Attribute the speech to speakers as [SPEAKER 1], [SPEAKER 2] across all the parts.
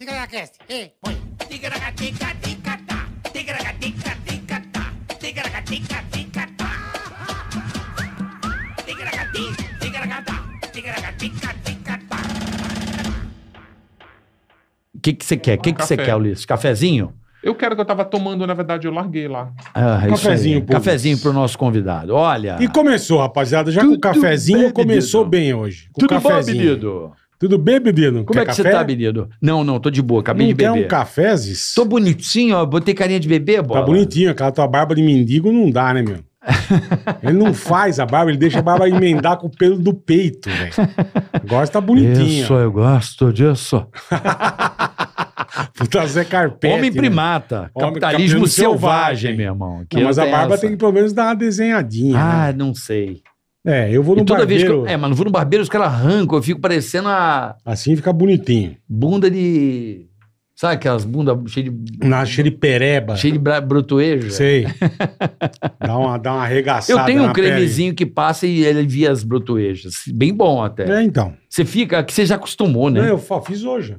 [SPEAKER 1] Ticaracast, e põe.
[SPEAKER 2] Ticaracatica, ticatá. Ticaracatica, ticatá. Ticaracatica, ticatá. Ticaracati, ticaracatá. Ticaracatica, ticatá. O que você quer? O que você quer, Ulisses? Cafezinho?
[SPEAKER 3] Eu quero que eu tava tomando, na verdade, eu larguei lá.
[SPEAKER 2] Ah, cafezinho, pô. Cafezinho pro nosso convidado. Olha. E
[SPEAKER 4] começou, rapaziada. já tudo com o cafezinho, bem, começou
[SPEAKER 2] bem hoje. Com tudo cafezinho. bom, menino? Tudo bem, menino? Como Quer é que café? você tá, menino? Não, não, tô de boa, acabei não de beber. Não quer um café,
[SPEAKER 4] Ziz? Tô bonitinho, ó, botei carinha de bebê, bola. Tá bonitinho, aquela tua barba de mendigo não dá, né, meu? ele não faz a barba, ele deixa a barba emendar com o pelo do peito, velho.
[SPEAKER 2] Agora você tá bonitinho. Isso, eu gosto disso.
[SPEAKER 4] Puta
[SPEAKER 2] Zé Carpete. Homem né? primata. Né? Capitalismo, Homem, selvagem, selvagem, meu irmão. Não, mas a barba essa.
[SPEAKER 4] tem que pelo menos dar uma desenhadinha. Ah, né? não sei. É, eu vou no e toda barbeiro. Vez que eu, é,
[SPEAKER 2] mas não vou no barbeiro, os caras arrancam, eu fico parecendo a. Assim fica bonitinho. Bunda de. Sabe aquelas bundas cheias de. Na, cheia de pereba. Cheia de brotoejo. Sei. dá, uma, dá uma arregaçada. Eu tenho um cremezinho pele. que passa e ele via as brotoejas. Bem bom até. É, então. Você fica. que você já acostumou, né? Não, eu fiz hoje.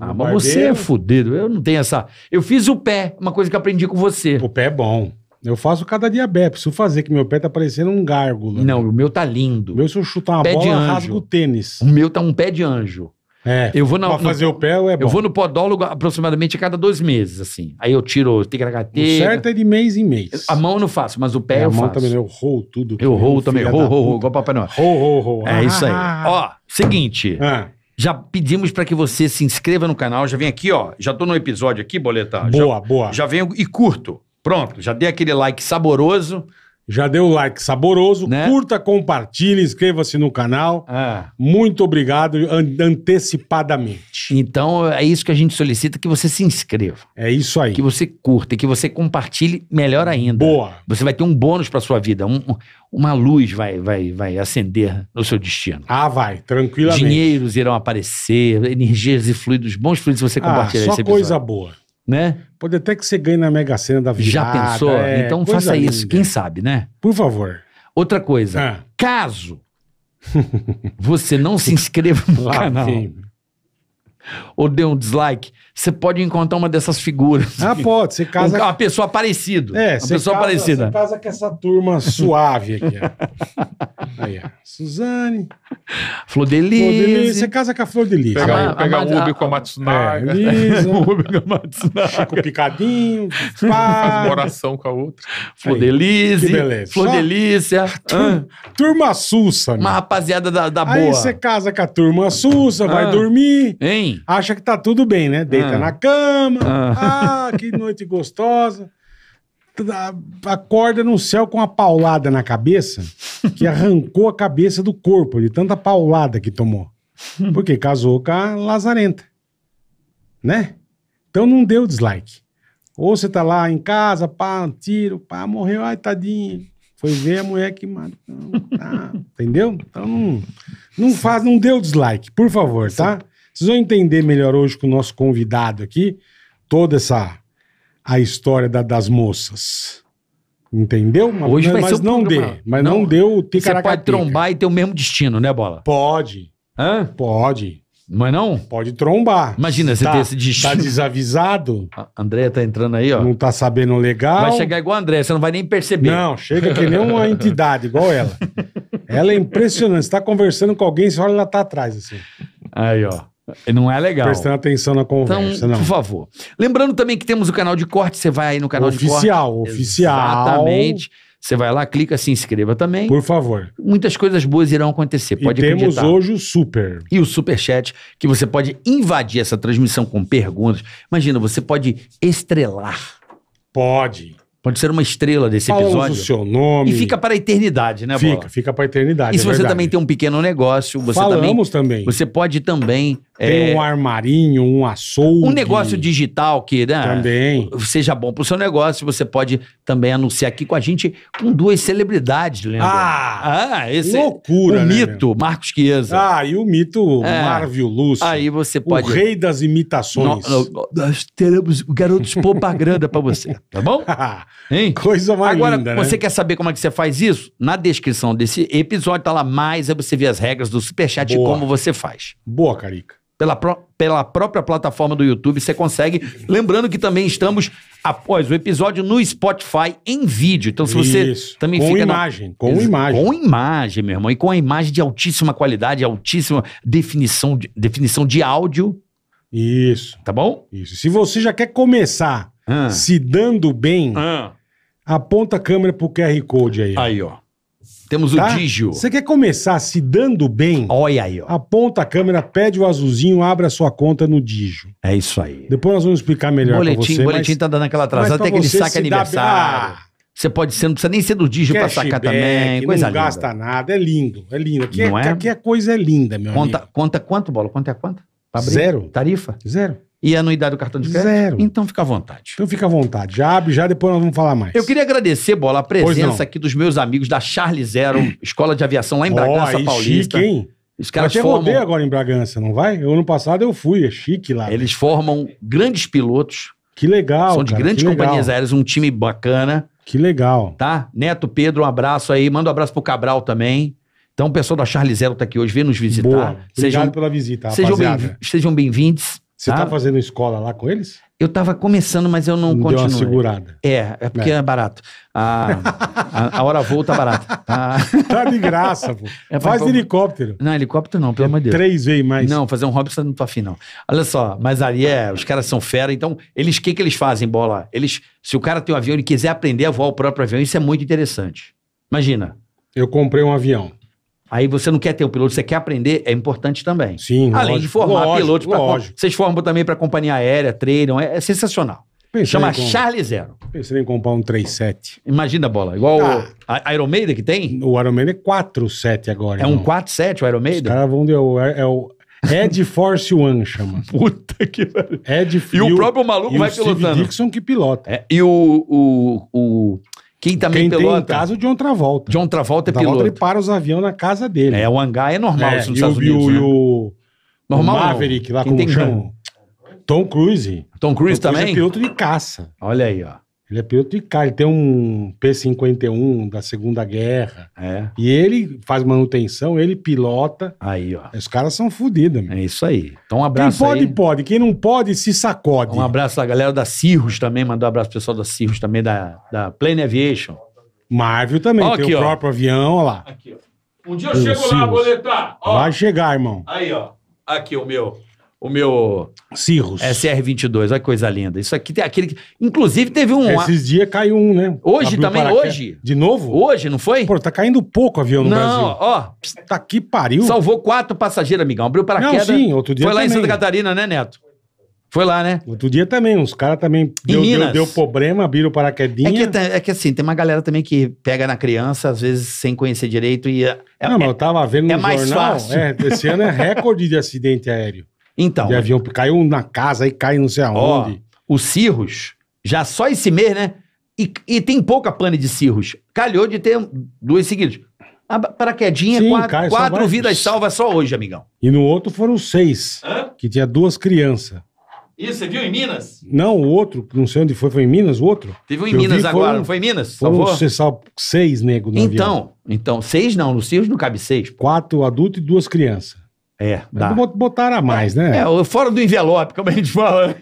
[SPEAKER 2] ah, mas você é fodido. Eu não tenho essa. Eu fiz o pé, uma coisa que aprendi com você. O pé é bom. Eu
[SPEAKER 4] faço cada diabetes. Preciso fazer que meu pé tá parecendo um gárgula. Não, o meu tá lindo. O meu, se eu chutar uma pé bola, rasgo
[SPEAKER 2] o tênis. O meu tá um pé de anjo. É, eu vou na, pra fazer no, o pé é bom. Eu vou no podólogo aproximadamente a cada dois meses, assim. Aí eu tiro o tigre certo é de mês em mês. A mão eu não faço, mas o pé é, eu a mão faço. também, eu roo tudo. Eu roo também, roo, roo, roo, igual Papai Noel. Roo, roo, roo. É ah. isso aí. Ah. Ó, seguinte... Ah. Já pedimos para que você se inscreva no canal. Já vem aqui, ó. Já tô no episódio aqui, boletar. Boa, já, boa. Já venho e curto. Pronto, já dei aquele like
[SPEAKER 4] saboroso. Já deu like saboroso, né? curta, compartilhe, inscreva-se no canal.
[SPEAKER 2] Ah. Muito obrigado antecipadamente. Então é isso que a gente solicita que você se inscreva. É isso aí. Que você curta, que você compartilhe, melhor ainda. Boa. Você vai ter um bônus para sua vida, um, uma luz vai, vai, vai acender no seu destino. Ah, vai, tranquilamente. Dinheiros irão aparecer, energias e fluidos, bons fluidos se você compartilhar ah, só esse episódio. coisa boa. Né?
[SPEAKER 4] Pode até que você ganhe na Mega Sena da virada. Já pensou? É, então faça linda. isso,
[SPEAKER 2] quem sabe, né? Por favor. Outra coisa, ah. caso você não se inscreva no canal ou dê um dislike, você pode encontrar uma dessas figuras. Ah, pode. Você casa. com uma pessoa parecida. É, uma pessoa casa, parecida. Você
[SPEAKER 4] casa com essa turma suave aqui. Aí, ó. Suzane.
[SPEAKER 2] Flor de Lis. Você
[SPEAKER 4] casa com a Flor de Lis. Pegar, pega o Ubi com a Matsunaga. É, Lisa. Ubi com a Matsunaga. Chico Picadinho. Pá. Faz uma oração com a outra. Flor de Lis. Que beleza. Flor de Delícia. Turma Sussa. Uma rapaziada da, da boa. Aí você casa com a turma Sussa, ah. vai dormir. Hein? Acha que tá tudo bem, né? Desde deita na cama. Ah. ah, que noite gostosa. Acorda no céu com uma paulada na cabeça que arrancou a cabeça do corpo de tanta paulada que tomou. Porque casou com a Lazarenta. Né? Então não deu dislike. Ou você tá lá em casa, pá, um tiro, pá, morreu, ai, tadinho. Foi ver a mulher que matou. Tá, entendeu? Então não, não faz, não deu dislike, por favor, tá? Vocês vão entender melhor hoje com o nosso convidado aqui toda essa a história da, das moças. Entendeu? Mas, hoje é, vai mas ser não programa. mas não, não deu Você pode trombar
[SPEAKER 2] e ter o mesmo destino, né, Bola? Pode. Hã? Pode. Mas é não? Pode trombar. Imagina, você tá, ter esse destino.
[SPEAKER 4] Tá desavisado. A André tá entrando aí, ó. Não tá sabendo legal. Vai chegar
[SPEAKER 2] igual a André, você não vai nem perceber. Não, chega que nem uma entidade,
[SPEAKER 4] igual ela. Ela é impressionante. Você tá conversando
[SPEAKER 2] com alguém, você olha, ela tá atrás, assim.
[SPEAKER 4] Aí, ó. Não é legal. Prestando atenção na conversa, então, não. Por
[SPEAKER 2] favor. Lembrando também que temos o canal de corte, você vai aí no canal oficial, de corte. Oficial, oficial. Exatamente. Você vai lá, clica, se inscreva também. Por favor. Muitas coisas boas irão acontecer. Pode e temos acreditar. hoje o super. E o super chat que você pode invadir essa transmissão com perguntas. Imagina, você pode estrelar. Pode. Pode ser uma estrela desse episódio. Fala o seu nome. E fica para a eternidade, né, Bola? Fica, fica para a eternidade. E é se é você verdade. também tem um pequeno negócio, você Falamos também, também. Você pode também. Tem é, um armarinho, um açougue. Um negócio digital que, né? Também. Seja bom para o seu negócio, você pode também anunciar aqui com a gente com duas celebridades, lembra? Ah! ah esse, é loucura, O né, mito, meu? Marcos
[SPEAKER 4] Chiesa. Ah, e o mito é. Marvio Lúcio. Aí você pode. O rei das imitações. No,
[SPEAKER 2] no, nós teremos garotos propaganda para você, tá bom? Hein? Coisa mais Agora, linda, você né? quer saber como é que você faz isso? Na descrição desse episódio tá lá mais, aí é você vê as regras do Superchat Boa. e como você faz. Boa, Carica. Pela, pela própria plataforma do YouTube você consegue. Lembrando que também estamos após o episódio no Spotify em vídeo. Então se você isso. também com fica imagem, na... com imagem, com imagem, meu irmão, e com a imagem de altíssima qualidade, altíssima definição de, definição de áudio. Isso. Tá bom?
[SPEAKER 4] Isso. Se você já quer começar ah. se dando bem, ah. aponta a câmera pro QR Code aí. Aí, ó. Temos tá? o Digio. Você quer começar se dando bem? Olha aí, ó. Aponta a câmera, pede o azulzinho, abre a sua conta no Digio. É isso aí. Depois nós vamos explicar melhor boletim, você. O boletim tá dando aquela atrasada, até que ele saque aniversário.
[SPEAKER 2] Você pode ser, não precisa nem ser do Digio para sacar back, também. Coisa não linda. gasta nada, é lindo, é lindo. Aqui, é não é, é? aqui a coisa é linda, meu conta, amigo. Conta quanto, Bola? Quanto é a conta? Zero. Tarifa? Zero e a anuidade do cartão de crédito? Zero. Então fica à vontade. Então fica à vontade. Já abre, já depois nós vamos falar mais. Eu queria agradecer, Bola, a presença aqui dos meus amigos da Charlie Zero, Escola de Aviação lá em Bragança oh, Paulista. Chique, hein? Os caras Mas formam... rodei
[SPEAKER 4] agora em Bragança, não vai? O ano passado eu fui, é chique lá. Eles formam
[SPEAKER 2] grandes pilotos. Que legal. São de cara, grandes companhias aéreas, um time bacana. Que legal. Tá? Neto, Pedro, um abraço aí. Manda um abraço pro Cabral também. Então, o pessoal da Charlie Zero tá aqui hoje, vem nos visitar. Boa. Obrigado sejam, pela visita, rapaziada. Sejam bem-vindos. Sejam bem vindos você tá ah. fazendo escola lá com eles? Eu tava começando, mas eu não, não continuo. Deu uma segurada. É, é porque é, é barato. A, ah, a, a, hora voo tá barata. A... Ah. Tá de graça, pô. É, Faz pra... helicóptero. Não, helicóptero não, pelo amor de Deus. Três vezes mais. Não, fazer um Robson não tô afim, não. Olha só, mas ali é, os caras são fera, então eles, o que que eles fazem, bola? Eles, se o cara tem um avião e quiser aprender a voar o próprio avião, isso é muito interessante. Imagina. Eu comprei um avião. Aí você não quer ter um piloto, você quer aprender, é importante também. Sim, Além lógico, de formar lógico, pilotos. Pra, vocês formam também para companhia aérea, treinam, é, é sensacional. Pensei Chama com... Charlie Zero. Pensei em comprar um 37. Imagina a bola, igual ah, o Iron Maiden que tem? O Iron Maiden é 47 agora. É irmão. um 47 o Iron
[SPEAKER 4] Maiden? Os caras vão... De, é o, é, é Ed Force One chama. Puta que pariu. Ed E o próprio maluco vai o pilotando. O
[SPEAKER 2] Dixon que pilota. É, e o, o, o quem também Quem pilota. Tem em casa, é o John Travolta. John Travolta é piloto. Travolta, ele
[SPEAKER 4] para os aviões na casa dele. É, o
[SPEAKER 2] hangar é normal é, nos Estados Unidos. Né? E o, né? normal, o Maverick, lá com o chão. Tom Cruise.
[SPEAKER 4] Tom Cruise Tom também? Cruise é piloto de caça. Olha aí, ó. Ele é piloto de carro, ele tem um P-51 da Segunda Guerra. É. E ele faz manutenção, ele pilota. Aí, ó. Os caras são fodidos, meu. É isso aí. Então um abraço Quem pode, aí. pode. Quem não pode, se
[SPEAKER 2] sacode. Um abraço à galera da Cirrus também, mandar um abraço pro pessoal da Cirrus também, da, da Plane Aviation. Marvel também, ó, tem aqui, o próprio avião, ó lá. Aqui, ó. Um dia eu chego Cirrus. lá, boletar. Ó. Vai chegar, irmão. Aí, ó. Aqui o meu o meu Cirrus. É SR22, olha que coisa linda. Isso aqui tem aquele. que- Inclusive, teve um. Esses dias caiu um, né? Hoje também, hoje. De novo? Hoje, não foi? Pô, tá caindo pouco avião no não, Brasil. ó. Tá que pariu. Salvou quatro passageiros, amigão. Abriu paraquedas Não, sim, outro dia Foi lá em Santa Catarina, né, Neto? Foi lá, né? Outro dia também, uns caras também deu, Minas. deu problema, abriram paraquedinha. É que, é que assim, tem uma galera também que pega na criança, às vezes sem conhecer direito, e é, Não, mas é, eu tava vendo é no é mais jornal. fácil. É, esse ano é recorde de acidente aéreo. Então. De avião caiu na casa e cai não sei aonde. Ó, os cirros, já só esse mês, né? E, e tem pouca pane de cirros. Calhou de ter duas seguidas. A paraquedinha, Sim, quatro, cai, quatro vidas salvas só hoje, amigão.
[SPEAKER 4] E no outro foram seis, Hã? que tinha duas crianças.
[SPEAKER 2] Isso, você viu em Minas?
[SPEAKER 4] Não, o outro, não sei onde foi, foi em Minas, o outro. Teve um em Minas vi, agora, foram, não foi em Minas? Foram você
[SPEAKER 2] sabe, seis nego no então, avião. Então, seis não, no Cirros não cabe seis. Pô. Quatro adultos e duas crianças. É, dá. Botaram a mais, né? É, fora do envelope, como a gente fala.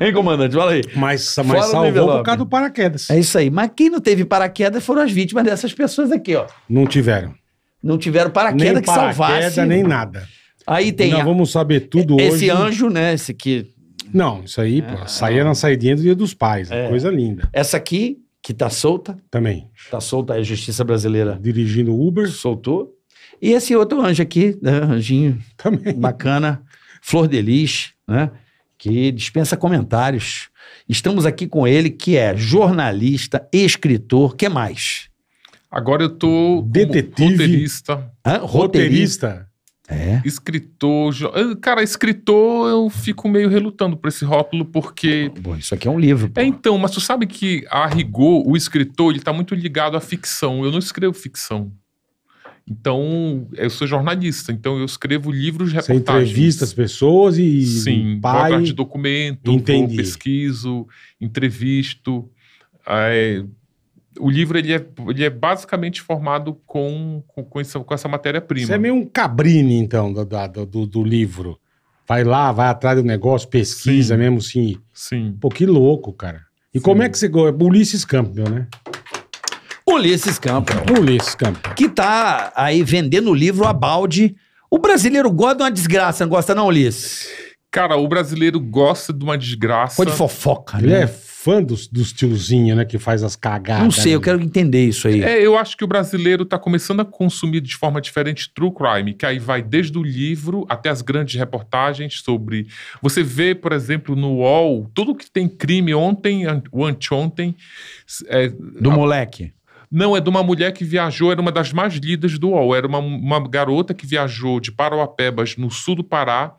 [SPEAKER 2] Hein, comandante? Fala aí. Mas, mas salvou por causa do paraquedas. É isso aí. Mas quem não teve paraquedas foram as vítimas dessas pessoas aqui, ó.
[SPEAKER 4] Não tiveram.
[SPEAKER 2] Não tiveram paraquedas que nem que paraquedas, Nem nada. Aí tem. Nós a... vamos
[SPEAKER 4] saber tudo esse hoje. Esse anjo, né? Esse aqui. Não, isso aí, ah, pô. É. Saía na saída do dia dos pais. É. Coisa linda. Essa aqui, que tá solta. Também.
[SPEAKER 2] Tá solta é a Justiça Brasileira. Dirigindo Uber. Soltou. E esse outro anjo aqui, né, anjinho Também. bacana, Flor de Lis, né, que dispensa comentários. Estamos aqui com ele, que é jornalista, escritor, que mais? Agora eu tô detetive, roteirista.
[SPEAKER 3] Hã? Roteirista. É. Escritor. Ah, cara, escritor, eu fico meio relutando para esse rótulo, porque. Bom, isso aqui é um livro. Pô. É, então, mas tu sabe que, a rigor, o escritor, ele tá muito ligado à ficção. Eu não escrevo ficção. Então, eu sou jornalista, então eu escrevo livros, reportagens. Você entrevista as
[SPEAKER 4] pessoas e Sim, pai... de documento, pesquisa,
[SPEAKER 3] pesquiso, entrevisto. É, o livro ele é, ele é basicamente formado com, com, com essa, essa matéria-prima. Você é meio um
[SPEAKER 4] cabrine então, do, do, do livro. Vai lá, vai atrás do negócio, pesquisa Sim. mesmo, assim. Sim. Pô, que louco, cara. E Sim. como é que você... É Ulisses Campbell, né?
[SPEAKER 2] Ulisses Campos, Ulisses Campos, Que tá aí vendendo o livro a balde. O brasileiro gosta de uma desgraça, não gosta não, Ulisses? Cara, o brasileiro gosta de uma desgraça.
[SPEAKER 3] Foi de fofoca, Ele né? é
[SPEAKER 4] fã dos, dos tiozinhos, né? Que faz as cagadas. Não sei, eu quero entender
[SPEAKER 2] isso aí. É,
[SPEAKER 3] eu acho que o brasileiro tá começando a consumir de forma diferente true crime, que aí vai desde o livro até as grandes reportagens sobre. Você vê, por exemplo, no UOL, tudo que tem crime ontem, o anteontem. É, Do a... moleque. Não, é de uma mulher que viajou, era uma das mais lidas do UOL. Era uma, uma garota que viajou de Parauapebas, no sul do Pará,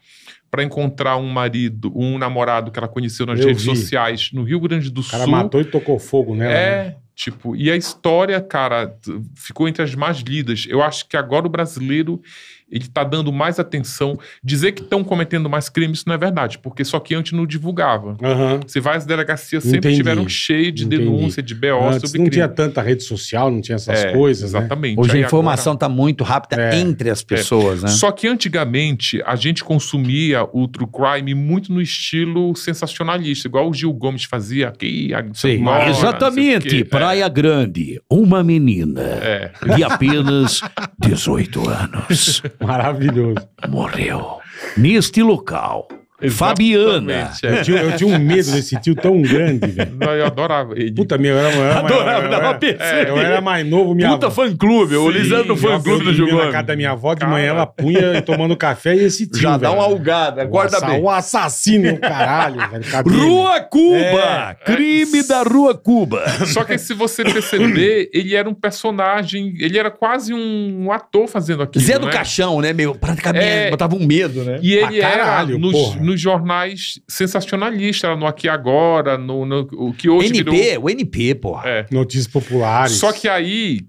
[SPEAKER 3] para encontrar um marido, um namorado que ela conheceu nas Eu redes vi. sociais
[SPEAKER 4] no Rio Grande do o cara Sul. matou e tocou fogo nela. É,
[SPEAKER 3] né? tipo, e a história, cara, ficou entre as mais lidas. Eu acho que agora o brasileiro ele está dando mais atenção. Dizer que estão cometendo mais crimes, não é verdade, porque só que antes não divulgava. Uhum. Você vai às delegacias, sempre Entendi. tiveram cheio de Entendi. denúncia, de BO antes sobre não crime. Não tinha
[SPEAKER 2] tanta rede social, não tinha essas é, coisas. Né? Exatamente. Né? Hoje Aí a informação está agora... muito rápida
[SPEAKER 3] é. entre as é. pessoas. É. Né? Só que antigamente a gente consumia o true crime muito no estilo sensacionalista, igual o Gil Gomes fazia aqui. Sim, mora, exatamente. Praia é.
[SPEAKER 2] Grande, uma menina é. de apenas 18 anos. Maravilhoso. Morreu neste local Fabiana. É. Eu, tinha, eu, tinha, um
[SPEAKER 4] medo desse tio tão grande, velho. Eu adorava ele. Puta, meu, eu era, maior. Adorava, dava eu era mais novo, minha Puta avó.
[SPEAKER 2] fã-clube, o Lisandro fã-clube do Gilberto. na casa da minha
[SPEAKER 4] avó, de cara. manhã ela punha tomando café e esse tio, Já dá uma algada, guarda bem. Um assassino, caralho, velho.
[SPEAKER 2] Rua é. Cuba! É. Crime da Rua Cuba.
[SPEAKER 3] Só que se você perceber, ele era um personagem, ele era quase um ator fazendo aquilo, Zé do né? Caixão, né, meu? Praticamente, é,
[SPEAKER 2] botava um medo, né? E ele ah, caralho, era... Nos,
[SPEAKER 3] nos jornais sensacionalistas, no Aqui Agora, no, no o que hoje NP, virou... o NP, porra. É.
[SPEAKER 4] Notícias populares. Só
[SPEAKER 3] que aí,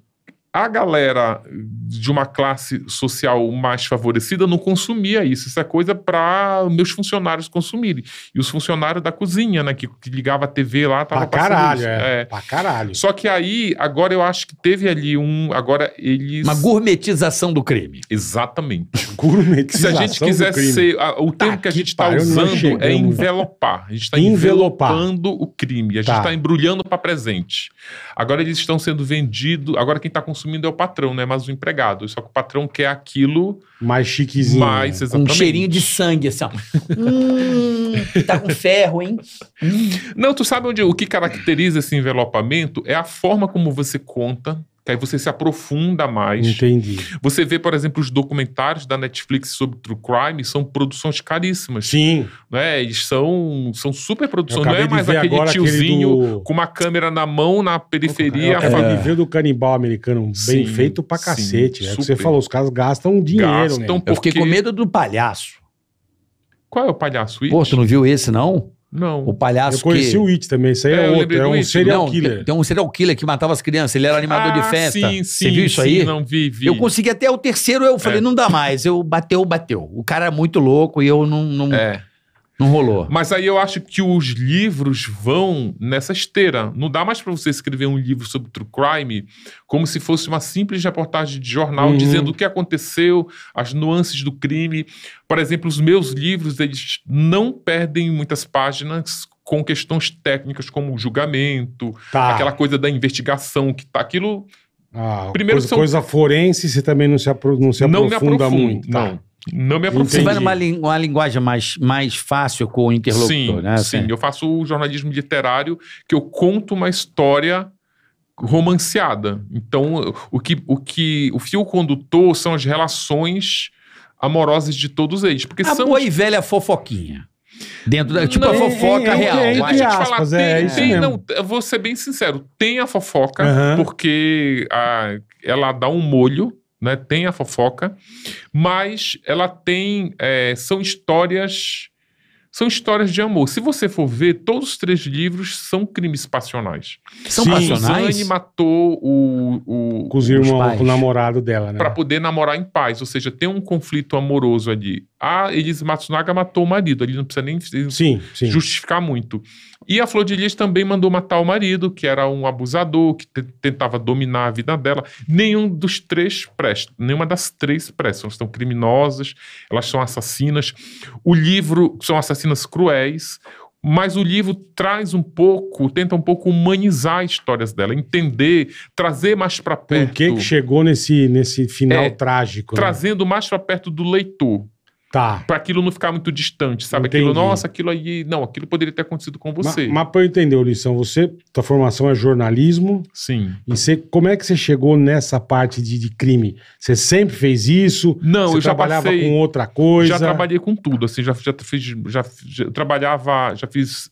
[SPEAKER 3] a galera de uma classe social mais favorecida não consumia isso. Isso é coisa para meus funcionários consumirem. E os funcionários da cozinha, né? Que, que ligava a TV lá, tava pra caralho, isso. É. é. Pra caralho. Só que aí, agora eu acho que teve ali um. Agora eles. Uma gourmetização do crime. Exatamente.
[SPEAKER 1] gourmetização. Se a gente quiser ser.
[SPEAKER 3] A, o tá termo que a gente está usando é envelopar. A gente está envelopando o crime. A gente está tá embrulhando para presente. Agora eles estão sendo vendidos. Agora quem está consumindo consumindo é o patrão, né mas o empregado. Só que o patrão quer aquilo. Mais chiquezinho. Mais, exatamente. Um cheirinho de sangue, assim, ó.
[SPEAKER 2] hum, tá com ferro, hein?
[SPEAKER 3] Não, tu sabe onde o que caracteriza esse envelopamento é a forma como você conta que aí você se aprofunda mais. Entendi. Você vê, por exemplo, os documentários da Netflix sobre true crime são produções caríssimas. Sim. Né? Eles são, são super produções. Não é mais aquele tiozinho aquele do... com uma câmera na mão, na periferia. Eu acabei é. de ver do
[SPEAKER 4] canibal americano, bem sim, feito pra cacete. Sim, é você falou, os caras gastam dinheiro. Gastam né? porque... Eu fiquei com
[SPEAKER 2] medo do palhaço. Qual é o palhaço? Pô, tu não viu esse, não? Não. O palhaço Eu conheci que... o It também, isso aí é, é outro, é um It. serial não, killer. Tem, tem um serial killer que matava as crianças, ele era animador ah, de festa. Sim, sim, Você viu isso sim, aí? não vi, vi. Eu consegui até o terceiro, eu falei, é. não dá mais. Eu bateu, bateu. O cara é muito louco e eu não... não... É. Não rolou. Mas aí eu acho que os
[SPEAKER 3] livros vão nessa esteira. Não dá mais para você escrever um livro sobre true crime como se fosse uma simples reportagem de jornal uhum. dizendo o que aconteceu, as nuances do crime. Por exemplo, os meus livros, eles não perdem muitas páginas com questões técnicas como julgamento, tá. aquela coisa da investigação que tá aquilo
[SPEAKER 2] ah,
[SPEAKER 4] Primeiro coisa, são... coisa forense, você também não se, apro... não se não aprofunda muito. Tá. Não.
[SPEAKER 2] Não me aprofundei. Você vai numa uma linguagem mais, mais fácil com o interlocutor, sim, né? Sim, assim. eu
[SPEAKER 3] faço o jornalismo literário que eu conto uma história romanceada. Então, o que o, que, o fio condutor são as relações amorosas de todos eles. Porque a são boa os... e velha fofoquinha. Dentro da. Tipo não, a fofoca é, é, real. É, a gente aspas, é, fala, é tem, é, tem, é não. Eu vou ser bem sincero, tem a fofoca, uhum. porque a, ela dá um molho, né? Tem a fofoca, mas ela tem. são histórias são histórias de amor. Se você for ver, todos os três livros são crimes passionais. São Sim, passionais? Zane matou
[SPEAKER 4] o... o Inclusive o, o namorado dela, né? Pra
[SPEAKER 3] poder namorar em paz. Ou seja, tem um conflito amoroso ali. Ah, Elise Matsunaga matou o marido. Ele não precisa nem sim, sim. justificar muito. E a Flor de Lis também mandou matar o marido, que era um abusador, que tentava dominar a vida dela. Nenhum dos três presta, nenhuma das três presta. Elas são criminosas, elas são assassinas. O livro são assassinas cruéis. Mas o livro traz um pouco, tenta um pouco humanizar as histórias dela, entender, trazer
[SPEAKER 4] mais para perto. O que, que chegou nesse, nesse final é, trágico? Né?
[SPEAKER 3] Trazendo né? mais para perto do leitor. Tá. Pra aquilo não ficar muito distante, sabe? Entendi. Aquilo, nossa, aquilo aí. Não, aquilo poderia ter acontecido com você. Mas, mas
[SPEAKER 4] pra eu entender, Lição, você, tua formação é jornalismo. Sim. E você, como é que você chegou nessa parte de, de crime? Você sempre fez isso? Não, você eu já trabalhava com outra coisa. Já trabalhei
[SPEAKER 3] com tudo, assim, já, já fiz. Já, já trabalhava, já fiz.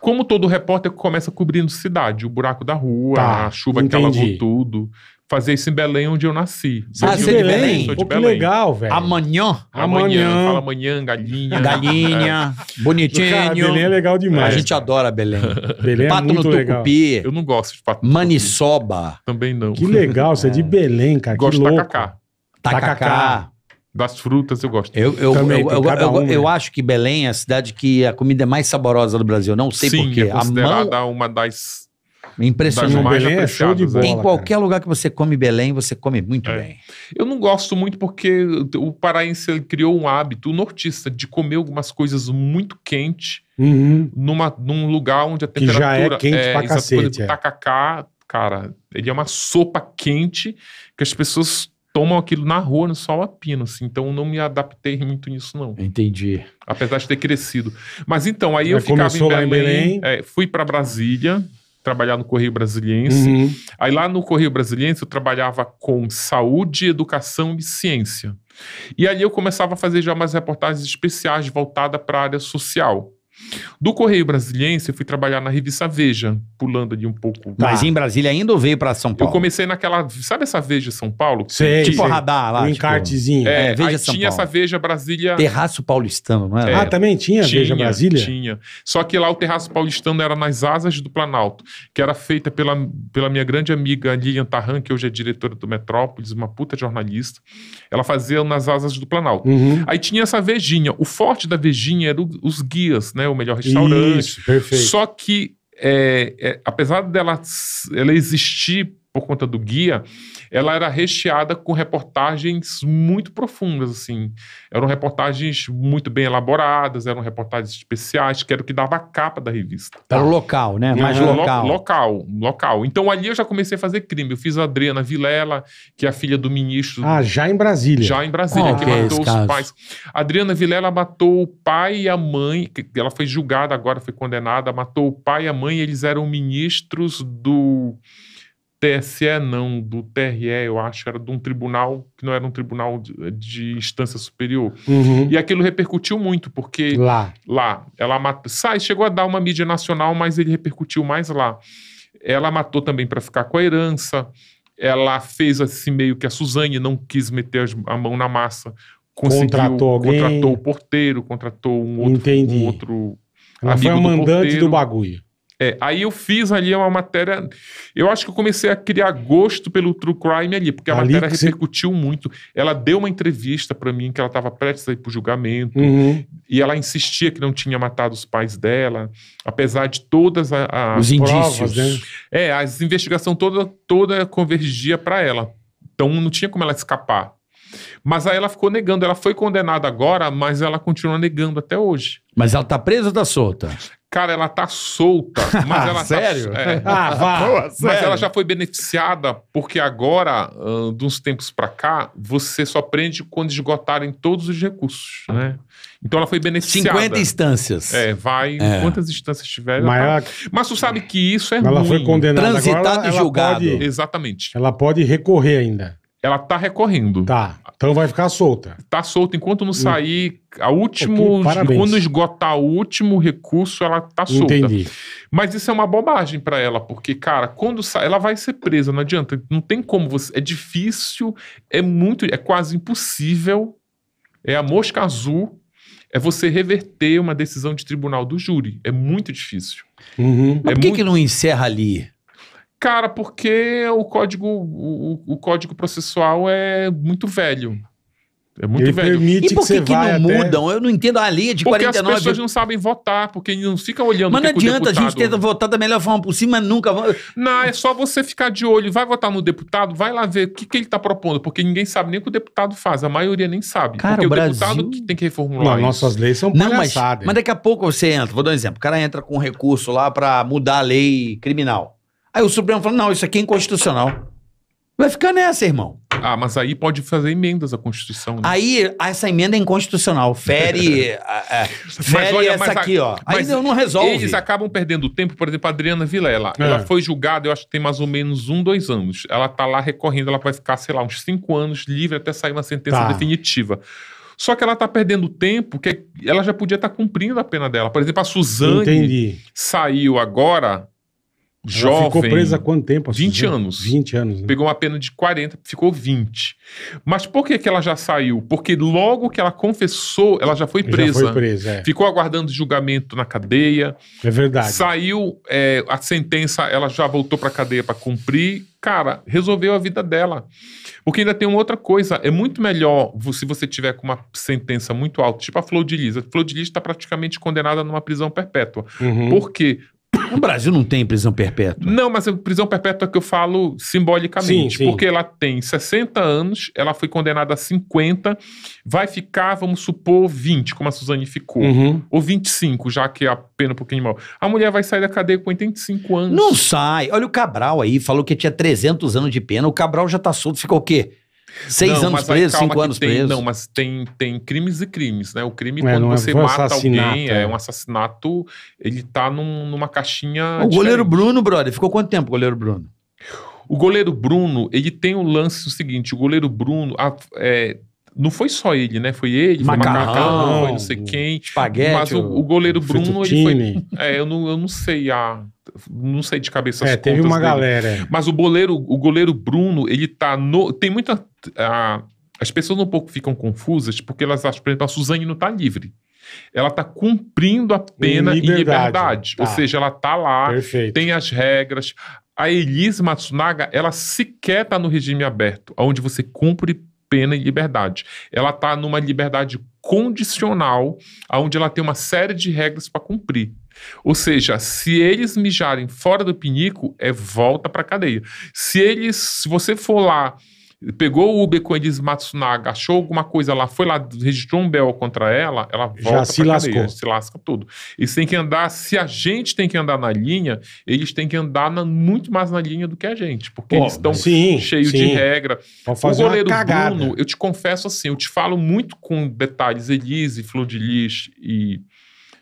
[SPEAKER 3] Como todo repórter começa cobrindo cidade, o buraco da rua, tá. a chuva Entendi. que alagou tudo fazer isso em Belém, onde eu nasci. Ah, você é de Belém? Sou de Pô, que Belém. legal, velho. Amanhã.
[SPEAKER 2] Amanhã. Fala
[SPEAKER 3] amanhã, galinha. Galinha. É. Bonitinho. Cara, Belém é legal demais. A gente
[SPEAKER 2] cara. adora Belém. Belém é pato no Tucupi. Eu não gosto de pato Maniçoba. Também não. Que
[SPEAKER 4] legal, você é de é. Belém, cara. Gosto louco. de tacacá.
[SPEAKER 2] Tacacá. tacacá. Das frutas eu gosto. Eu, eu, Também, eu, eu, um, né? eu, né? acho que Belém é a cidade que a comida é mais saborosa do Brasil. Não sei Sim, por quê. É considerada
[SPEAKER 3] a mão... uma das
[SPEAKER 2] Impressionou Mais Belém é show de bola, em qualquer cara. lugar que você come Belém, você come muito é. bem.
[SPEAKER 3] Eu não gosto muito porque o paraense criou um hábito, o nortista, de comer algumas coisas muito quentes uhum. numa, num lugar onde a temperatura... Que já é quente é, pra cacete. É. Tacacá, cara, ele é uma sopa quente que as pessoas tomam aquilo na rua, no sol a pino, assim. Então não me adaptei muito nisso, não. Entendi. Apesar de ter crescido. Mas então, aí é, eu ficava em Belém, em Belém. É, fui para Brasília, trabalhar no Correio Brasiliense. Uhum. Aí lá no Correio Brasiliense eu trabalhava com saúde, educação e ciência. E ali eu começava a fazer já umas reportagens especiais voltadas para a área social. Do Correio Brasiliense, eu fui trabalhar na revista Veja, pulando ali um pouco. Mas em Brasília ainda ou veio para São Paulo? Eu comecei naquela. Sabe essa Veja São Paulo? Sim. tipo sei. radar lá. Um tipo, encartezinho. É, é Veja São tinha Paulo. essa Veja Brasília. Terraço
[SPEAKER 2] paulistano, não era? É, ah, também tinha, tinha Veja Brasília?
[SPEAKER 3] Tinha. Só que lá o terraço paulistano era nas asas do Planalto, que era feita pela, pela minha grande amiga Lilian Tarran, que hoje é diretora do Metrópolis, uma puta jornalista. Ela fazia nas asas do Planalto. Uhum. Aí tinha essa Vejinha. O forte da Vejinha eram os guias, né? Né, o melhor restaurante. Isso, perfeito. Só que é, é, apesar dela ela existir por conta do guia, ela era recheada com reportagens muito profundas, assim. Eram reportagens muito bem elaboradas, eram reportagens especiais, que era o que dava a capa da revista. Era tá. local, né? Uhum. Mais uhum. local. Lo local, local. Então ali eu já comecei a fazer crime. Eu fiz a Adriana Vilela, que é a filha do ministro. Ah,
[SPEAKER 4] já em Brasília. Já em Brasília, oh, que, que é matou os caso? pais.
[SPEAKER 3] A Adriana Vilela matou o pai e a mãe, ela foi julgada agora, foi condenada, matou o pai e a mãe, eles eram ministros do TSE não, do TRE, eu acho, era de um tribunal que não era um tribunal de, eh, de instância superior. Uhum. E aquilo repercutiu muito, porque lá, lá ela matou. sai, chegou a dar uma mídia nacional, mas ele repercutiu mais lá. Ela matou também para ficar com a herança. Ela fez assim meio que a Suzane não quis meter a mão na massa.
[SPEAKER 4] contratou
[SPEAKER 3] alguém. Contratou o porteiro, contratou um outro, Entendi. um outro ela foi a mandante do, do bagulho. É, aí eu fiz ali uma matéria. Eu acho que eu comecei a criar gosto pelo True Crime ali, porque a ali matéria repercutiu você... muito. Ela deu uma entrevista para mim que ela estava prestes a ir pro julgamento. Uhum. E ela insistia que não tinha matado os pais dela, apesar de todas as a os provas, indícios. Né? É, as investigação toda, toda convergia para ela. Então não tinha como ela escapar. Mas aí ela ficou negando. Ela foi condenada agora, mas ela continua negando até hoje.
[SPEAKER 2] Mas ela tá presa ou tá solta?
[SPEAKER 3] Cara, ela tá solta. Mas ah, ela tá Sério? Tá, é, ah, vá. mas sério? ela já foi beneficiada, porque agora, uh, de uns tempos para cá, você só prende quando esgotarem todos os recursos, ah. né? Então ela foi beneficiada. 50 instâncias. É, vai é. quantas instâncias tiver. Mas, tá. mas tu sabe que isso é ela ruim. foi condenada Transitado agora, e julgado. Pode, Exatamente.
[SPEAKER 4] Ela pode recorrer ainda. Ela tá recorrendo. Tá. Então vai ficar solta. Tá solta. Enquanto
[SPEAKER 3] não hum. sair, a último, okay, quando esgotar o último recurso, ela tá solta. Entendi. Mas isso é uma bobagem para ela, porque, cara, quando sai, ela vai ser presa, não adianta. Não tem como você. É difícil, é muito, é quase impossível. É a mosca azul é você reverter uma decisão de tribunal do júri. É muito difícil.
[SPEAKER 2] Uhum. É por que, muito... que não encerra ali?
[SPEAKER 3] Cara, porque o código, o, o código processual é muito velho.
[SPEAKER 2] É muito Ele velho. Permite e por que, que, que não até... mudam? Eu não entendo a lei de porque 49... Porque as pessoas
[SPEAKER 3] não sabem votar, porque não ficam olhando Mas não é adianta, a gente tenta votar da melhor forma possível, mas nunca... Não, é só você ficar de olho. Vai votar no deputado, vai lá ver o que, que ele está propondo, porque ninguém sabe nem o que o deputado faz, a maioria nem sabe. Cara, porque o, Brasil...
[SPEAKER 4] deputado
[SPEAKER 2] que tem que reformular não, Nossas
[SPEAKER 4] leis são não, mas, mas
[SPEAKER 2] daqui a pouco você entra, vou dar um exemplo, o cara entra com um recurso lá para mudar a lei criminal. Aí o Supremo falou: não, isso aqui é inconstitucional. Vai ficar nessa, irmão.
[SPEAKER 3] Ah, mas aí pode fazer emendas à Constituição. Né?
[SPEAKER 2] Aí essa emenda é inconstitucional. Fere,
[SPEAKER 3] a, a, fere olha, essa aqui, a, ó. Aí não, não resolve. Eles acabam perdendo tempo. Por exemplo, a Adriana Vilela. É. Ela foi julgada, eu acho que tem mais ou menos um, dois anos. Ela tá lá recorrendo. Ela vai ficar, sei lá, uns cinco anos livre até sair uma sentença tá. definitiva. Só que ela está perdendo tempo, que ela já podia estar tá cumprindo a pena dela. Por exemplo, a Suzane Entendi. saiu agora
[SPEAKER 4] jovem. ficou presa há quanto tempo? 20 assim, anos. 20 anos. Né?
[SPEAKER 3] Pegou uma pena de 40, ficou 20. Mas por que, que ela já saiu? Porque logo que ela confessou, ela já foi presa. Já foi presa, é. Ficou aguardando julgamento na cadeia. É verdade. Saiu é, a sentença, ela já voltou a cadeia para cumprir. Cara, resolveu a vida dela. Porque ainda tem uma outra coisa. É muito melhor se você tiver com uma sentença muito alta, tipo a Flor de Lis. A Flor de Lis está praticamente condenada numa prisão perpétua. Uhum. Por
[SPEAKER 2] quê? No Brasil não tem prisão perpétua.
[SPEAKER 3] Não, mas a prisão perpétua que eu falo simbolicamente. Sim, sim. Porque ela tem 60 anos, ela foi condenada a 50, vai ficar, vamos supor, 20, como a Suzane ficou. Uhum. Ou 25, já que é a pena é um pouquinho maior. A mulher vai sair da cadeia com 85 anos.
[SPEAKER 2] Não sai. Olha o Cabral aí, falou que tinha 300 anos de pena. O Cabral já tá solto, ficou o quê? Seis não, anos preso, cinco anos tem, preso. Não,
[SPEAKER 3] mas tem, tem crimes e crimes, né? O crime, é, quando é você é mata alguém, é um assassinato, ele tá num, numa caixinha. O goleiro
[SPEAKER 2] Bruno, brother, ficou quanto tempo o goleiro Bruno? O goleiro Bruno,
[SPEAKER 3] ele tem o um lance o seguinte: o goleiro Bruno, a, é, não foi só ele, né? Foi ele, macarrão, foi macarrão, foi não sei quem. Mas o, o goleiro Bruno, ele foi. É, eu não, eu não sei a. Não sei de cabeça É, teve uma dele. galera. É. Mas o goleiro, o goleiro Bruno, ele tá no. Tem muita. A, as pessoas um pouco ficam confusas porque elas acham, por exemplo, a Suzane não tá livre ela tá cumprindo a pena em liberdade. Em liberdade. Tá. Ou seja, ela tá lá, Perfeito. tem as regras. A Elise Matsunaga, ela sequer tá no regime aberto, onde você cumpre pena e liberdade. Ela está numa liberdade condicional, onde ela tem uma série de regras para cumprir. Ou seja, se eles mijarem fora do pinico, é volta para cadeia. Se eles, se você for lá pegou o Bitcoin de Matsunaga, achou alguma coisa lá, foi lá, registrou um Bell contra ela, ela volta Já se lascou. Cadeia, se lasca tudo. Eles têm que andar, se a gente tem que andar na linha, eles têm que andar na, muito mais na linha do que a gente, porque Pô, eles estão cheios de regra. O goleiro Bruno, eu te confesso assim, eu te falo muito com detalhes, Elise, Flor de Lis e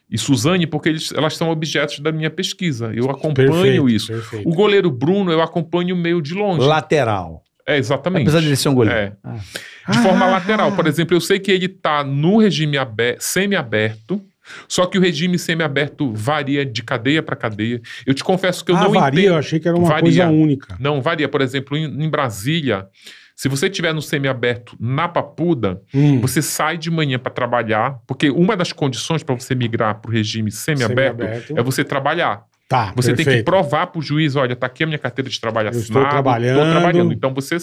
[SPEAKER 3] e Suzane, porque eles, elas são objetos da minha pesquisa. Eu acompanho perfeito, isso. Perfeito. O goleiro Bruno, eu acompanho meio de longe. Lateral. É, exatamente. Apesar de ele
[SPEAKER 2] ser um goleiro. É. Ah.
[SPEAKER 3] De forma ah, lateral. Ah. Por exemplo, eu sei que ele está no regime semi-aberto, só que o regime semi-aberto varia de cadeia para cadeia. Eu te confesso que eu ah, não varia, entendo.
[SPEAKER 4] eu achei que era uma varia. coisa única.
[SPEAKER 3] Não, varia. Por exemplo, em, em Brasília, se você estiver no semi-aberto na Papuda, hum. você sai de manhã para trabalhar, porque uma das condições para você migrar para o regime semi-aberto é você trabalhar.
[SPEAKER 4] Tá, você perfeito. tem que
[SPEAKER 3] provar para o juiz, olha, tá aqui a minha carteira de trabalho assinada. Estou trabalhando. Estou trabalhando. Então você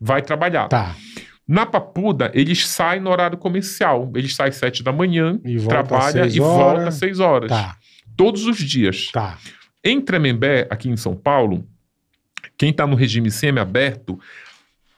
[SPEAKER 3] vai trabalhar. Tá. Na Papuda, eles saem no horário comercial. Eles saem às 7 da manhã, e trabalha e volta às 6 horas. Tá. Todos os dias. Tá. Em Tremembé, aqui em São Paulo, quem está no regime aberto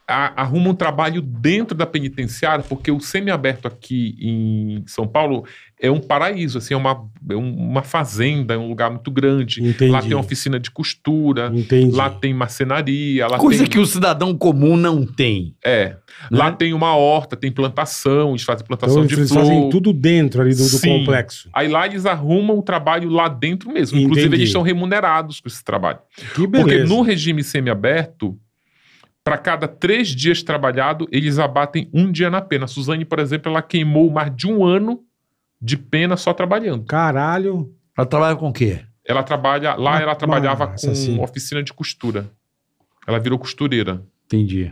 [SPEAKER 3] a, arruma um trabalho dentro da penitenciária, porque o semiaberto aqui em São Paulo é um paraíso, assim, é uma, é uma fazenda, é um lugar muito grande. Entendi. Lá tem oficina de costura, Entendi. lá tem marcenaria. Lá Coisa tem... que o cidadão comum não tem. É. Né? Lá tem uma horta, tem plantação, eles fazem plantação então, de eles flor. Eles fazem tudo
[SPEAKER 4] dentro ali do, do, complexo.
[SPEAKER 3] Aí lá eles arrumam o trabalho lá dentro mesmo. Entendi. Inclusive, eles são remunerados com esse trabalho. Que beleza. Porque no regime semiaberto, para cada três dias trabalhado, eles abatem um dia na pena. Suzane, por exemplo, ela queimou mais de um ano de pena só trabalhando. Caralho.
[SPEAKER 2] Ela trabalha com o quê?
[SPEAKER 3] Ela trabalha. Lá ela trabalhava com assim. oficina de costura. Ela virou costureira.
[SPEAKER 4] Entendi.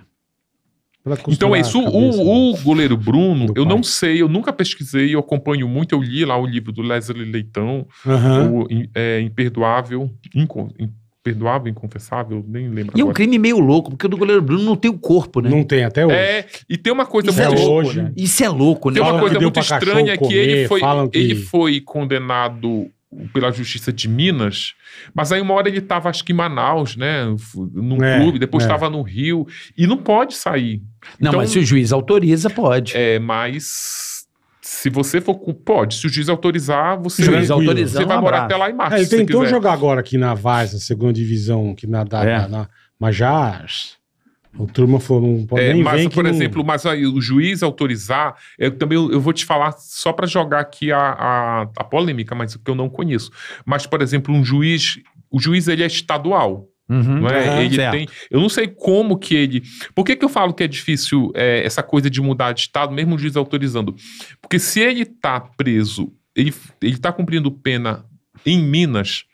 [SPEAKER 4] Então é isso. O, né? o,
[SPEAKER 3] goleiro Bruno, eu não sei, eu nunca pesquisei, eu acompanho muito, eu li lá o livro do Leslie Leitão, uhum. o é, Imperdoável, Inco, perdoável, inconfessável, nem lembro. E é um
[SPEAKER 2] crime meio louco, porque o do goleiro Bruno não tem o corpo, né? Não tem até hoje. É, e tem uma coisa Isso muito é louco, hoje, né? Isso é louco, né? Tem uma coisa muito estranha comer, que ele foi que... ele
[SPEAKER 3] foi condenado pela justiça de Minas, mas aí uma hora ele estava acho que em Manaus, né, num é, clube, depois estava é. no Rio e não pode sair. Não, então, mas se o juiz autoriza, pode. É, mas se você for. Pode, se o juiz autorizar, você, juiz autorizar, você vai morar até lá em É, ele tentou jogar
[SPEAKER 4] agora aqui na Vaz, na segunda divisão, que na, da, é. na, mas já. O turma falou, não pode é, nem Mas, por exemplo,
[SPEAKER 3] não... mas aí, o juiz autorizar, eu também eu, eu vou te falar só para jogar aqui a, a, a polêmica, mas que eu não conheço. Mas, por exemplo, um juiz. O juiz ele é estadual.
[SPEAKER 1] Uhum, não é? Uhum, ele tem,
[SPEAKER 3] eu não sei como que ele. Por que, que eu falo que é difícil é, essa coisa de mudar de estado, mesmo o juiz autorizando? Porque se ele está preso, ele está cumprindo pena em Minas,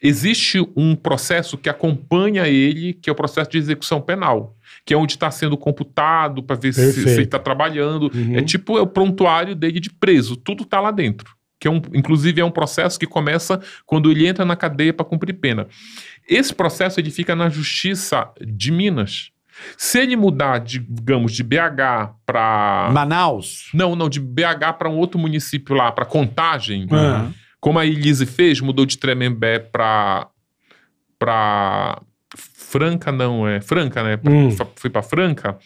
[SPEAKER 3] existe um processo que acompanha ele, que é o processo de execução penal, que é onde está sendo computado para ver se, se ele está trabalhando. É uhum. É tipo é o prontuário dele de preso, tudo está lá dentro que é um, inclusive é um processo que começa quando ele entra na cadeia para cumprir pena. Esse processo ele fica na justiça de Minas. Se ele mudar, digamos, de BH para Manaus? Não, não, de BH para um outro município lá, para Contagem, uhum. como a Elise fez, mudou de Tremembé para para Franca, não é Franca, né? Pra, hum. Foi para Franca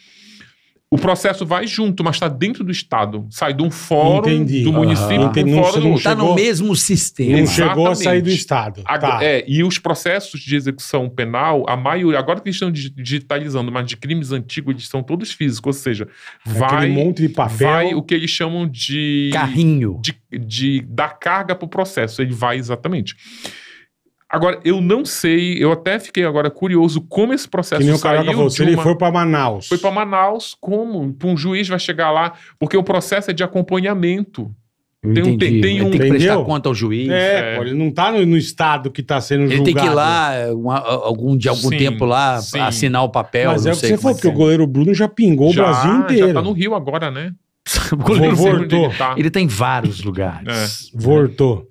[SPEAKER 3] o processo vai junto, mas está dentro do Estado. Sai de
[SPEAKER 4] um fórum
[SPEAKER 2] Entendi. do município para um fórum do Está no mesmo sistema. Não chegou a sair do Estado.
[SPEAKER 4] A, tá. é,
[SPEAKER 3] e os processos de execução penal, a maioria, agora que eles estão digitalizando, mas de crimes antigos, eles são todos físicos. Ou seja, é vai, monte de papel. vai o que eles chamam de... Carrinho. De, de dar carga para o processo. Ele vai exatamente. Agora, eu não sei, eu até fiquei agora curioso como esse processo que nem o saiu. Falou, se uma... ele foi
[SPEAKER 2] para
[SPEAKER 4] Manaus.
[SPEAKER 3] Foi para Manaus, como? Um juiz vai chegar lá, porque o processo é de
[SPEAKER 4] acompanhamento.
[SPEAKER 2] tem, Um, tem, tem um... Tem que prestar Entendeu? conta ao juiz. É, é. Pô,
[SPEAKER 4] ele não está no, no,
[SPEAKER 2] estado que está sendo julgado. Ele tem que ir lá, uma, algum, de algum sim, tempo lá, sim. assinar o papel. Mas é o que você falou, é porque
[SPEAKER 4] o é. goleiro Bruno já pingou já, o Brasil inteiro.
[SPEAKER 2] Já tá no Rio agora, né? o goleiro tá. Voltou. Ele, tá. ele tá em vários lugares. É.
[SPEAKER 4] Voltou.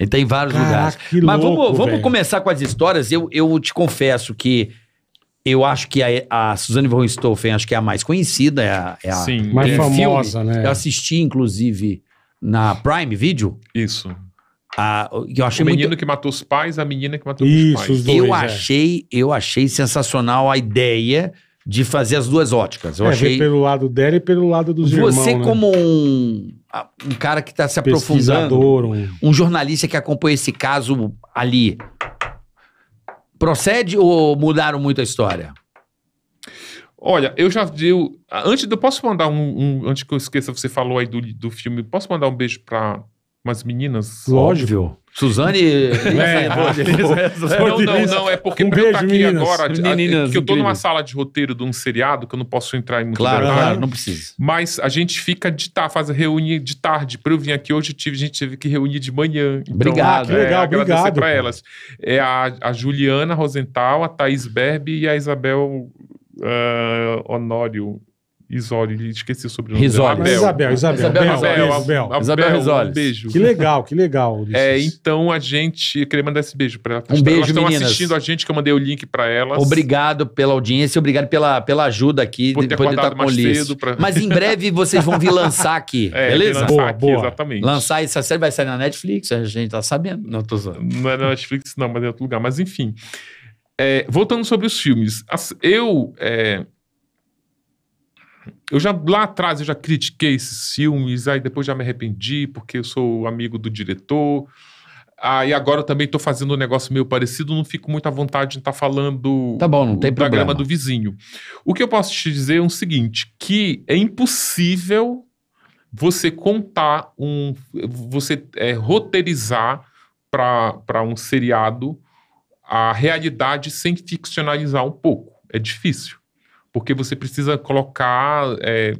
[SPEAKER 2] Ele tá em vários Caraca, lugares. Que Mas louco, vamos, vamos começar com as histórias. Eu, eu te confesso que eu acho que a, a Suzane von Stoffen acho que é a mais conhecida, é a, é a Sim, mais famosa, filme. né? Eu assisti, inclusive, na Prime Video. Isso. A, eu achei o menino muito... que matou os pais, a menina que matou Isso, os pais. dois, eu, é. achei, eu achei sensacional a ideia de fazer as duas óticas. Eu é, achei pelo lado dela e pelo lado dos Você irmãos. Você né? como né? um um cara que está se aprofundando, um... um jornalista que acompanha esse caso ali. Procede ou mudaram muito a história?
[SPEAKER 3] Olha, eu já vi. Antes, eu posso mandar um, um, Antes que eu esqueça, você falou aí do, do filme. Posso mandar um beijo para umas meninas? Lógico. Óbvio. Suzane. É, é. não, não, não, é porque um pra beijo, eu aqui meninas, agora. É, meninas, que eu tô numa sala de roteiro de um seriado, que eu não posso entrar em muito claro, detalhe. Claro, não precisa. Mas a gente fica de tarde, faz reunir de tarde. Pra eu vir aqui hoje, tive, a gente teve que reunir de manhã. Então, obrigado, é, legal, agradecer obrigado. pra elas. É a, a Juliana Rosenthal, a Thaís Berbe e a Isabel uh, Honório. Isoli, esqueci sobre o nome Isabel. Isabel, Isabel, Isabel, Isabel, Isabel, Isabel, Isabel um beijo.
[SPEAKER 4] Que legal, que legal.
[SPEAKER 3] É, então a gente queria mandar esse beijo para ela. Um beijo, Elas estão assistindo a gente que eu mandei o link para elas. Obrigado pela audiência, obrigado
[SPEAKER 2] pela, pela ajuda aqui Por ter estar com o Ulisses. Pra... Mas em breve vocês vão vir lançar aqui, é, beleza? Lançar boa, aqui, boa. Exatamente. Lançar essa série vai sair na Netflix, a gente tá sabendo. Não tô usando. Não é
[SPEAKER 3] na Netflix não, mas é em outro lugar, mas enfim. É, voltando sobre os filmes, eu é, eu já lá atrás eu já critiquei esses filmes, aí depois já me arrependi porque eu sou amigo do diretor. Aí ah, agora eu também estou fazendo um negócio meio parecido, não fico muito à vontade de estar tá falando tá bom, não tem problema. do vizinho. O que eu posso te dizer é o seguinte, que é impossível você contar um, você é, roteirizar para um seriado a realidade sem ficcionalizar um pouco. É difícil porque você precisa colocar é,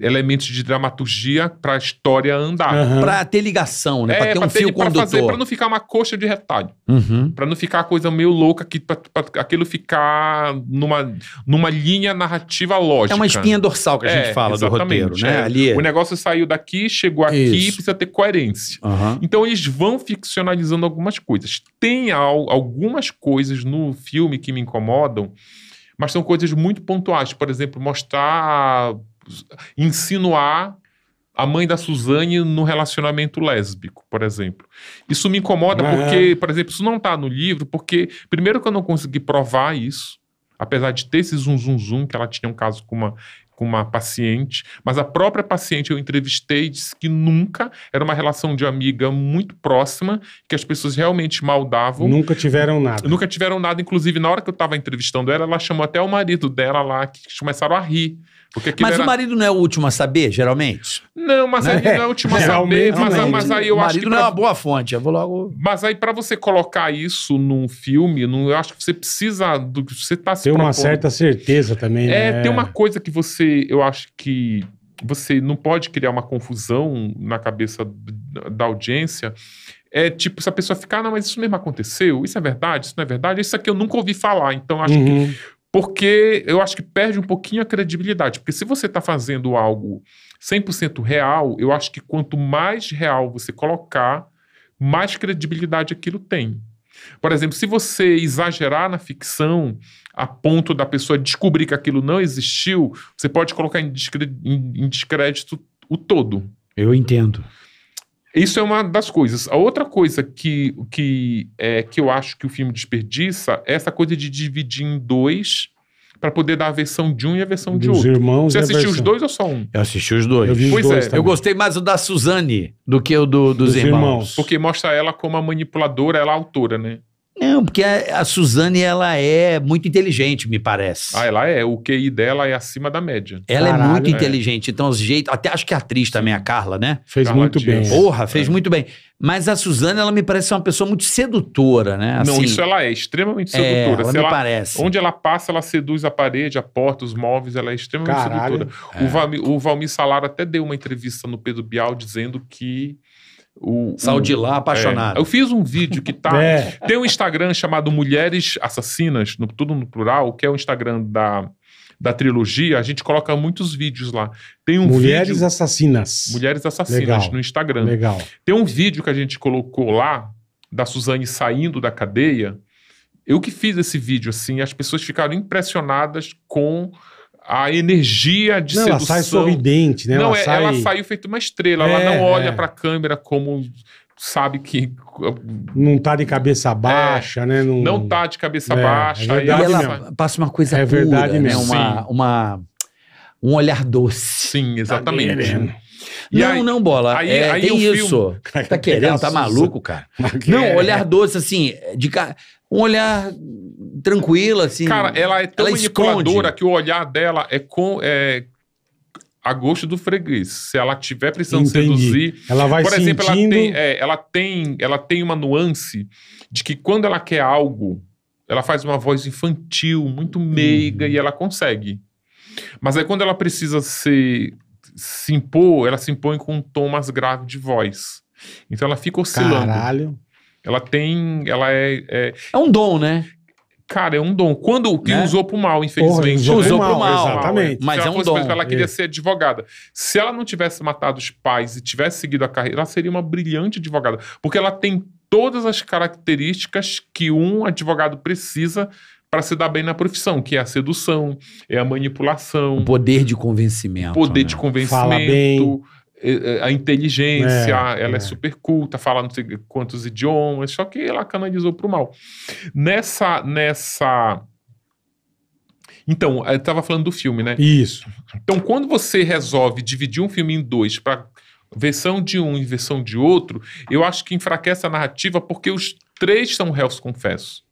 [SPEAKER 3] elementos de dramaturgia para a história andar. Uhum. Para ter ligação, né? É, para ter um fio pra condutor. Fazer, não ficar uma coxa de retalho. Uhum. Para não ficar coisa meio louca, para aquilo ficar numa, numa linha narrativa lógica. É uma espinha dorsal que a gente é, fala do roteiro, né? É. Ali é O negócio saiu daqui, chegou aqui, Isso. precisa ter coerência. Uhum. Então eles vão ficcionalizando algumas coisas. Tem al algumas coisas no filme que me incomodam, mas são coisas muito pontuais. Por exemplo, mostrar, insinuar a mãe da Suzane no relacionamento lésbico, por exemplo. Isso me incomoda uhum. porque, por exemplo, isso não está no livro, porque, primeiro, que eu não consegui provar isso apesar de ter esse zum zum zum que ela tinha um caso com uma com uma paciente, mas a própria paciente eu entrevistei disse que nunca era uma relação de amiga muito próxima, que as pessoas realmente maldavam. Nunca
[SPEAKER 2] tiveram nada.
[SPEAKER 3] Nunca tiveram nada, inclusive na hora que eu estava entrevistando ela, ela chamou até o marido dela lá que começaram a rir mas era... o marido
[SPEAKER 2] não é o último a saber, geralmente? Não, mas ele né? não é o último a saber. Mas, mas, aí eu o acho que. marido não é pra... é uma boa fonte, eu vou logo.
[SPEAKER 3] Mas aí, para você colocar isso num filme, não eu acho que você precisa. Do, você está se Ter uma certa
[SPEAKER 4] certeza também. É, né? tem uma
[SPEAKER 3] coisa que você. Eu acho que você não pode criar uma confusão na cabeça da audiência. É tipo, se a pessoa ficar, ah, não, mas isso mesmo aconteceu, isso é verdade, isso não é verdade, isso aqui eu nunca ouvi falar. Então, acho uhum. que porque eu acho que perde um pouquinho a credibilidade. Porque se você está fazendo algo 100% real, eu acho que quanto mais real você colocar, mais credibilidade aquilo tem. Por exemplo, se você exagerar na ficção a ponto da pessoa descobrir que aquilo não existiu, você pode colocar em, descrédito o todo.
[SPEAKER 2] Eu entendo.
[SPEAKER 3] Isso é uma das coisas. A outra coisa que, que, é, que eu acho que o filme desperdiça é essa coisa de dividir em dois para poder dar a versão de um e a versão Dos de outro. Irmãos Você assistiu os dois
[SPEAKER 2] ou só um? Eu assisti os dois. Eu vi os pois dois é. Também. Eu gostei
[SPEAKER 3] mais do da Suzane do que o do, dos, dos irmãos. irmãos. Porque mostra ela como a manipuladora, ela a é
[SPEAKER 2] autora, né? Não, porque a, a Suzane, ela é muito inteligente, me parece. Ah, ela é. O QI dela é acima da média. Ela é Caralho, é muito é. inteligente, então os jeitos... Até acho que a atriz também, a Carla, né? Fez Carla muito Dias. bem. Porra, fez é. muito bem. Mas a Suzane, ela me parece ser uma pessoa muito sedutora, né? Assim, não, isso
[SPEAKER 3] ela é, extremamente é, sedutora. É, ela Se me ela, parece. Onde ela passa, ela seduz a parede, a porta, os móveis, ela é extremamente Caralho. sedutora. O, é. Valmi, o Valmir Salar até deu uma entrevista no Pedro Bial dizendo que o, Saiu de lá apaixonado. É. Eu fiz um vídeo que tá. é. Tem um Instagram chamado Mulheres Assassinas, no, tudo no plural, que é o Instagram da, da trilogia. A gente coloca muitos vídeos lá. Tem um Mulheres vídeo,
[SPEAKER 4] Assassinas.
[SPEAKER 3] Mulheres Assassinas Legal. no Instagram. Legal. Tem um vídeo que a gente colocou lá, da Suzane saindo da cadeia. Eu que fiz esse vídeo, assim, as pessoas ficaram impressionadas com a energia de não, sedução. Ela sai sorridente, né? Não, ela, é, sai... ela saiu feito uma estrela. É, ela não olha é. para a câmera como sabe que
[SPEAKER 4] não tá de cabeça é. baixa, é, né? Não... não tá de cabeça é, é baixa. É verdade, e ela mesmo. passa uma coisa é pura, verdade né? Mesmo. Uma,
[SPEAKER 2] uma um olhar doce. Sim, tá exatamente. Tá e não, aí, não, bola. Aí, é, aí tem isso. Filme... Tá querendo, tá maluco, cara? Não, é. olhar doce, assim, de cara. Um olhar tranquilo, assim. Cara, ela é tão ela manipuladora esconde.
[SPEAKER 3] que o olhar dela é com. É, a gosto do freguês. Se ela tiver precisando Entendi. seduzir, ela vai por sentindo... exemplo, ela tem, é, ela tem, ela tem uma nuance de que quando ela quer algo, ela faz uma voz infantil, muito meiga hum. e ela consegue. Mas aí quando ela precisa se, se impor, ela se impõe com um tom mais grave de voz. Então ela fica oscilando. Caralho. Ela tem. Ela é. É, é um dom, né? Cara, é um dom. Quando que né? usou pro mal, infelizmente. Porra, usou, né? pro mal, exatamente. Mas é um dom. Ela é. queria ser advogada. Se ela não tivesse matado os pais e tivesse seguido a carreira, ela seria uma brilhante advogada. Porque ela tem todas as características que um advogado precisa para se dar bem na profissão, que é a sedução, é a manipulação. O
[SPEAKER 2] poder de convencimento. O poder né? de convencimento fala bem,
[SPEAKER 3] é, é, a inteligência, é, ela é. é. super culta, fala não sei quantos idiomas, só que ela canalizou para o mal. Nessa, nessa... Então, eu estava falando do filme, né? Isso. Então, quando você resolve dividir um filme em dois para versão de um e versão de outro, eu acho que enfraquece a narrativa porque os três são réus confessos.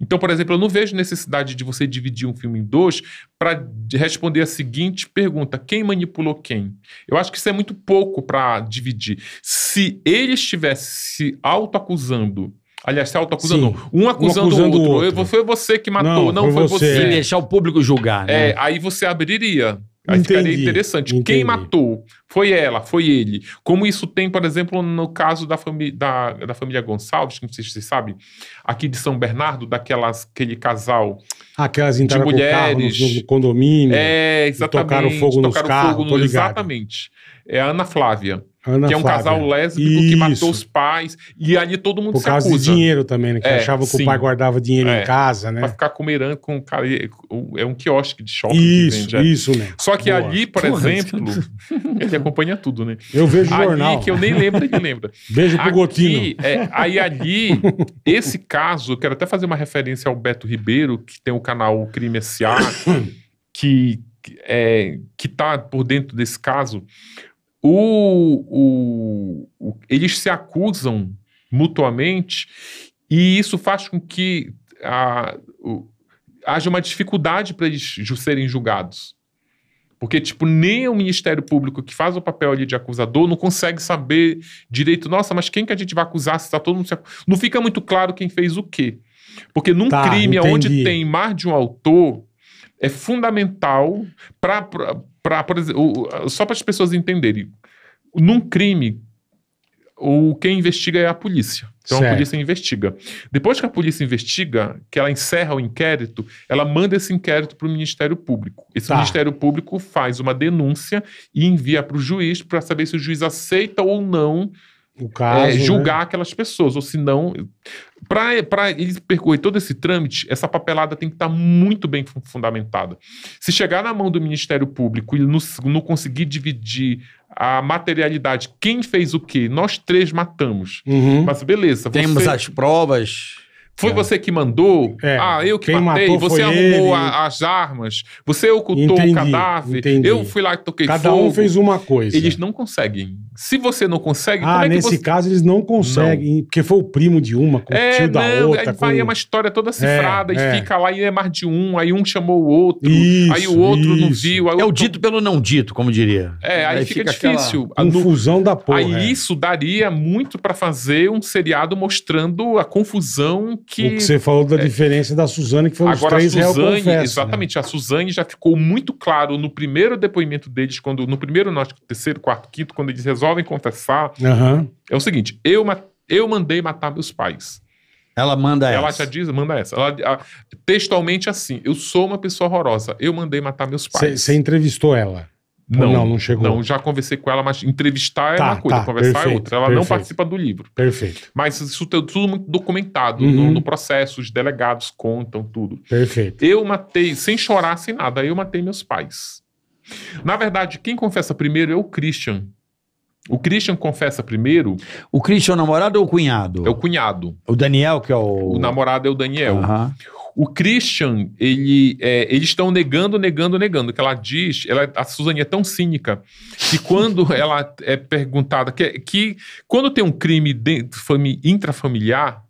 [SPEAKER 3] Então, por exemplo, eu não vejo necessidade de você dividir um filme em dois para responder a seguinte pergunta: quem manipulou quem? Eu acho que isso é muito pouco para dividir. Se ele estivesse se autoacusando Aliás, se autoacusando. Um acusando, um acusando o outro. outro. Foi você que matou, não, não foi, você. você. E
[SPEAKER 2] deixar o público
[SPEAKER 3] julgar, é, né? É, aí você abriria. Aí entendi, ficaria interessante. Entendi. Quem matou? Foi ela, foi ele. Como isso tem, por exemplo, no caso da, fami da, da família Gonçalves, não sei se vocês sabem, aqui de São Bernardo, daquelas aquele casal.
[SPEAKER 4] Aquelas de mulheres. No, no, condomínio. É, exatamente. Tocaram fogo tocaram nos carros. Fogo no,
[SPEAKER 3] exatamente. É a Ana
[SPEAKER 4] Flávia. Ana que é um Flávia. casal
[SPEAKER 3] lésbico Isso. que matou os pais. E ali todo mundo Por se causa do de dinheiro
[SPEAKER 4] também, né? Que é, achava que sim. o pai guardava dinheiro é. em casa, né? Pra
[SPEAKER 3] ficar comerando com o cara. É um quiosque
[SPEAKER 4] de shopping. Isso, vende, é. isso né Só que Boa. ali, por Porra, exemplo,
[SPEAKER 3] ele acompanha tudo, né? Eu vejo jornal. que eu nem lembro, ele lembra. Beijo pro Aqui, Gotino. É, aí ali, esse caso, eu quero até fazer uma referência ao Beto Ribeiro, que tem o canal Crime S.A., que, é, que tá por dentro desse caso o, o, eles se acusam mutuamente e isso faz com que a, o, haja uma dificuldade para eles serem julgados. Porque, tipo, nem o Ministério Público que faz o papel ali de acusador não consegue saber direito, nossa, mas quem que a gente vai acusar se está todo mundo se Não fica muito claro quem fez o quê. Porque num tá, crime entendi. onde tem mais de um autor, é fundamental para por exemplo, só para as pessoas entenderem, num crime, o quem investiga é a polícia. Então certo. a polícia investiga. Depois que a polícia investiga, que ela encerra o inquérito, ela manda esse inquérito para o Ministério Público. Esse tá. Ministério Público faz uma denúncia e envia para o juiz para saber se o juiz aceita ou não é, caso, é, julgar né? aquelas pessoas, ou senão, para ele percorrer todo esse trâmite, essa papelada tem que estar tá muito bem fundamentada. Se chegar na mão do Ministério Público e não, não conseguir dividir a materialidade, quem fez o quê? Nós três matamos. Uhum. Mas beleza. Você... Temos as provas. Foi é. você que mandou? É. Ah, eu que Quem matei. Você arrumou as armas. Você ocultou entendi, o cadáver. Entendi. Eu fui lá e toquei Cada fogo. Cada um fez uma coisa. Eles não conseguem. Se você não consegue, ah, como é que nesse você...
[SPEAKER 4] caso eles não conseguem, não. porque foi o primo de uma, com é, o tio não, da outra. Aí com... vai é uma
[SPEAKER 3] história toda é, cifrada é, e fica lá e é mais de um. Aí um chamou o outro. Isso, aí o outro isso. não viu. É o dito pelo não dito, como diria. É, aí, aí fica, fica, difícil. Aquela...
[SPEAKER 4] Confusão da porra. Aí é.
[SPEAKER 3] isso daria muito para fazer um seriado mostrando a confusão que. O que você
[SPEAKER 4] falou da é. diferença da Suzane, que foi Agora, os três a Suzane, confesso, né?
[SPEAKER 3] Exatamente, né? a Suzane já ficou muito claro no primeiro depoimento deles, quando no primeiro, no terceiro, quarto, quinto, quando eles resolvem confessar. Uhum. É o seguinte: eu, eu mandei matar meus pais.
[SPEAKER 4] Ela manda ela essa. Ela já
[SPEAKER 3] diz, manda essa. Ela, a, textualmente assim, eu sou uma pessoa horrorosa, eu mandei matar meus pais. Você
[SPEAKER 4] entrevistou ela? Não, não, não, chegou. Não,
[SPEAKER 3] já conversei com ela, mas entrevistar é tá, é uma coisa, tá, conversar perfeito, é outra. Ela perfeito, não participa do
[SPEAKER 4] livro. Perfeito.
[SPEAKER 3] Mas isso tudo muito documentado uhum. no, no, processo, os delegados contam tudo. Perfeito. Eu matei, sem chorar, sem nada, eu matei meus pais. Na verdade, quem confessa primeiro é o Christian. O Christian confessa primeiro. O Christian é o namorado ou o cunhado? É o cunhado. O Daniel, que é o. O namorado é o Daniel. Uhum. O Christian, ele, é, eles estão negando, negando, negando. O que ela diz, ela, a Suzane é tão cínica que quando ela é perguntada que, que quando tem um crime de, fami, intrafamiliar,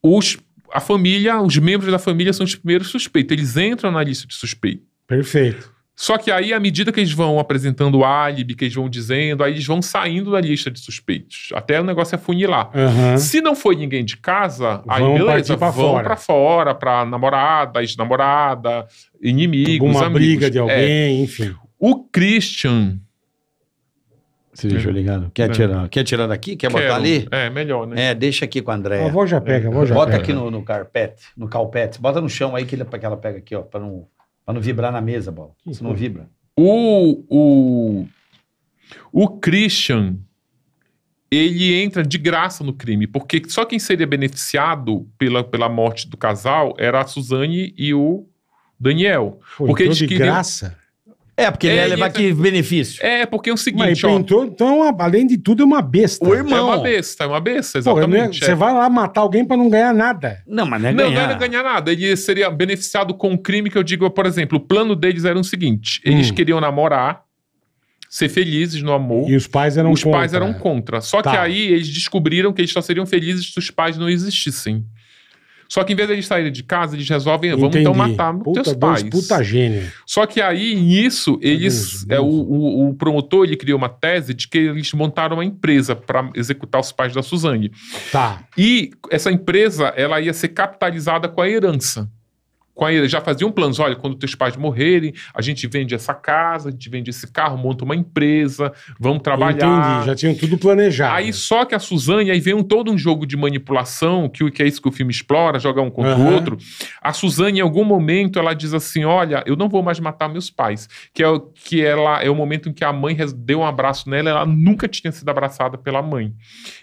[SPEAKER 3] os, a família, os membros da família são os primeiros suspeitos. Eles entram na
[SPEAKER 4] lista de suspeitos. Perfeito.
[SPEAKER 3] Só que aí, à medida que eles vão apresentando o álibi, que eles vão dizendo, aí eles vão saindo da lista de suspeitos. Até o negócio afunilar. Uhum. Se não foi ninguém de casa, aí vão beleza, pra vão fora. pra fora, pra namorada, ex-namorada,
[SPEAKER 2] inimigos, Uma amigos. briga de é. alguém, é.
[SPEAKER 4] enfim. O Christian...
[SPEAKER 2] Você deixou ligado? Quer, é. Né? tirar, quer tirar daqui? Quer Quero. botar ali? É, melhor, né? É, deixa aqui com a André. A avó já pega, a avó já Bota pega. aqui no, no carpete, no calpete. Bota no chão aí que, ele, que ela pega aqui, ó, pra não Pra não vibrar na mesa, bola. Isso não vibra. O, o,
[SPEAKER 3] o Christian, ele entra de graça no crime, porque só quem seria beneficiado pela, pela morte do casal era a Suzane e o Daniel. Pô, porque então de queriam, graça?
[SPEAKER 2] É, porque ele É, ia levar e- que benefício? É, porque é o Mas seguinte,
[SPEAKER 4] ó. pintou, então, além de tudo, é uma besta. O irmão. É uma
[SPEAKER 3] besta, é uma besta, Pô, é- Você vai lá
[SPEAKER 4] matar alguém pra não ganhar nada. Não,
[SPEAKER 3] mas não é Não, não ganhar. ganhar nada. Ele seria beneficiado com um crime que eu digo, por exemplo, o plano deles era o seguinte: eles Hum. queriam namorar, ser felizes no amor.
[SPEAKER 4] E os pais eram os contra. pais eram contra. Só que tá.
[SPEAKER 3] aí eles descobriram que eles só seriam felizes se os pais não existissem. Só que em vez de eles saírem de casa, eles resolvem, vamos então matar puta teus Deus, pais.
[SPEAKER 4] Puta gênio.
[SPEAKER 3] Só que aí, nisso, tá eles. É, o, o, o, promotor ele criou uma tese de que eles montaram uma empresa para executar os pais da Suzane. Tá. E essa empresa, ela ia ser capitalizada com a herança com a, já faziam planos, olha, quando teus pais morrerem, a gente vende essa casa, a gente vende esse carro, monta uma empresa, vamos trabalhar. Entendi,
[SPEAKER 4] já tinham tudo planejado.
[SPEAKER 3] Aí só que a Suzane, aí vem um, todo um jogo de manipulação, que, que é isso que o filme explora, joga um contra uhum. o outro. A Suzane, em algum momento, ela diz assim, olha, eu não vou mais matar meus pais. Que é, que ela, é o momento em que a mãe deu um abraço nela, ela nunca tinha sido abraçada pela mãe.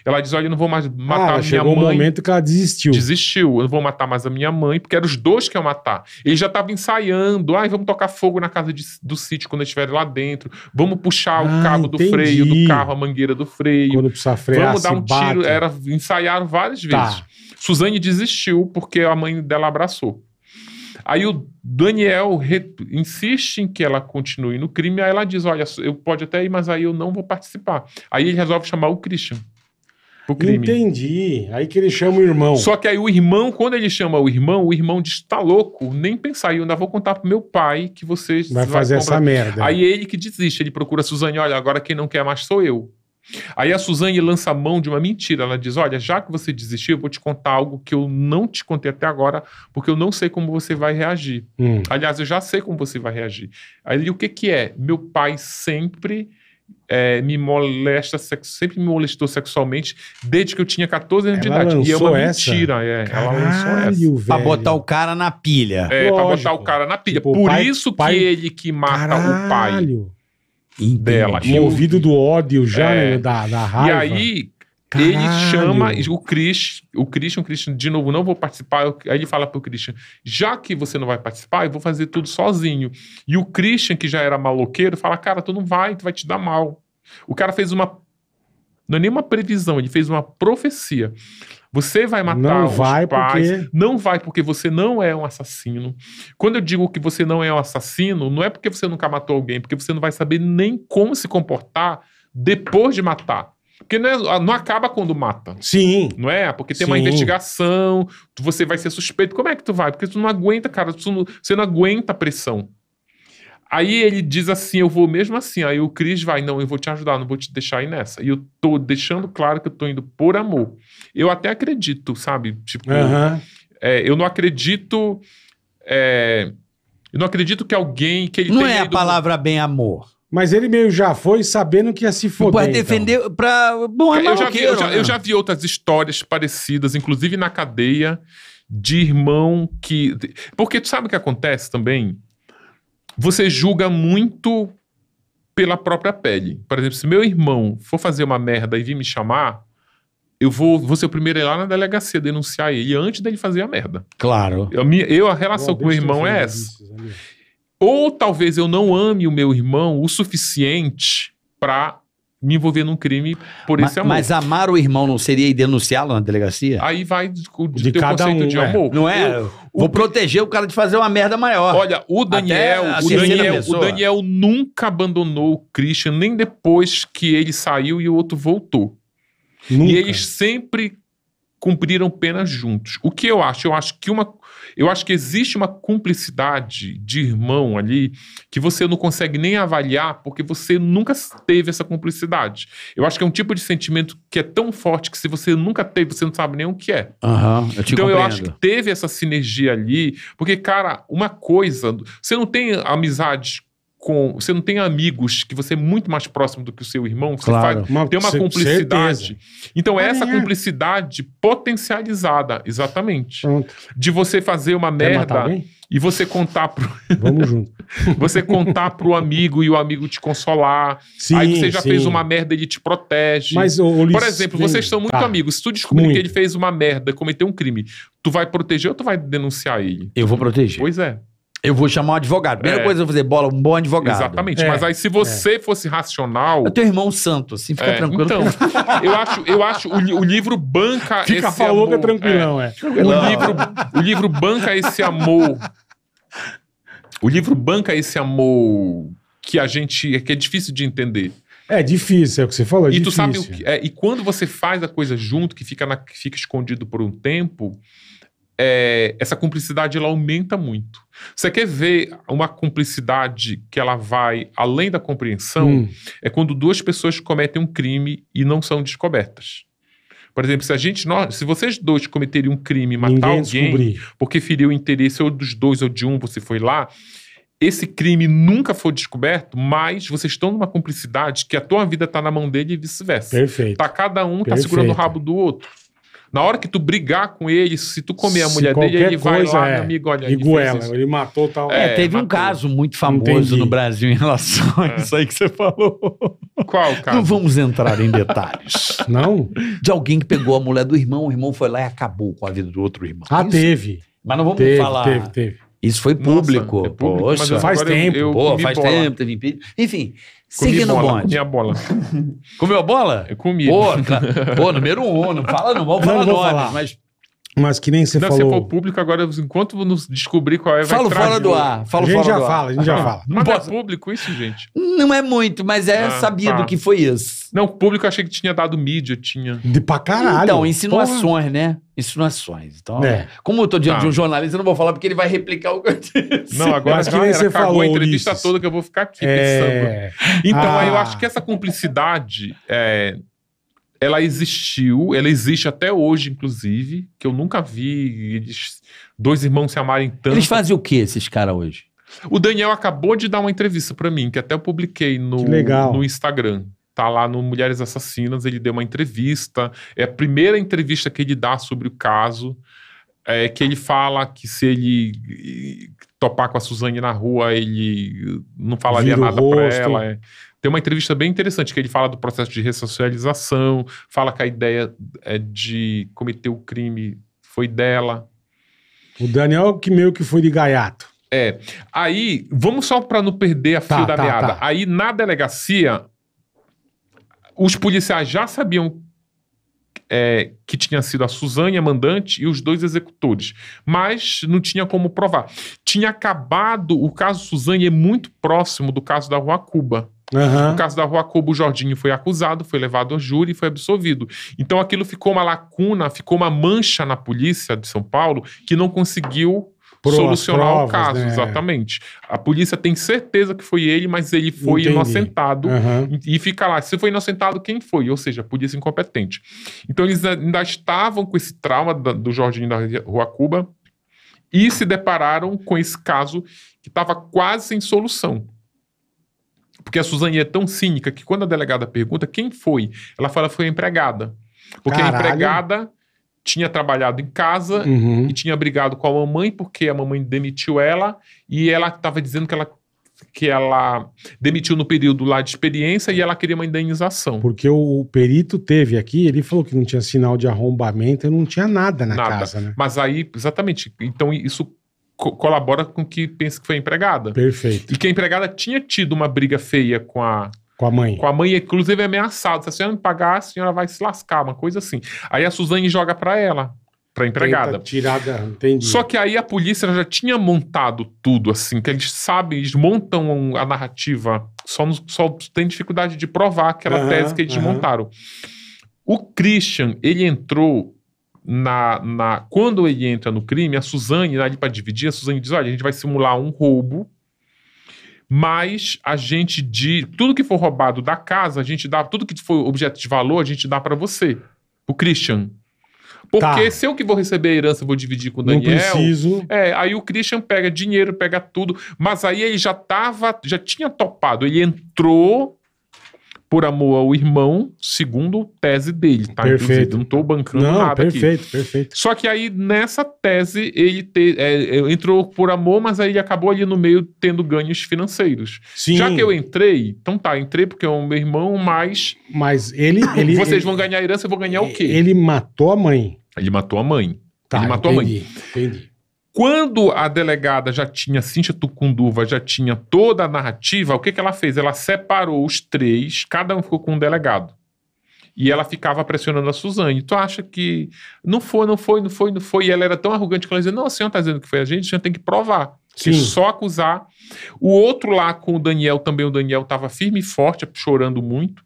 [SPEAKER 3] Ela diz, olha, eu não vou mais matar ah, minha chegou mãe. chegou um momento que ela desistiu. Desistiu, eu não vou matar mais a minha mãe, porque eram os dois que eu matava Tá. Ele já estava ensaiando, ai, vamos tocar fogo na casa de, do sítio quando estiver lá dentro, vamos puxar o ah, cabo entendi. do freio do carro, a mangueira do freio. Quando precisar frear, vamos dar um bate. tiro. Era ensaiaram várias tá. vezes. Tá. Suzane desistiu porque a mãe dela abraçou. Aí o Daniel re... insiste em que ela continue no crime, aí ela diz: Olha, eu pode até ir, mas aí eu não vou participar. Aí ele resolve chamar o Christian.
[SPEAKER 4] Entendi. Aí que ele chama o irmão. Só
[SPEAKER 3] que aí o irmão, quando ele chama o irmão, o irmão diz: tá louco, nem pensar. E eu ainda vou contar pro meu pai que você vai, vai fazer comprar. essa merda. Aí ele que desiste, ele procura a Suzane: olha, agora quem não quer mais sou eu. Aí a Suzane lança a mão de uma mentira. Ela diz: Olha, já que você desistiu, eu vou te contar algo que eu não te contei até agora, porque eu não sei como você vai reagir. Hum. Aliás, eu já sei como você vai reagir. Aí o que, que é? Meu pai sempre é, me molesta, sempre me molestou sexualmente desde que eu tinha 14 anos ela de idade. E é uma mentira.
[SPEAKER 2] É, Caralho, ela lançou essa. Velho. Pra botar o cara na pilha. É, Lógico. pra
[SPEAKER 3] botar o cara na pilha. Tipo, Por pai, isso pai... que ele que mata Caralho. o pai.
[SPEAKER 2] Entendi. dela.
[SPEAKER 4] ouvido do ódio já, é. da, da raiva. E
[SPEAKER 3] aí, Caralho. Ele chama o Chris, o Christian, o Christian, de novo, não vou participar. aí ele fala pro Christian: já que você não vai participar, eu vou fazer tudo sozinho. E o Christian, que já era maloqueiro, fala: cara, tu não vai, tu vai te dar mal. O cara fez uma. Não é nenhuma previsão, ele fez uma profecia. Você vai matar não os vai pais. Porque... Não vai, porque você não é um assassino. Quando eu digo que você não é um assassino, não é porque você nunca matou alguém, é porque você não vai saber nem como se comportar depois de matar. Porque não, é, ah, não, acaba quando mata. Sim. Não é? Porque tem Sim. uma investigação, você vai ser suspeito. Como é que tu vai? Porque tu não aguenta, cara. Tu não, você não aguenta a pressão. Aí ele diz assim: Eu vou mesmo assim. Aí o Cris vai: Não, eu vou te ajudar, não vou te deixar ir nessa. E eu tô deixando claro que eu tô indo por amor. Eu até acredito, sabe? Tipo, é, eu não acredito. É, eu não acredito que alguém. que ele Não é a palavra
[SPEAKER 4] bem amor. Mas ele meio já foi sabendo que ia se foder.
[SPEAKER 2] Pra então. defender. Então. Pra... Bom, é eu já, vi, eu, já, eu né? já
[SPEAKER 3] vi outras histórias parecidas, inclusive na cadeia, de irmão que. Porque tu sabe o que acontece também? Você julga muito pela própria pele. Por exemplo, se meu irmão for fazer uma merda e vir me chamar, eu vou, vou ser o primeiro a ir lá na delegacia denunciar ele antes dele fazer a merda. Claro. Eu, eu a relação com o irmão é essa. Ou talvez eu não ame o meu irmão o suficiente para
[SPEAKER 2] me envolver num crime por esse mas, amor. Mas amar o irmão não seria denunciá-lo na delegacia? Aí vai o de cada conceito um, de é. amor. É. Não é? Vou o... proteger o cara de fazer uma merda maior. Olha, o Daniel, o Daniel, o
[SPEAKER 3] Daniel nunca abandonou o Christian, nem depois que ele saiu e o outro voltou. Nunca. E eles sempre cumpriram penas juntos. O que eu acho? Eu acho que uma eu acho que existe uma cumplicidade de irmão ali que você não consegue nem avaliar porque você nunca teve essa cumplicidade. Eu acho que é um tipo de sentimento que é tão forte que se você nunca teve, você não sabe nem o que é. Uhum, eu então compreendo. eu acho que teve essa sinergia ali, porque, cara, uma coisa. Você não tem amizades com. Você não tem amigos que você é muito mais próximo do que o seu irmão,
[SPEAKER 4] você claro. faz, uma, tem uma cumplicidade.
[SPEAKER 3] Então, é essa ah, é. cumplicidade potencializada, exatamente. Pronto. De você fazer uma Quer merda e você contar pro.
[SPEAKER 4] Vamos junto.
[SPEAKER 3] você contar pro amigo e o amigo te consolar. Sim, Aí você já sim. fez uma merda, ele te protege. Mas, ô, Ulisses, Por exemplo, vem... vocês são muito amigos. Se tu descobrir muito. que ele fez uma merda, cometeu um crime, tu vai proteger ou tu vai denunciar ele? Eu vou proteger. Pois é. Eu vou chamar um
[SPEAKER 2] advogado. Primeira é. coisa eu vou fazer, bola, um bom advogado. Exatamente. É. Mas aí, se você é. fosse racional. É teu irmão santo, assim, fica é, tranquilo. Então,
[SPEAKER 3] eu acho, eu acho o, o livro banca fica esse falou amor. Fica é.
[SPEAKER 2] tranquilão, é. O, livro, o livro banca esse amor.
[SPEAKER 3] O livro banca esse amor que a gente. que é difícil de entender.
[SPEAKER 4] É difícil, é o que você falou. É e difícil. tu sabe o que,
[SPEAKER 3] é, e quando você faz a coisa junto, que fica, na, que fica escondido por um tempo, é, essa cumplicidade ela aumenta muito. Você quer ver uma cumplicidade que ela vai além da compreensão? Hum. É quando duas pessoas cometem um crime e não são descobertas. Por exemplo, se a gente, nós, se vocês dois cometerem um crime, matar Ninguém alguém, descobri. porque feriu o interesse ou dos dois ou de um, você foi lá, esse crime nunca foi descoberto, mas vocês estão numa cumplicidade que a tua vida está na mão dele e vice-versa. Perfeito. Tá cada um Perfeito. tá segurando o rabo do outro. Na hora que tu brigar com ele, se tu comer a mulher dele, ele vai lá, é. amigo, olha, ele goela, ele, ele matou tal. É, é teve matou. um
[SPEAKER 2] caso muito famoso Entendi. no Brasil em relação a é. isso aí que você falou. Qual caso? Não vamos entrar em detalhes. não? De alguém que pegou a mulher do irmão, o irmão foi lá e acabou com a vida do outro irmão. Ah, isso? teve. Mas não vamos teve, falar. Teve, teve. Isso foi público. Nossa, é público Poxa, faz tempo. Eu, eu Pô, faz bola. tempo, teve impedimento. Enfim, Comi o bola, bonde. Comi a bola. Comeu a bola? Eu comi. Pô, cara, pô número um. Não fala não, vamos falar nome, mas
[SPEAKER 4] mas que nem você
[SPEAKER 2] falou. Se for
[SPEAKER 3] público, agora, enquanto nos descobrir qual é, vai Falo fora do ar. Falo a gente já fala, a gente já ah, fala. Mas é público isso, gente?
[SPEAKER 4] Não
[SPEAKER 2] é muito, mas é ah, sabido tá. que foi isso.
[SPEAKER 3] Não, público achei que tinha dado mídia, tinha. De pra caralho. Então, insinuações,
[SPEAKER 2] é Porra. né? Insinuações. É então, é.
[SPEAKER 3] como eu tô diante tá. de um tá. jornalista, eu não vou falar porque ele vai replicar o que eu disse. Não, agora mas que nem você falou, a entrevista Ulisses. toda que eu vou ficar aqui é... pensando. Então, ah. aí eu ah. acho que essa cumplicidade... É ela existiu, ela existe até hoje, inclusive, que eu nunca vi eles, dois irmãos se amarem tanto. Eles
[SPEAKER 2] fazem o que esses caras hoje?
[SPEAKER 3] O Daniel acabou de dar uma entrevista para mim, que até eu publiquei no, no Instagram. Tá lá no Mulheres Assassinas, ele deu uma entrevista. É a primeira entrevista que ele dá sobre o caso. É que ele fala que se ele eh, topar com a Suzane na rua, ele não falaria Vira nada para ela. É. Tem uma entrevista bem interessante que ele fala do processo de ressocialização, fala que a ideia é, de cometer o crime
[SPEAKER 4] foi dela. O Daniel que meio que foi de gaiato.
[SPEAKER 3] É. Aí, vamos só para não perder a tá, da tá, meada. Tá. Aí, na delegacia, os policiais já sabiam é, que tinha sido a Suzane, a mandante, e os dois executores. Mas não tinha como provar. Tinha acabado, o caso Suzane é muito próximo do caso da Rua Cuba. Uhum. No caso da Rua Cobo o Jorginho foi acusado, foi levado ao júri e foi absolvido. Então aquilo ficou uma lacuna, ficou uma mancha na polícia de São Paulo que não conseguiu solucionar provas, o caso, né? exatamente. A polícia tem certeza que foi ele, mas ele foi Entendi. inocentado uhum. e fica lá. Se foi inocentado, quem foi? Ou seja, a polícia incompetente. Então eles ainda estavam com esse trauma do Jorginho da Rua Cuba e se depararam com esse caso que estava quase sem solução. Porque a Suzane é tão cínica que quando a delegada pergunta quem foi, ela fala foi a empregada. Porque Caralho. a empregada tinha trabalhado em casa uhum. e tinha brigado com a mamãe porque a mamãe demitiu ela e ela estava dizendo que ela que ela demitiu no período lá de experiência e ela queria uma indenização.
[SPEAKER 4] Porque o perito teve aqui, ele falou que não tinha sinal de arrombamento, não tinha nada na nada. casa, né?
[SPEAKER 3] Mas aí, exatamente. Então isso co colabora com que pensa que foi a empregada. Perfeito. E que a empregada tinha tido uma briga feia com a com a mãe. Com a mãe, inclusive, ameaçado. Se a senhora não pagar, a senhora vai se lascar, uma coisa assim. Aí a Suzane joga para ela, pra
[SPEAKER 4] empregada. Tenta tirada, entendi. Só
[SPEAKER 3] que aí a polícia já tinha montado tudo, assim, que eles sabem, eles montam a narrativa, só, no, só tem dificuldade de provar aquela uhum, tese que eles uhum. montaram. O Christian, ele entrou na, na, quando ele entra no crime, a Suzane, né, ali para dividir, a Suzane diz: olha, a gente vai simular um roubo, mas a gente de tudo que for roubado da casa, a gente dá tudo que for objeto de valor, a gente dá para você, o Christian. Porque tá. se eu que vou receber a herança, vou dividir com o Daniel. Não preciso. É, aí o Christian pega dinheiro, pega tudo, mas aí ele já tava, já tinha topado, ele entrou por amor ao irmão, segundo tese dele, tá? Perfeito. não tô bancando não, nada perfeito, aqui.
[SPEAKER 4] Perfeito, Só que
[SPEAKER 3] aí, nessa tese, ele te, é, entrou por amor, mas aí ele acabou ali no meio tendo ganhos financeiros. Sim. Já que eu entrei, então tá, entrei porque é o meu irmão, mas...
[SPEAKER 4] Mas ele... ele vocês ele, vão
[SPEAKER 3] ganhar herança, eu vou ganhar ele,
[SPEAKER 4] o quê? Ele matou a mãe. Ele matou a mãe.
[SPEAKER 3] Tá, ele matou entendi, a mãe. Entendi. Quando a delegada já tinha, Cintia Tucunduva, já tinha toda a narrativa, o que, que ela fez? Ela separou os três, cada um ficou com um delegado. E ela ficava pressionando a Suzane. Tu acha que não foi, não foi, não foi, não foi? E ela era tão arrogante que ela dizia: Não, a senhora está dizendo que foi a gente, a gente tem que provar. Sim. Que só acusar. O outro lá com o Daniel também, o Daniel estava firme e forte, chorando muito.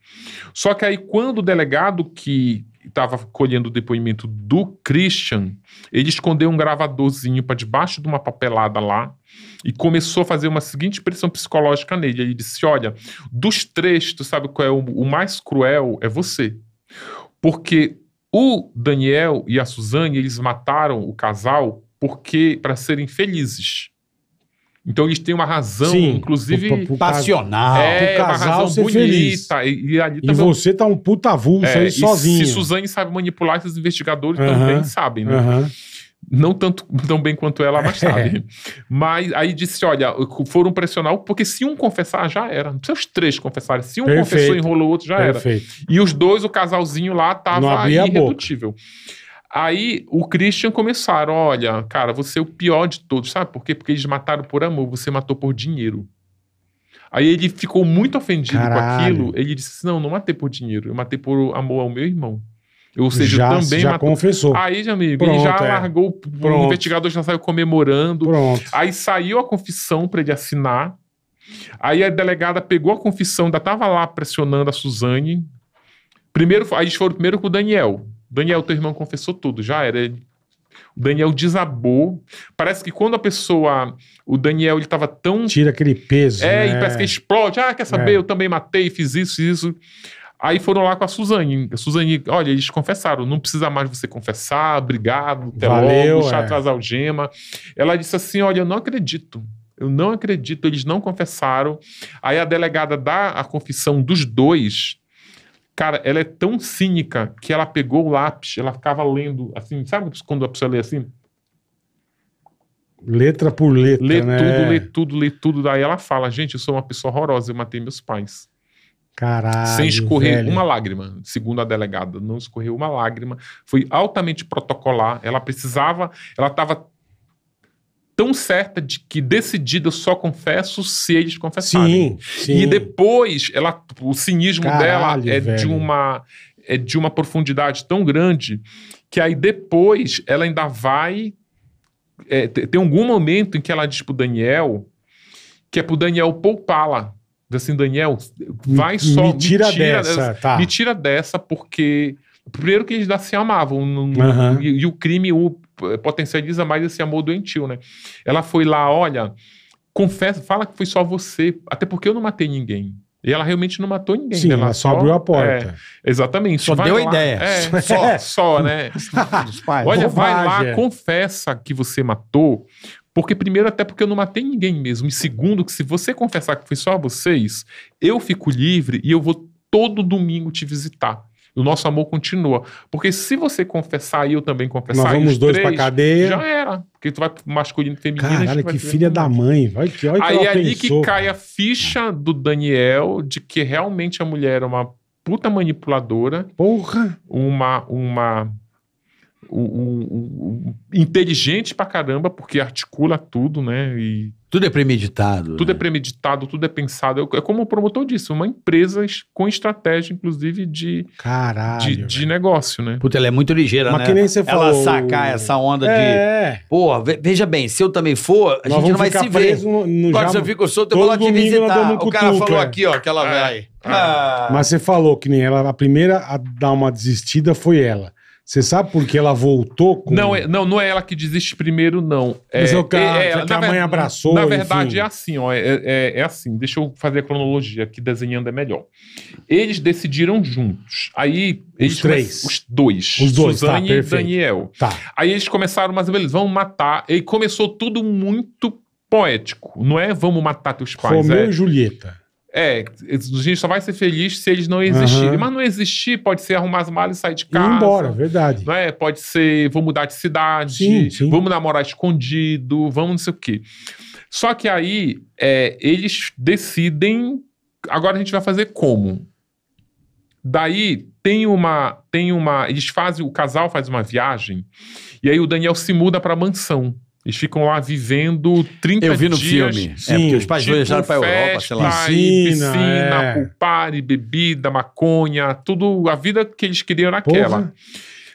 [SPEAKER 3] Só que aí, quando o delegado que estava colhendo o depoimento do Christian, ele escondeu um gravadorzinho para debaixo de uma papelada lá e começou a fazer uma seguinte pressão psicológica nele. Ele disse: Olha, dos três, tu sabe qual é o, o mais cruel? É você. Porque o Daniel e a Suzane, eles mataram o casal porque para serem felizes. Então eles têm uma razão, Sim, inclusive. Pro, pro passional. É, pro casal uma razão bonita. E, e, ali e também, você tá
[SPEAKER 4] um puta avulso é, aí sozinho. Se
[SPEAKER 3] Suzane sabe manipular, esses investigadores uh -huh, também sabem, né? Uh -huh. Não tanto tão bem quanto ela, mas sabe. mas aí disse: olha, foram pressionar, porque se um confessar, já era. Não precisa os três confessarem. Se um Perfeito. confessou, enrolou o outro, já Perfeito. era. E os dois, o casalzinho lá, tava irredutível. boca. Aí o Christian começaram, olha, cara, você é o pior de todos, sabe por quê? Porque eles mataram por amor, você matou por dinheiro. Aí ele ficou muito ofendido Caralho. com aquilo, ele disse, assim, não, não matei por dinheiro, eu matei por amor ao meu irmão. Ou seja, já, também já matou. confessou. Aí, amigo, Pronto, ele já é. largou, Pronto. o investigador já saiu comemorando. Pronto. Aí saiu a confissão para ele assinar. Aí a delegada pegou a confissão, ainda estava lá pressionando a Suzane. Primeiro, aí eles foram primeiro com o Daniel. Daniel, teu irmão confessou tudo, já era. Ele, o Daniel desabou. Parece que quando a pessoa. O Daniel ele tava tão. Tira
[SPEAKER 4] aquele peso. É, né? e parece que
[SPEAKER 3] explode. Ah, quer saber? É. Eu também matei, fiz isso, fiz isso. Aí foram lá com a Suzane. A Suzane, olha, eles confessaram. Não precisa mais você confessar, obrigado, até Valeu, logo, chá é. atrás algema. Ela disse assim: olha, eu não acredito. Eu não acredito, eles não confessaram. Aí a delegada dá a confissão dos dois Cara, ela é tão cínica que ela pegou o lápis, ela ficava lendo, assim, sabe quando a pessoa
[SPEAKER 4] lê assim? Letra por letra. Lê né? tudo, lê
[SPEAKER 3] tudo, lê tudo. Daí ela fala: gente, eu sou uma pessoa horrorosa, eu matei meus pais.
[SPEAKER 4] Caralho. Sem escorrer velho. uma
[SPEAKER 3] lágrima, segundo a delegada. Não escorreu uma lágrima. Foi altamente protocolar. Ela precisava, ela estava tão certa de que decidida só confesso se eles confessarem. Sim, sim. E depois ela, o cinismo Caralho, dela é de uma é de uma profundidade tão grande que aí depois ela ainda vai é, tem algum momento em que ela diz pro Daniel que é pro Daniel poupá-la. Assim, Daniel, vai me, só. Me tira, me tira dessa, dessa tá. Me tira dessa, porque. Primeiro que eles já se amavam. uhum. e, e, o crime o potencializa mais esse amor doentio, né? Ela foi lá, olha, confessa, fala que foi só você, até porque eu não matei ninguém. E ela realmente não matou ninguém. Sim, né? ela, ela só, abriu a porta. É, exatamente. Só deu lá, ideia. É, só, só, né? Olha, vai lá, confessa que você matou, porque, primeiro, até porque eu não matei ninguém mesmo. E segundo, que se você confessar que foi só vocês, eu fico livre e eu vou todo domingo te visitar o nosso amor continua. Porque se você confessar e eu também confessar, nós vamos dois três, pra cadeia. Já era. Porque tu vai masculino e feminino. Caralho, que filha
[SPEAKER 4] da mãe. Olha que, olha Aí que é ali que cai
[SPEAKER 3] a ficha do Daniel de que realmente a mulher é uma puta manipuladora. Porra! Uma. uma um, um, um, inteligente pra caramba, porque articula tudo, né? E tudo é premeditado. Tudo é né? é premeditado, tudo é pensado. É, é como o promotor disse, uma empresa com estratégia, inclusive,
[SPEAKER 2] de, Caralho, de, de negócio, né? Puta, ela é muito ligeira, Mas né? Que nem você ela sacar essa onda é. de. Pô, veja bem, se eu também for, a Nós gente não vai se ver. No, no Agora, se eu fico solto, eu vou lá te visitar. O cara falou aqui, ó, que ela é. vai. Ah. É.
[SPEAKER 4] Mas você falou que nem ela, a primeira a dar uma desistida foi ela. Você sabe por que ela voltou com... Não, é,
[SPEAKER 2] não,
[SPEAKER 3] não é ela que desiste primeiro, não. É, Mas é o que, a, é, é que a mãe abraçou, Na verdade, enfim. é assim, ó. É, é, é assim, deixa eu fazer a cronologia, que desenhando é melhor. Eles decidiram juntos. Aí... Eles os três. Os dois. Os dois, tá, Suzane tá, e Daniel. Tá. Aí eles começaram, mas eles vão matar. E começou tudo muito poético. Não é vamos matar teus pais. Romeu é, e
[SPEAKER 4] Julieta.
[SPEAKER 3] É, a gente só vai ser feliz se eles não existirem. Uhum. Mas não existir pode ser arrumar as malas e sair de casa. ir embora, verdade. Não é? Pode ser, vou mudar de cidade, sim, sim. vamos namorar escondido, vamos não sei o quê. Só que aí, é, eles decidem, agora a gente vai fazer como? Daí, tem uma, tem uma, eles fazem, o casal faz uma viagem, e aí o Daniel se muda pra mansão. Eles ficam lá vivendo 30 dias. Eu vi no dias, filme. É, sim, é porque os pais tipo, viajaram para a Europa, sei lá. Piscina, piscina é. pulpare, bebida, maconha, tudo, a vida que eles queriam naquela. Porra.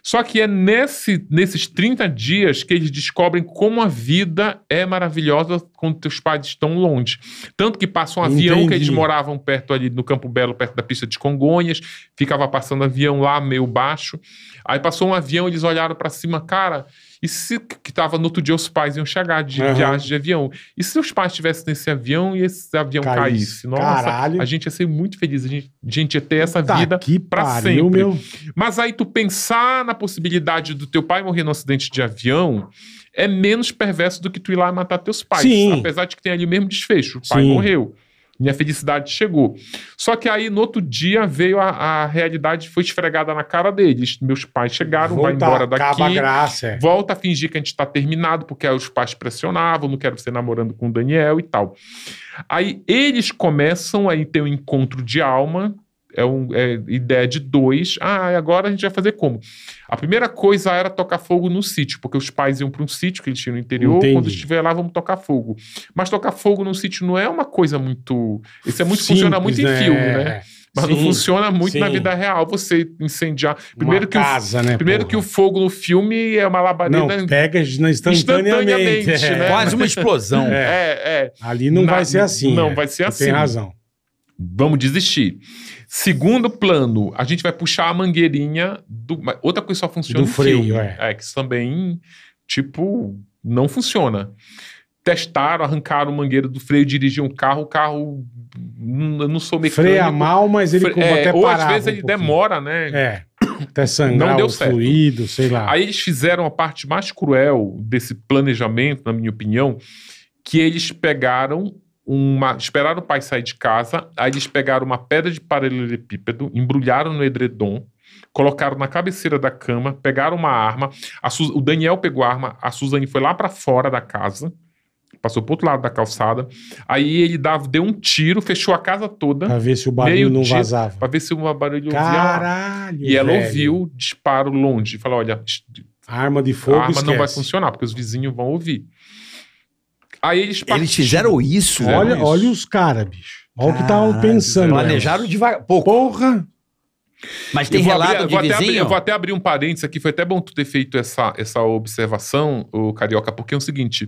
[SPEAKER 3] Só que é nesse, nesses 30 dias que eles descobrem como a vida é maravilhosa quando teus pais estão longe. Tanto que passa um Entendi. avião que eles moravam perto ali no Campo Belo, perto da pista de Congonhas, ficava passando avião lá meio baixo. Aí passou um avião, eles olharam para cima, cara, e se que tava no outro dia os pais iam chegar de uhum. viagem de avião? E se os pais estivessem nesse avião e esse avião caísse? caísse? Nossa, Caralho. a gente ia ser muito feliz, a gente, a gente ia ter essa tá vida para sempre. Meu... Mas aí tu pensar na possibilidade do teu pai morrer num acidente de avião é menos perverso do que tu ir lá matar teus pais. Sim. Apesar de que tem ali o mesmo desfecho. O pai Sim. morreu. Minha felicidade chegou. Só que aí, no outro dia, veio a, a realidade, foi esfregada na cara deles. Meus pais chegaram, volta, vai embora daqui. A graça. É. Volta a fingir que a gente está terminado, porque os pais pressionavam, não quero você namorando com o Daniel e tal. Aí eles começam a ter um encontro de alma, é, um, é ideia de dois. Ah, agora a gente vai fazer como? A primeira coisa era tocar fogo no sítio, porque os pais iam para um sítio que eles tinham no interior. Entendi. Quando estiver lá, vamos tocar fogo. Mas tocar fogo num sítio não é uma coisa muito. Isso é muito Simples, funciona muito né? em filme, né? É. Mas sim, não funciona muito sim. na vida real você incendiar. Primeiro, uma que, casa, o, né, primeiro que o fogo no filme é uma labareda. Não,
[SPEAKER 4] pega instantaneamente. instantaneamente é. né? Quase uma explosão. É,
[SPEAKER 3] é. Ali não na, vai ser assim. Não é. vai ser assim. Tem razão. Vamos desistir. Segundo plano, a gente vai puxar a mangueirinha do. Outra coisa só funciona. Do freio, filme, é. É, que também, tipo, não funciona. Testaram, arrancaram o mangueiro do freio, dirigiam o carro, o carro. Hum, eu não sou mecânico. Freia mal, mas ele Fre é, até Ou às vezes um ele pouquinho.
[SPEAKER 4] demora, né? É. Até sangrar não deu o certo. fluido, sei lá.
[SPEAKER 3] Aí eles fizeram a parte mais cruel desse planejamento, na minha opinião, que eles pegaram uma, esperaram o pai sair de casa, aí eles pegaram uma pedra de paralelepípedo, embrulharam no edredom, colocaram na cabeceira da cama, pegaram uma arma. Su, o Daniel pegou a arma, a Suzane foi lá para fora da casa, passou pro outro lado da calçada. Aí ele dava, deu um tiro, fechou a casa toda. Pra ver se o barulho não vazava. Pra ver se o barulho Caralho, E ela ouviu disparo longe. Falou: olha, a arma de fogo. A arma esquece. não vai funcionar, porque os vizinhos vão ouvir. Aí eles partiram. Eles fizeram isso? Fizeram olha, isso. olha
[SPEAKER 4] os caras, bicho. Olha o que estavam pensando. Planejaram devagar. Pouco. Porra!
[SPEAKER 2] Mas tem relato abrir, de vizinho? Abrir, eu vou
[SPEAKER 3] até abrir um parênteses aqui. Foi até bom tu ter feito essa, essa observação, o Carioca, porque é o seguinte.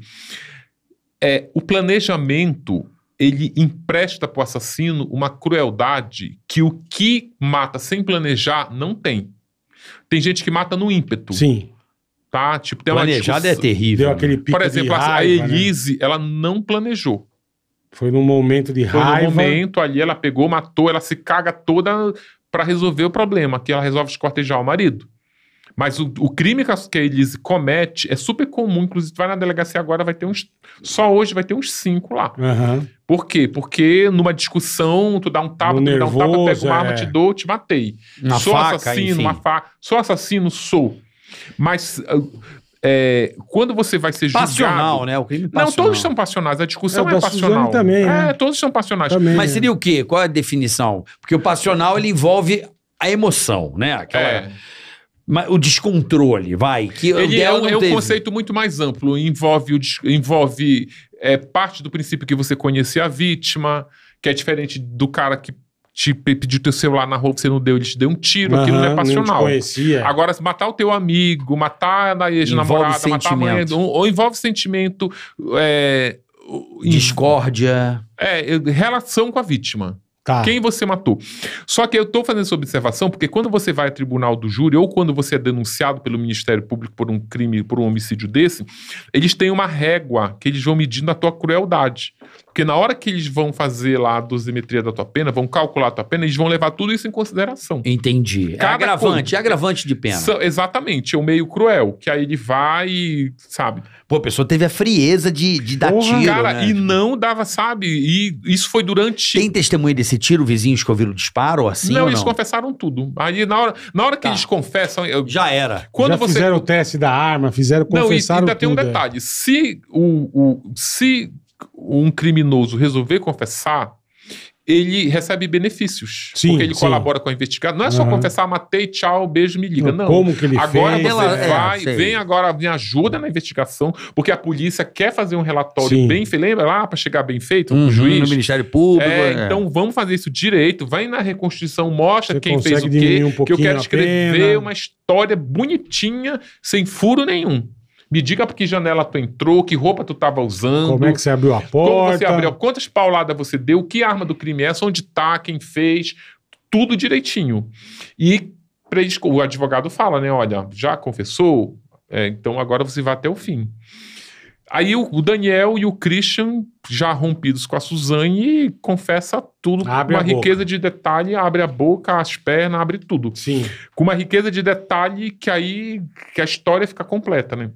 [SPEAKER 3] É, o planejamento, ele empresta pro assassino uma crueldade que o que mata sem planejar não tem. Tem gente que mata no ímpeto. Sim tá? Tipo, tem Planejado uma, é terrível. Deu né? aquele pico Por exemplo, raiva, a né? Elise, né? ela não planejou. Foi num
[SPEAKER 4] momento de raiva. Foi num momento
[SPEAKER 3] ali, ela pegou, matou, ela se caga toda para resolver o problema, que ela resolve escortejar o marido. Mas o, o, crime que a Elise comete é super comum. Inclusive, vai na delegacia agora, vai ter uns. Só hoje vai ter uns cinco lá. Uhum. Por quê? Porque numa discussão, tu dá um tapa, tu dá um tapa, pega uma é. arma, te dou, te matei. Na sou faca, assassino, enfim. uma faca. Sou assassino, sou. Mas ah, é,
[SPEAKER 2] quando você vai ser julgado... Passional, né? O crime passional. É não, todos são passionais. A discussão é, é passional. Também, é, né? É, todos são passionais. Também, Mas seria o quê? Qual é a definição? Porque o passional, ele envolve a emoção, né? Aquela... É. O descontrole, vai. Que ele é, um, é um conceito
[SPEAKER 3] muito mais amplo. Envolve, o, envolve é, parte do princípio que você conhecia a vítima, que é diferente do cara que te pedir teu celular na rua que você não deu, ele te deu um tiro, uhum, aquilo não é passional. Conhecia. Agora, matar o teu amigo, matar a ex-namorada, matar a mãe, ou, envolve sentimento. É, Discórdia. É, relação com a vítima. Tá. Quem você matou. Só que eu estou fazendo essa observação porque quando você vai ao tribunal do júri ou quando você é denunciado pelo Ministério Público por um crime, por um homicídio desse, eles têm uma régua que eles vão medindo a tua crueldade. Porque na hora que eles vão fazer lá a dosimetria da tua pena, vão calcular a tua pena, eles vão levar tudo isso em consideração.
[SPEAKER 2] Entendi. É Cada é agravante, é agravante de pena.
[SPEAKER 3] exatamente, é o meio cruel, que aí ele vai e, sabe... Pô, a pessoa teve a frieza de, de dar Porra, tiro, cara, né? e tipo
[SPEAKER 2] não dava, sabe? E isso foi durante... Tem testemunha desse tiro, vizinhos que ouviram o disparo, assim Não, eles não?
[SPEAKER 3] confessaram tudo. Aí na hora, na hora que tá. eles confessam... Eu... Já era. Quando Já você... fizeram
[SPEAKER 2] o teste da arma, fizeram, confessaram tudo.
[SPEAKER 3] Não, e ainda tudo, tem um é. detalhe. É. Se, o, o, se um criminoso resolver confessar, ele recebe benefícios. Sim, porque ele sim. colabora com a investigação. Não é só uhum. confessar, matei, tchau, beijo, me liga. Não. Como que ele agora fez? Agora você é, vai, vem agora, me ajuda na investigação, porque a polícia quer fazer um relatório sim. bem feito. Lembra lá, para chegar bem feito uhum, o juiz? No Ministério Público. É, é. Então vamos fazer isso direito. Vai na reconstituição, mostra você quem fez o quê.
[SPEAKER 2] Um que eu quero escrever uma
[SPEAKER 3] história bonitinha, sem furo nenhum. Me diga por que janela tu entrou, que roupa tu estava usando. Como é que você abriu a porta. Abriu, quantas pauladas você deu, que arma do crime é essa, onde tá, quem fez, tudo direitinho. E o advogado fala, né, olha, já confessou, é, então agora você vai até o fim. Aí o Daniel e o Christian, já rompidos com a Suzane, confessa tudo abre com uma riqueza de detalhe, abre a boca, as pernas, abre tudo. Sim. Com uma riqueza de detalhe que aí que a história fica completa, né?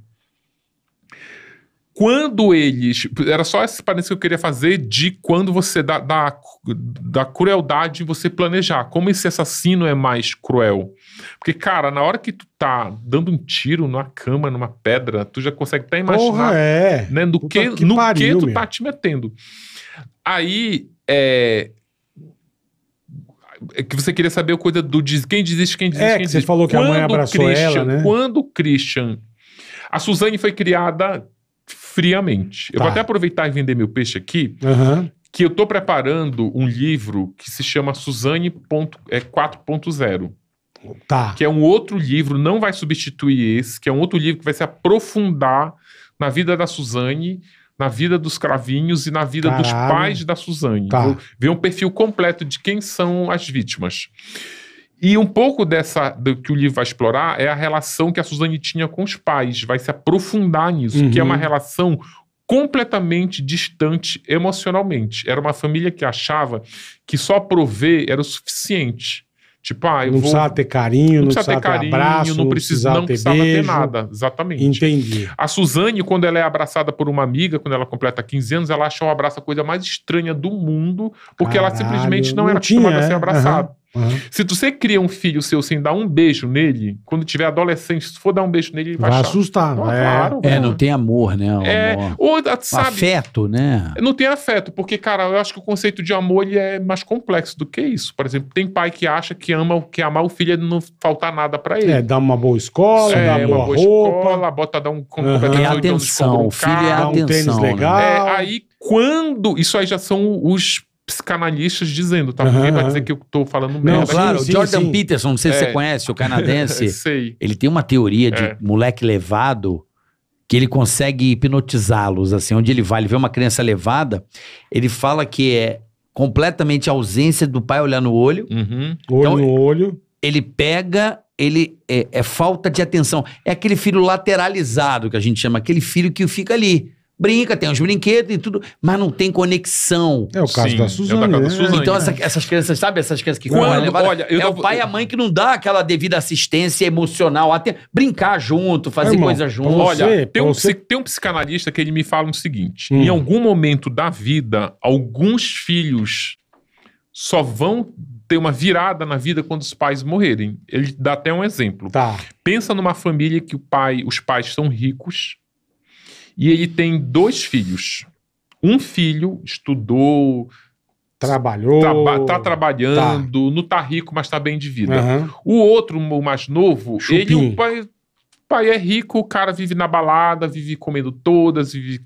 [SPEAKER 3] quando eles. Era só esse parênteses que eu queria fazer de quando você dá da, da crueldade você planejar. Como esse assassino é mais cruel. Porque, cara, na hora que tu tá dando um tiro numa cama, numa pedra, tu já consegue até imaginar Porra, é. né, do que, que, no pariu, que tu tá te metendo. Aí. É, é que você queria saber a coisa do diz, quem desiste, quem desiste, é, quem desiste. Você falou que quando a mãe abraçou ela, né? Quando o Christian. A Suzane foi criada friamente. Eu tá. vou até aproveitar e vender meu peixe aqui, uhum. que eu estou preparando um livro que se chama Suzane 4.0. É, tá. Que é um outro livro, não vai substituir esse, que é um outro livro que vai se aprofundar na vida da Suzane, na vida dos cravinhos e na vida Caralho. dos pais da Suzane. Tá. Ver um perfil completo de quem são as vítimas. E um pouco dessa do que o livro vai explorar é a relação que a Suzane tinha com os pais, vai se aprofundar nisso, uhum. que é uma uhum. relação completamente distante emocionalmente. Era uma família que achava que só prover era o suficiente. Tipo, ah, eu não vou... precisava
[SPEAKER 4] ter carinho, não precisava, ter, carinho, abraço, não, precisa, não precisava, não ter, ter, nada. Exatamente. Entendi.
[SPEAKER 3] A Suzane, quando ela é abraçada por uma amiga, quando ela completa 15 anos, ela acha o abraço a coisa mais estranha do mundo, porque Caralho, ela simplesmente não, não era tinha, acostumada é? a ser é? abraçada. Uhum. Se você cria um filho seu sem dar um beijo nele, quando tiver adolescente, se for dar um beijo nele, ele vai, vai achar. assustar. Não, é, claro, é não
[SPEAKER 2] tem amor, né? É, amor. Ou, sabe, afeto, né?
[SPEAKER 3] Não tem afeto, porque, cara, eu acho que o conceito de amor ele é mais complexo do que isso. Por exemplo, tem pai que acha que ama que amar o filho é não faltar nada para é, ele. É, dar
[SPEAKER 4] uma boa escola, é, dar uma boa, boa roupa.
[SPEAKER 3] escola, bota dar um... Uhum. É atenção, o filho é atenção. Um tênis né? legal. Né? É, aí, quando... Isso aí já são os psicanalistas dizendo, tá? Uhum. Porque vai dizer que eu tô falando merda. Não, claro, sim, Jordan sim. Peterson, não sei se você é. conhece, o canadense. sei.
[SPEAKER 2] Ele tem uma teoria de é. moleque levado que ele consegue hipnotizá-los, assim, onde ele vai, ele vê uma criança levada, ele fala que é completamente a ausência do pai olhar no olho. Uhum. Olho então, no olho. Ele pega ele é, é, falta de atenção. É aquele filho lateralizado que a gente chama, aquele filho que fica ali brinca, tem uns brinquedos e tudo, mas não tem conexão. É o caso Sim, da Suzana. É né? Então, né? essa, essas crianças, sabe? Essas crianças que Quando, olha, é o pai e a mãe que não dá aquela devida assistência emocional, até brincar junto, fazer coisas coisa junto. Você, olha, tem um, você...
[SPEAKER 3] tem um psicanalista que ele me fala o seguinte: hum. em algum momento da vida, alguns filhos só vão ter uma virada na vida quando os pais morrerem. Ele dá até um exemplo. Tá. Pensa numa família que o pai, os pais são ricos, e ele tem dois filhos. Um filho estudou,
[SPEAKER 4] Trabalhou. Traba
[SPEAKER 3] tá, tá. trabalhando, tá. não tá rico, mas tá bem de vida. Uhum. O outro, o mais novo, Chupim. ele, o pai, pai é rico, o cara vive na balada, vive comendo todas, vive.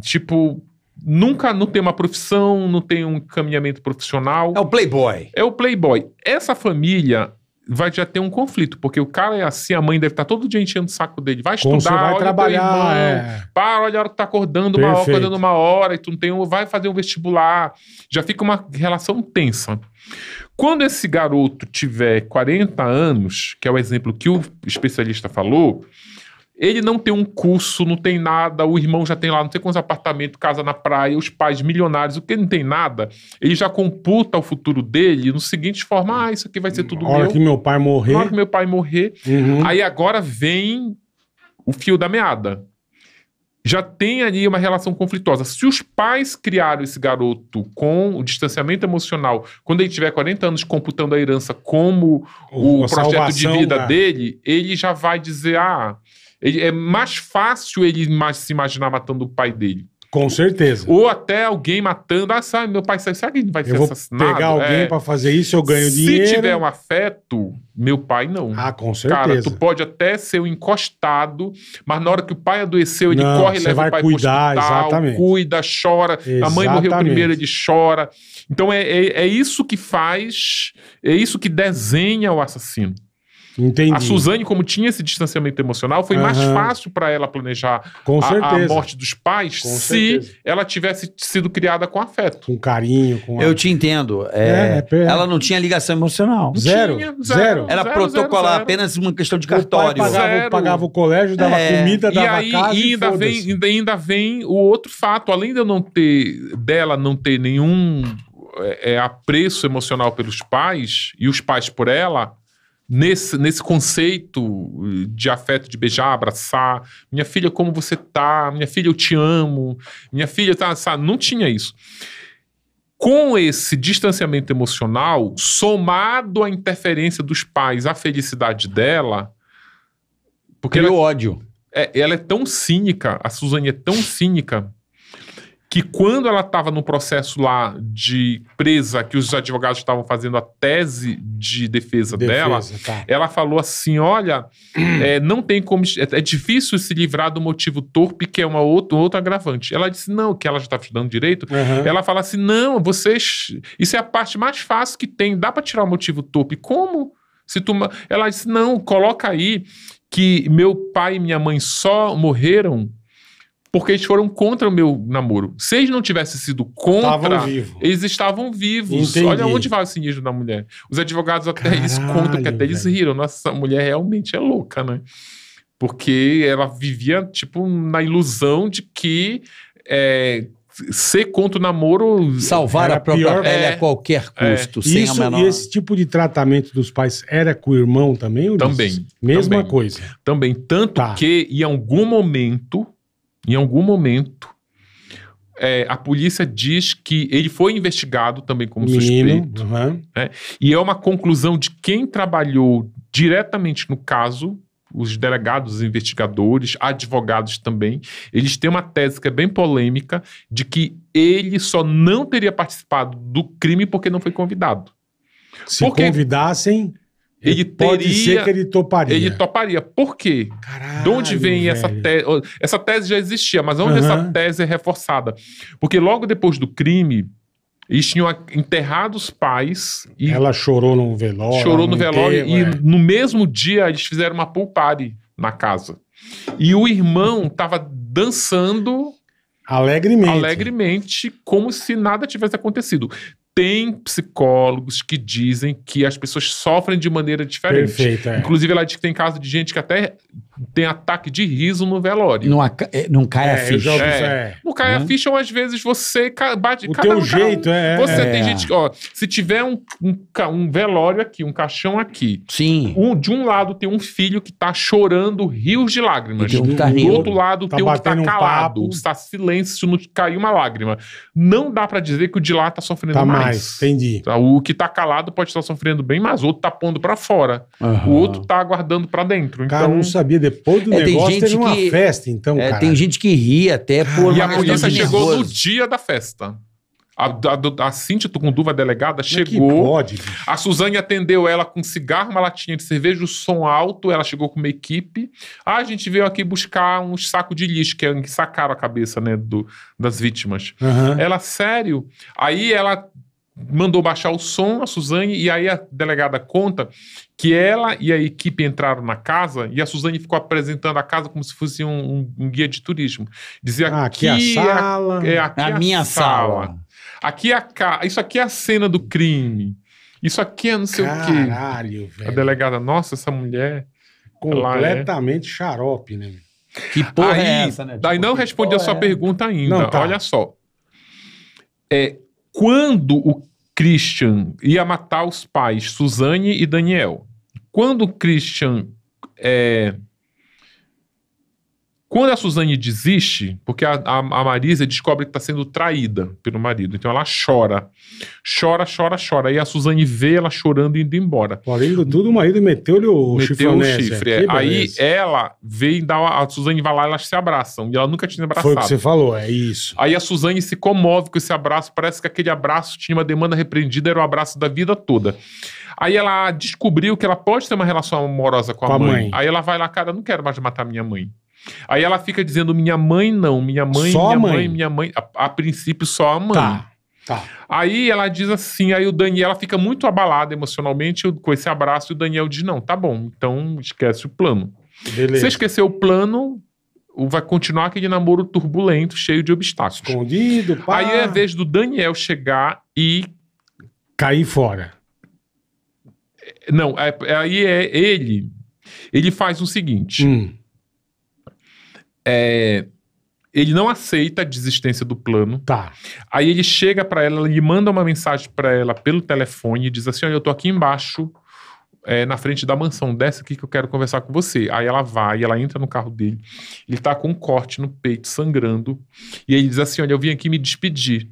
[SPEAKER 3] Tipo, nunca não tem uma profissão, não tem um encaminhamento profissional. É o playboy. É o playboy. Essa família vai já ter um conflito, porque o cara é assim, a mãe deve estar tá todo dia enchendo o saco dele. Vai estudar, vai olha trabalhar, teu irmão, é. para, olha a hora que tá acordando, Perfeito. uma hora, acordando uma hora, e tu não tem um, vai fazer um vestibular. Já fica uma relação tensa. Quando esse garoto tiver 40 anos, que é o exemplo que o especialista falou, ele não tem um curso, não tem nada, o irmão já tem lá não sei quantos apartamentos, casa na praia, os pais milionários, o que não tem nada, ele já computa o futuro dele no seguinte forma: ah, isso aqui vai ser tudo Na hora meu. que meu
[SPEAKER 4] pai morrer. hora que
[SPEAKER 3] meu pai morrer. Uhum. Aí agora vem o fio da meada. Já tem ali uma relação conflituosa. Se os pais criaram esse garoto com o distanciamento emocional, quando ele tiver 40 anos computando a herança como o, o projeto de vida né? dele, ele já vai dizer: ah ele, é mais fácil ele se imaginar matando o pai dele.
[SPEAKER 4] Com certeza.
[SPEAKER 3] Ou até alguém matando. Ah, sabe, meu pai, será que ele vai eu ser vou assassinado? pegar alguém é. para fazer isso, eu ganho Se dinheiro. Se tiver um afeto, meu pai não. Ah, com certeza. Cara, tu pode até ser um encostado, mas na hora que o pai adoeceu, ele não, corre e leva o pai cuidar, pro hospital, exatamente. cuida, chora. Exatamente. A mãe morreu primeiro, ele chora. Então é, é, é isso que faz, é isso que desenha o assassino. Entendi. A Suzane, como tinha esse distanciamento emocional, foi uhum. mais fácil para ela planejar a, a, morte dos pais com se certeza. ela tivesse sido criada com afeto. Com
[SPEAKER 2] carinho, com. Eu a... te entendo. É, é, é, é, ela não tinha ligação emocional. Zero. Tinha, zero, Era zero, protocolar, zero, apenas uma questão de cartório. Pagava, pagava, o colégio, dava é. comida, dava e aí, casa. E ainda, vem,
[SPEAKER 3] ainda, vem o outro fato, além de não ter dela não ter nenhum é, é, apreço emocional pelos pais e os pais por ela, nesse, nesse conceito eh, de afeto, de beijar, abraçar, minha filha, como você tá? Minha filha, eu te amo. Minha filha, tá, sabe? Não tinha isso. Com esse distanciamento emocional, somado à interferência dos pais, à felicidade dela. Porque Criou ela, ódio. É, ela é tão cínica, a Suzane é tão cínica que quando ela estava no processo lá de presa, que os advogados estavam fazendo a tese de defesa, defesa dela, tá. ela falou assim: olha, hum. é, não tem como. É, difícil se livrar do motivo torpe, que é uma outro um outro agravante. Ela disse: não, que ela já estava estudando direito. Uhum. Ela fala assim: não, vocês. Isso é a parte mais fácil que tem, dá para tirar o motivo torpe. Como? Se tu, ela disse: não, coloca aí que meu pai e minha mãe só morreram porque eles foram contra o meu namoro. Se eles não tivessem sido contra, estavam eles estavam vivos. Entendi. Olha onde vai o cinismo da mulher. Os advogados até Caralho, eles contam que até eles riram. Nossa, a mulher realmente é louca, né? Porque ela vivia, tipo, na ilusão de que é, ser contra o namoro. Salvar
[SPEAKER 2] a própria pior, pele é, é. a qualquer custo, é. sem Isso, menor... E esse
[SPEAKER 4] tipo de tratamento dos pais era com o irmão também? Ulisses? Também. Mesma também, coisa. Também. Tanto tá. que, em algum momento
[SPEAKER 3] em algum momento, é, a polícia diz que ele foi investigado também como Menino, suspeito. Uhum. Né? E é uma conclusão de quem trabalhou diretamente no caso, os delegados, os investigadores, advogados também, eles têm uma tese que é bem polêmica de que ele só não teria participado do crime porque não foi convidado. Se porque... convidassem. Ele Pode ser que ele toparia. Ele toparia. Por quê? Caralho, de onde vem velho. essa tese? Essa tese já existia, mas onde uhum. essa tese é reforçada? Porque logo depois do crime, eles tinham enterrado os pais.
[SPEAKER 4] E Ela chorou no velório. Chorou no velório inteiro, e
[SPEAKER 3] é. no mesmo dia eles fizeram uma pool party na casa. E o irmão estava dançando Alegremente. Alegremente, como se nada tivesse acontecido tem psicólogos que dizem que as pessoas sofrem de maneira diferente. Perfeito, é. Inclusive, ela diz que tem caso de gente que até tem ataque de riso no velório.
[SPEAKER 2] Não, é, não cai é, a ficha. É. é. Não cai hum. a
[SPEAKER 3] ficha, ou às vezes você bate... O cada teu um, jeito, um, é. Você é. tem gente... Ó, se tiver um, um, um, velório aqui, um caixão aqui... Sim. de um lado tem um filho que tá chorando rios de lágrimas. Um tá do outro lado tá tem um que tá calado. Um está silêncio, não caiu uma lágrima. Não dá para dizer que o de lá tá sofrendo tá mais mais. Entendi. Tá, o que tá calado pode estar sofrendo bem, mas o outro tá pondo para fora. Uhum. O outro tá aguardando para dentro. Então... Cara, não
[SPEAKER 2] sabia. Depois do é, negócio teve que... uma festa, então, é, cara. Tem gente que ri até por... E a polícia chegou no
[SPEAKER 3] dia da festa. A, a, a Cíntia Tucunduva, a delegada, é chegou. Pode, a Suzane atendeu ela com cigarro, uma latinha de cerveja, o som alto. Ela chegou com uma equipe. Ah, a gente veio aqui buscar um saco de lixo, que, é, que sacaram a cabeça né, do, das vítimas. Uhum. Ela, sério? Aí ela mandou baixar o som, a Suzane, e aí a delegada conta que ela e a equipe entraram na casa e a Suzane ficou apresentando a casa como se fosse um, um, um guia de turismo. Dizia ah, aqui, é aqui é a sala, é, aqui é a, a minha sala. sala. Aqui a ca... Isso aqui é a cena do crime. Isso aqui é não sei Caralho, o quê. Caralho, velho. A delegada, nossa, essa mulher. Completamente
[SPEAKER 4] é... xarope, né?
[SPEAKER 3] Que porra aí, é essa, né? Tipo, daí não respondi a sua é... pergunta ainda. Não, tá. Olha só. É, quando o Christian ia matar os pais, Suzane e Daniel. Quando Christian é, quando a Suzane desiste, porque a, a, a Marisa descobre que está sendo traída pelo marido, então ela chora. Chora, chora, chora. E a Suzane vê ela chorando e indo embora. Além de tudo, o marido
[SPEAKER 4] meteu-lhe o meteu chifre. o chifre. É. Aí
[SPEAKER 3] ela vem dar. A Suzane vai lá elas se abraçam. E ela nunca tinha abraçado. Foi o que você
[SPEAKER 4] falou, é isso.
[SPEAKER 3] Aí a Suzane se comove com esse abraço. Parece que aquele abraço tinha uma demanda repreendida, era o abraço da vida toda. Aí ela descobriu que ela pode ter uma relação amorosa com a, com mãe. mãe. Aí ela vai lá, cara, eu não quero mais matar minha mãe. Aí ela fica dizendo: minha mãe não, minha mãe, só minha mãe. mãe. minha mãe. A, a, princípio, só a mãe. Tá. Tá. Aí ela diz assim, aí o Daniel ela fica muito abalada emocionalmente com esse abraço, e o Daniel diz: não, tá bom, então esquece o plano. Beleza. Você esqueceu o plano, vai continuar aquele namoro turbulento, cheio de obstáculos. Escondido, pá. Aí é a vez do Daniel chegar e. Cair fora. É, não, é, é, aí é ele. Ele faz o seguinte: hum. É, ele não aceita a desistência do plano. Tá. Aí ele chega para ela, ele manda uma mensagem para ela pelo telefone e diz assim: Olha, eu tô aqui embaixo, é, na frente da mansão, desce aqui que eu quero conversar com você. Aí ela vai, ela entra no carro dele, ele tá com um corte no peito, sangrando, e ele diz assim: Olha, eu vim aqui me despedir.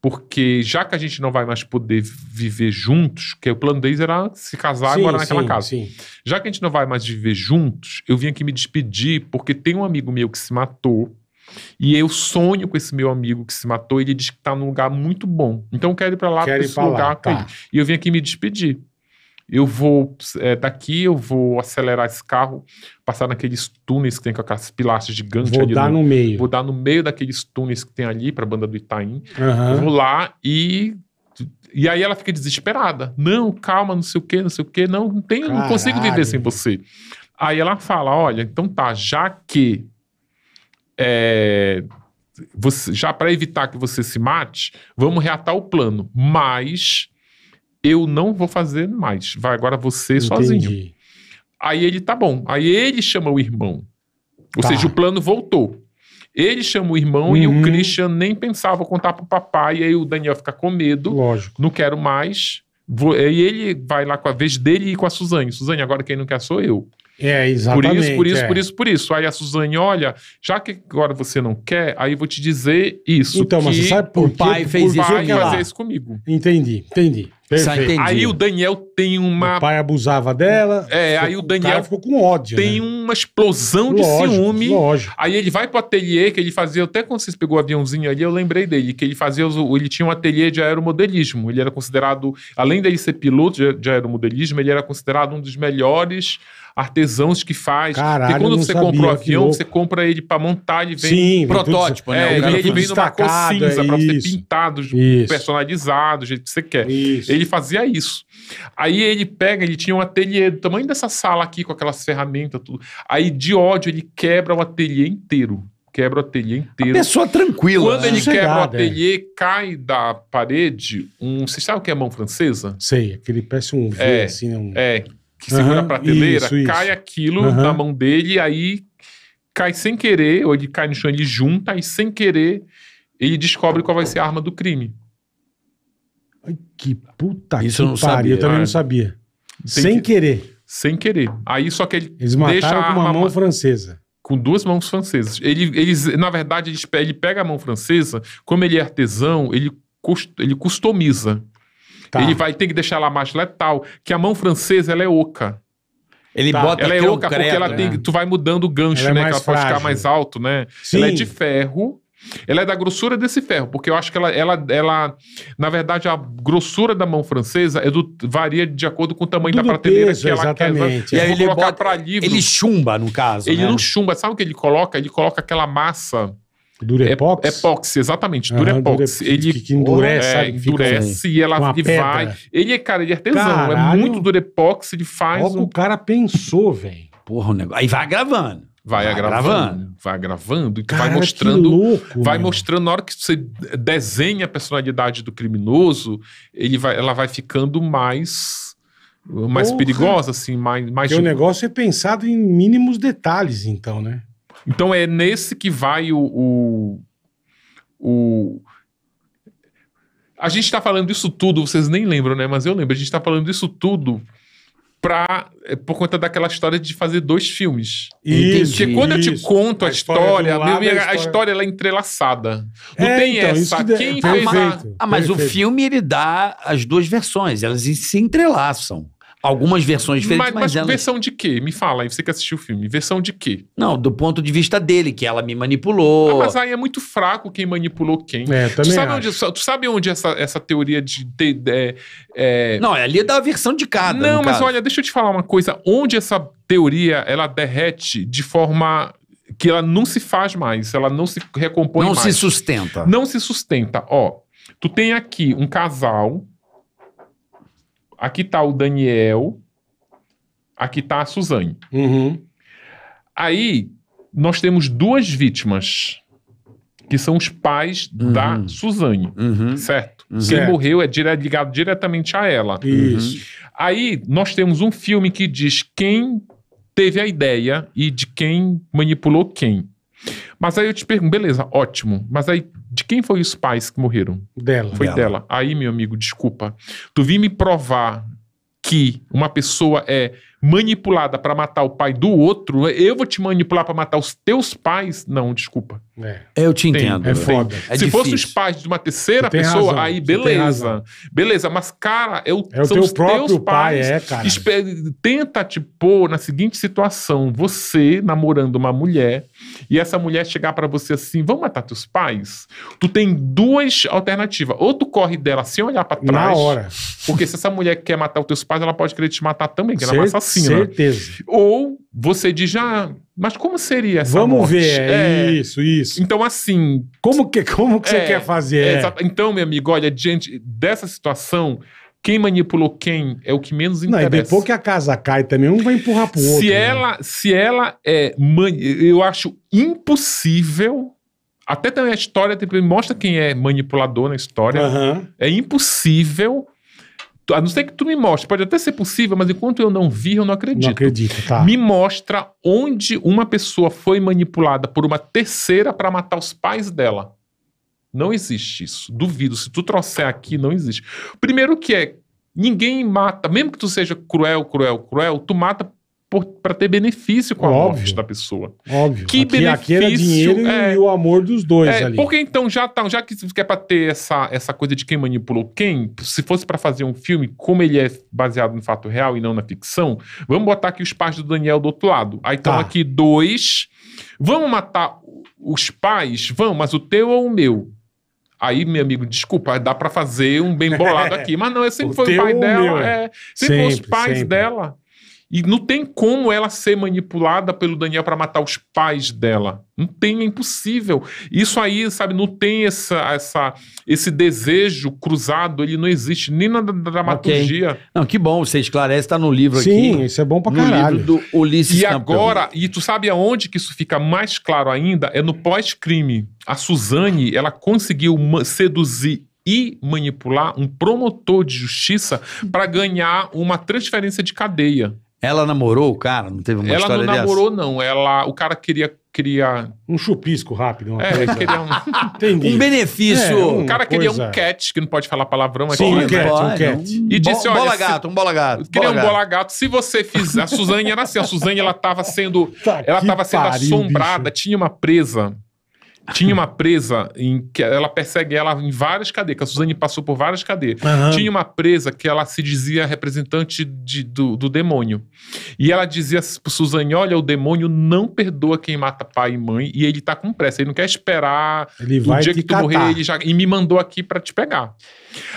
[SPEAKER 3] Porque já que a gente não vai mais poder viver juntos, que é o plano deles era se casar sim, agora naquela sim, casa. Sim. Já que a gente não vai mais viver juntos, eu vim aqui me despedir porque tem um amigo meu que se matou. E eu sonho com esse meu amigo que se matou. Ele diz que tá num lugar muito bom. Então eu quero ir para lá, para esse lugar. Lá, tá. E eu vim aqui me despedir eu vou é, eh, daqui, tá eu vou acelerar esse carro, passar naqueles túneis que tem com aquelas pilastras gigantes. Vou ali dar no, no, meio. Vou dar no meio daqueles túneis que tem ali para a banda do Itaim. Uhum. Vou lá e e aí ela fica desesperada. Não, calma, não sei o quê, não sei o quê. Não, não, não consigo viver sem você. Aí ela fala, olha, então tá, já que... É, você, já para evitar que você se mate, vamos reatar o plano. Mas eu não vou fazer mais. Vai agora você Entendi. sozinho. Aí ele tá bom. Aí ele chama o irmão. Ou tá. seja, o plano voltou. Ele chama o irmão uhum. e o uhum. Christian nem pensava contar pro papai. E aí o Daniel fica com medo. Lógico. Não quero mais. Vou, e ele vai lá com a vez dele e com a Suzane. Suzane, agora quem não quer sou eu.
[SPEAKER 4] É, exatamente. Por isso, por isso, é. por
[SPEAKER 3] isso, por isso. Aí a Suzane, olha, já que agora você não quer, aí eu vou te dizer isso. Então, mas você sabe por que o pai fez isso? Por fazer isso
[SPEAKER 4] comigo. Entendi, entendi. Perfeito. Aí o
[SPEAKER 3] Daniel tem uma.
[SPEAKER 4] O pai abusava dela. É, aí o Daniel. O ficou
[SPEAKER 3] com ódio. Tem né? uma explosão de lógico, ciúme. Lógico. Aí ele vai pro ateliê que ele fazia. Até quando vocês pegou o aviãozinho ali, eu lembrei dele. Que ele fazia. Ele tinha um ateliê de aeromodelismo. Ele era considerado. Além dele ser piloto de aeromodelismo, ele era considerado um dos melhores artesãos que faz. Caralho, Porque quando você sabia, compra o um avião, você compra ele para montar, ele vem Sim, protótipo, vem tudo, né? É, ele, vem numa cor cinza é para você pintado, personalizado, do jeito que você quer. Isso. Ele ele fazia isso. Aí ele pega, ele tinha um ateliê do tamanho dessa sala aqui, com aquelas ferramentas, tudo. Aí, de ódio, ele quebra o ateliê inteiro quebra o ateliê inteiro. A pessoa tranquila. Quando ele Chegada, quebra o é. ateliê, é. cai da parede um. Você sabe o que é mão francesa? Sei, aquele parece um V, é, assim, um... É, que segura uhum, a prateleira, isso, cai isso. aquilo uhum. na mão dele, aí cai sem querer, ou ele cai no chão, ele junta, e sem querer, ele descobre qual vai ser a arma do crime.
[SPEAKER 4] Ai, que puta Isso que eu não pariu. sabia, eu também é. não sabia. Tem Sem que- querer.
[SPEAKER 3] Sem querer. Aí só que ele Eles deixa mataram com uma arma
[SPEAKER 4] mão francesa. com duas mãos francesas.
[SPEAKER 3] Ele, eles, na verdade, eles ele pega a mão francesa, como ele é artesão, ele, ele customiza. Tá. Ele vai ter que deixar ela mais letal, que a mão francesa ela é oca. Ele Tá. bota Ela é oca concreto, porque ela né? tem, tu vai mudando o gancho, Ela é né? que ela pode ficar mais alto, né? Sim. Ela é de ferro, ela é da grossura desse ferro, porque eu acho que ela, ela, ela na verdade, a grossura da mão francesa é do, varia de acordo com o tamanho da prateleira peso, que ela exatamente. quer. E aí ele colocar bota, livro. Ele chumba, no caso. Ele né? não chumba, sabe o que ele coloca? Ele coloca aquela massa. Durepox? É, epóxi, exatamente, Dura epóxi. ele que, endurece, é, endurece e ela e vai. Ele é, cara, ele é artesão, é Caralho, é muito
[SPEAKER 4] durepox, ele faz. Logo um... o cara pensou, velho. Porra, o negócio. Aí vai gravando.
[SPEAKER 3] Vai agravando, gravando. vai agravando, e tu Cara, vai mostrando, louco, vai mano. mostrando na hora que você desenha a personalidade do criminoso, ele vai, ela vai ficando mais mais Porra. perigosa assim,
[SPEAKER 4] mais mais. O negócio é pensado em mínimos detalhes, então, né? Então é nesse
[SPEAKER 3] que vai o, o, o... a gente está falando isso tudo, vocês nem lembram, né? Mas eu lembro, a gente está falando isso tudo pra, eh, por conta daquela história de fazer dois filmes. Isso. Porque quando eu te conto a, a história, história a, história...
[SPEAKER 2] ela é entrelaçada. Não é, tem então, essa. Que é Quem é... fez. Ah, mas, mas o filme ele dá as duas versões, elas se entrelaçam. Algumas versões diferentes, mas, mas, mas versão de quê? Me fala aí, você que assistiu o filme. Versão de quê? Não, do ponto de vista dele, que ela
[SPEAKER 3] me manipulou. Ah, mas aí é muito fraco quem manipulou quem. É, também tu sabe onde, tu sabe onde essa, essa teoria de... de, de é... é- não, é ali é da versão de cada. Não, mas caso. olha, deixa eu te falar uma coisa. Onde essa teoria, ela derrete de forma que ela não se faz mais, ela não se recompõe não mais. Não se sustenta. Não se sustenta. Ó, tu tem aqui um casal aqui tá o Daniel, aqui tá a Suzane. Uhum. Aí nós temos duas vítimas, que são os pais uhum. da Suzane, uhum. certo? Uhum. Quem certo. morreu é dire ligado diretamente a ela. Isso. Uhum. Aí nós temos um filme que diz quem teve a ideia e de quem manipulou quem. Mas aí eu te pergunto, beleza, ótimo. Mas aí quem foi os pais que morreram?
[SPEAKER 4] Dela. Foi dela. dela.
[SPEAKER 3] Aí, meu amigo, desculpa. Tu vim me provar que uma pessoa é manipulada para matar o pai do outro, eu vou te manipular para matar os teus pais. Não, desculpa.
[SPEAKER 2] É. Eu te entendo. Tem, é foda. É Se fossem os
[SPEAKER 3] pais de uma terceira pessoa, razão. aí beleza. Beleza, mas cara, eu, é são teu os teus pai, pais. É, cara. Tenta te pôr na seguinte situação: você namorando uma mulher e essa mulher chegar para você assim, vamos matar teus pais? Tu tem duas alternativas. Ou tu corre dela sem olhar para trás. Na hora. Porque se essa mulher quer matar os teus pais, ela pode querer te matar também, que ela é uma Certeza. Ou você diz já, ah, mas como seria essa Vamos morte? ver, é, é,
[SPEAKER 4] isso, isso. Então, assim... Como que, como que é, você quer fazer? É,
[SPEAKER 3] então, meu amigo, olha, diante dessa situação, quem manipulou quem é o que menos interessa. Não, e depois
[SPEAKER 4] que a casa cai também, um vai empurrar pro outro. Se né? ela,
[SPEAKER 3] se ela é... Eu acho impossível... Até também a história mostra quem é manipulador na história. Uhum. É impossível a não ser que tu me mostre, pode até ser possível, mas enquanto eu não vi, eu não acredito. Não
[SPEAKER 4] acredito, tá.
[SPEAKER 3] Me mostra onde uma pessoa foi manipulada por uma terceira para matar os pais dela. Não existe isso. Duvido. Se tu trouxer aqui, não existe. Primeiro que é, ninguém mata, mesmo que tu seja cruel, cruel, cruel, tu mata para ter benefício com a Óbvio. morte da pessoa. Óbvio. Que aqui, benefício? Aqui era dinheiro é,
[SPEAKER 4] e o amor dos dois é, ali. Porque
[SPEAKER 3] então já tá, já que é para ter essa, essa coisa de quem manipulou quem, se fosse para fazer um filme como ele é baseado no fato real e não na ficção, vamos botar aqui os pais do Daniel do outro lado. Aí estão tá. aqui dois. Vamos matar os pais? Vamos, mas o teu ou o meu? Aí, meu amigo, desculpa, dá para fazer um bem bolado aqui. Mas não, é sempre o foi o pai dela. É, é. sempre, sempre, os pais sempre. dela. E não tem como ela ser manipulada pelo Daniel para matar os pais dela. Não tem, é impossível. Isso aí, sabe, não tem essa, essa, esse desejo cruzado, ele não existe nem na dramaturgia. Okay. Não, que bom, você esclarece,
[SPEAKER 2] tá no livro Sim, aqui. Sim, isso é bom pra caralho. livro do Ulisses E agora,
[SPEAKER 3] e tu sabe aonde que isso fica mais claro ainda? É no pós-crime. A Suzane, ela conseguiu seduzir e manipular um promotor de justiça para ganhar uma transferência de cadeia.
[SPEAKER 2] Ela namorou o cara? Não teve uma ela história Ela não namorou,
[SPEAKER 3] dessa? não. Ela, o cara queria, queria... Um chupisco rápido. Uma é, queria um... Entendi. Um benefício. É, um, o cara queria coisa... um cat, que não pode falar palavrão aqui. É Sim, um cat, um cat. E disse, olha... Bola gato, um bola gato. Queria bola um bola gato. Se você fizer... A Suzane era assim. A Suzane, ela tava sendo... Tá ela tava sendo pariu, assombrada. Bicho. Tinha uma presa tinha uma presa em que ela persegue ela em várias cadeias, que a Suzane passou por várias cadeias. Uhum. Tinha uma presa que ela se dizia representante de, do, do, demônio. E ela dizia pro Suzane: Olha, o demônio não perdoa quem mata pai e mãe, e ele tá com pressa, ele não quer esperar ele o dia que tu catar. morrer, ele já. E me mandou aqui para te pegar.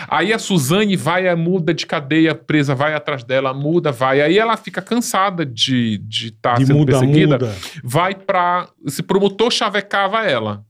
[SPEAKER 3] Aí a Suzane vai, muda de cadeia, presa vai atrás dela, muda, vai. Aí ela fica cansada de estar de tá de sendo muda, perseguida, muda. vai para. Esse promotor chavecava ela.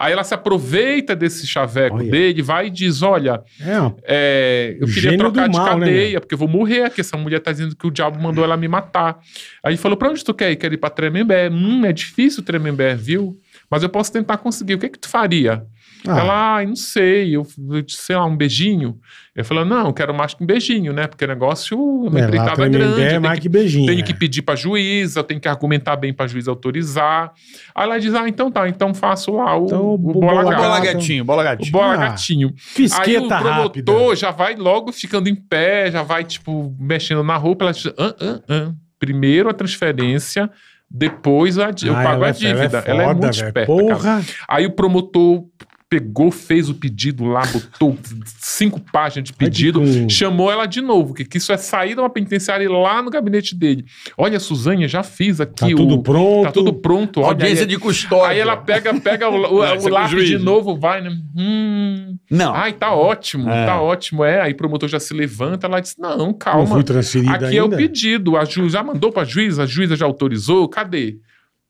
[SPEAKER 3] Aí ela se aproveita desse chaveco dele, vai e diz: Olha, é, é eu queria trocar de mal, né, cadeia, né, porque eu vou morrer aqui. Essa mulher tá dizendo que o diabo mandou ela me matar. Aí falou: Pra onde tu quer ir? Quer ir pra Tremembé? Hum, é difícil Tremembé, viu? Mas eu posso tentar conseguir. O que é que tu faria? Ah. Ela, ah, não sei, eu, sei lá, um beijinho. Eu falei, não, quero mais que um beijinho, né? Porque o negócio, uma é, empreitada grande. É mais que, que beijinho. Tenho é. que pedir pra juíza, tenho que argumentar bem pra juíza autorizar. Aí ela diz, ah, então tá, então faço lá o, então, o, o bola, bola, então. bola gatinho. Bola gatinho. O bola ah, gatinho. Aí o promotor rápida. já vai logo ficando em pé, já vai, tipo, mexendo na roupa. Ela diz, ah, ah, ah. Primeiro a transferência, depois a, eu ah, pago a é é dívida. Ela é, foda, ela é muito véio. Aí o promotor pegou, fez o pedido lá, botou cinco páginas de pedido, Ai, chamou ela de novo, que, que isso é sair de uma penitenciária e lá no gabinete dele. Olha, Suzane, já fiz aqui. Tá o, tudo tá pronto. Tá tudo pronto. Olha, audiência aí, de
[SPEAKER 2] custódia. Aí ela
[SPEAKER 3] pega, pega o, o, o lápis de novo, vai, né? Hum, não. Ai, tá ótimo, é. tá ótimo. É, aí o promotor já se levanta ela diz, não, calma. Não fui transferida Aqui ainda? é o pedido, a juíza já mandou pra juíza, a juíza já autorizou, cadê?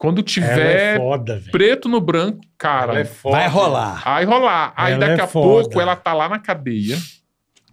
[SPEAKER 3] Quando tiver é foda, preto no branco, cara. É vai rolar. Vai rolar. Aí ela daqui é a pouco ela tá lá na cadeia,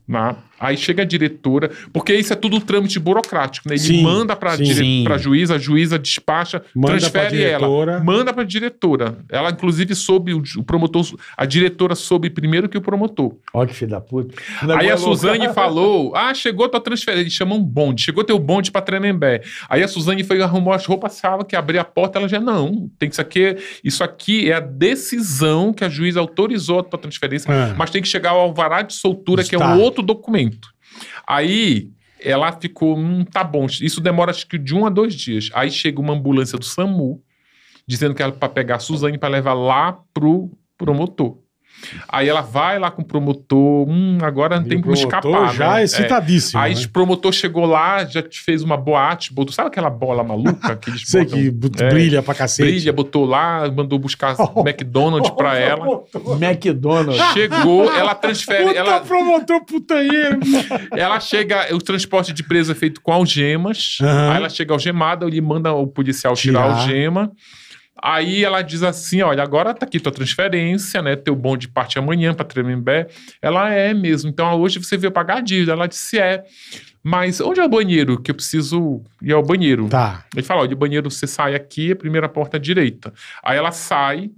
[SPEAKER 3] na, Aí chega a diretora, porque isso é tudo trâmite burocrático, né? Ele sim, manda para dire... a juíza, a juíza despacha, manda transfere ela, manda para a diretora. Ela, inclusive, soube, o promotor, a diretora soube primeiro que o promotor. Olha que filho da puta. Não é Aí a Suzane falou: ah, chegou a tua transferência. Ele chamou um bonde, chegou teu bonde para Tremembé. Aí a Suzane foi arrumou as roupas, sala que abrir a porta, ela já, não, tem isso aqui, é, isso aqui é a decisão que a juíza autorizou a tua transferência, é. mas tem que chegar ao alvará de soltura, Está. que é um outro documento. Aí ela ficou, hum, tá bom. Isso demora acho que de um a dois dias. Aí chega uma ambulância do SAMU dizendo que era para pegar a Suzane para levar lá pro promotor. Aí ela vai lá com o promotor, hum, agora não e tem como escapar. já né? É é. excitadíssimo. É. Aí né? o promotor chegou lá, já te fez uma boate, botou, sabe aquela bola maluca que eles Sei botam, que é, brilha pra cacete. Brilha, botou lá, mandou buscar oh, McDonald's oh, pra oh, ela.
[SPEAKER 2] McDonald's.
[SPEAKER 4] Chegou, ela transfere. Puta ela promotor putanheiro.
[SPEAKER 3] ela chega, o transporte de presa é feito com algemas. Uhum. Aí ela chega algemada, ele manda o policial tirar, tirar a algema. Aí ela diz assim: olha, agora tá aqui tua transferência, né? Teu bonde parte amanhã para Tremembé. Ela é mesmo. Então hoje você veio pagar a dívida. Ela disse: é. Mas onde é o banheiro? Que eu preciso ir ao banheiro. Tá. Ele fala: olha, de banheiro você sai aqui, é a primeira porta à direita. Aí ela sai,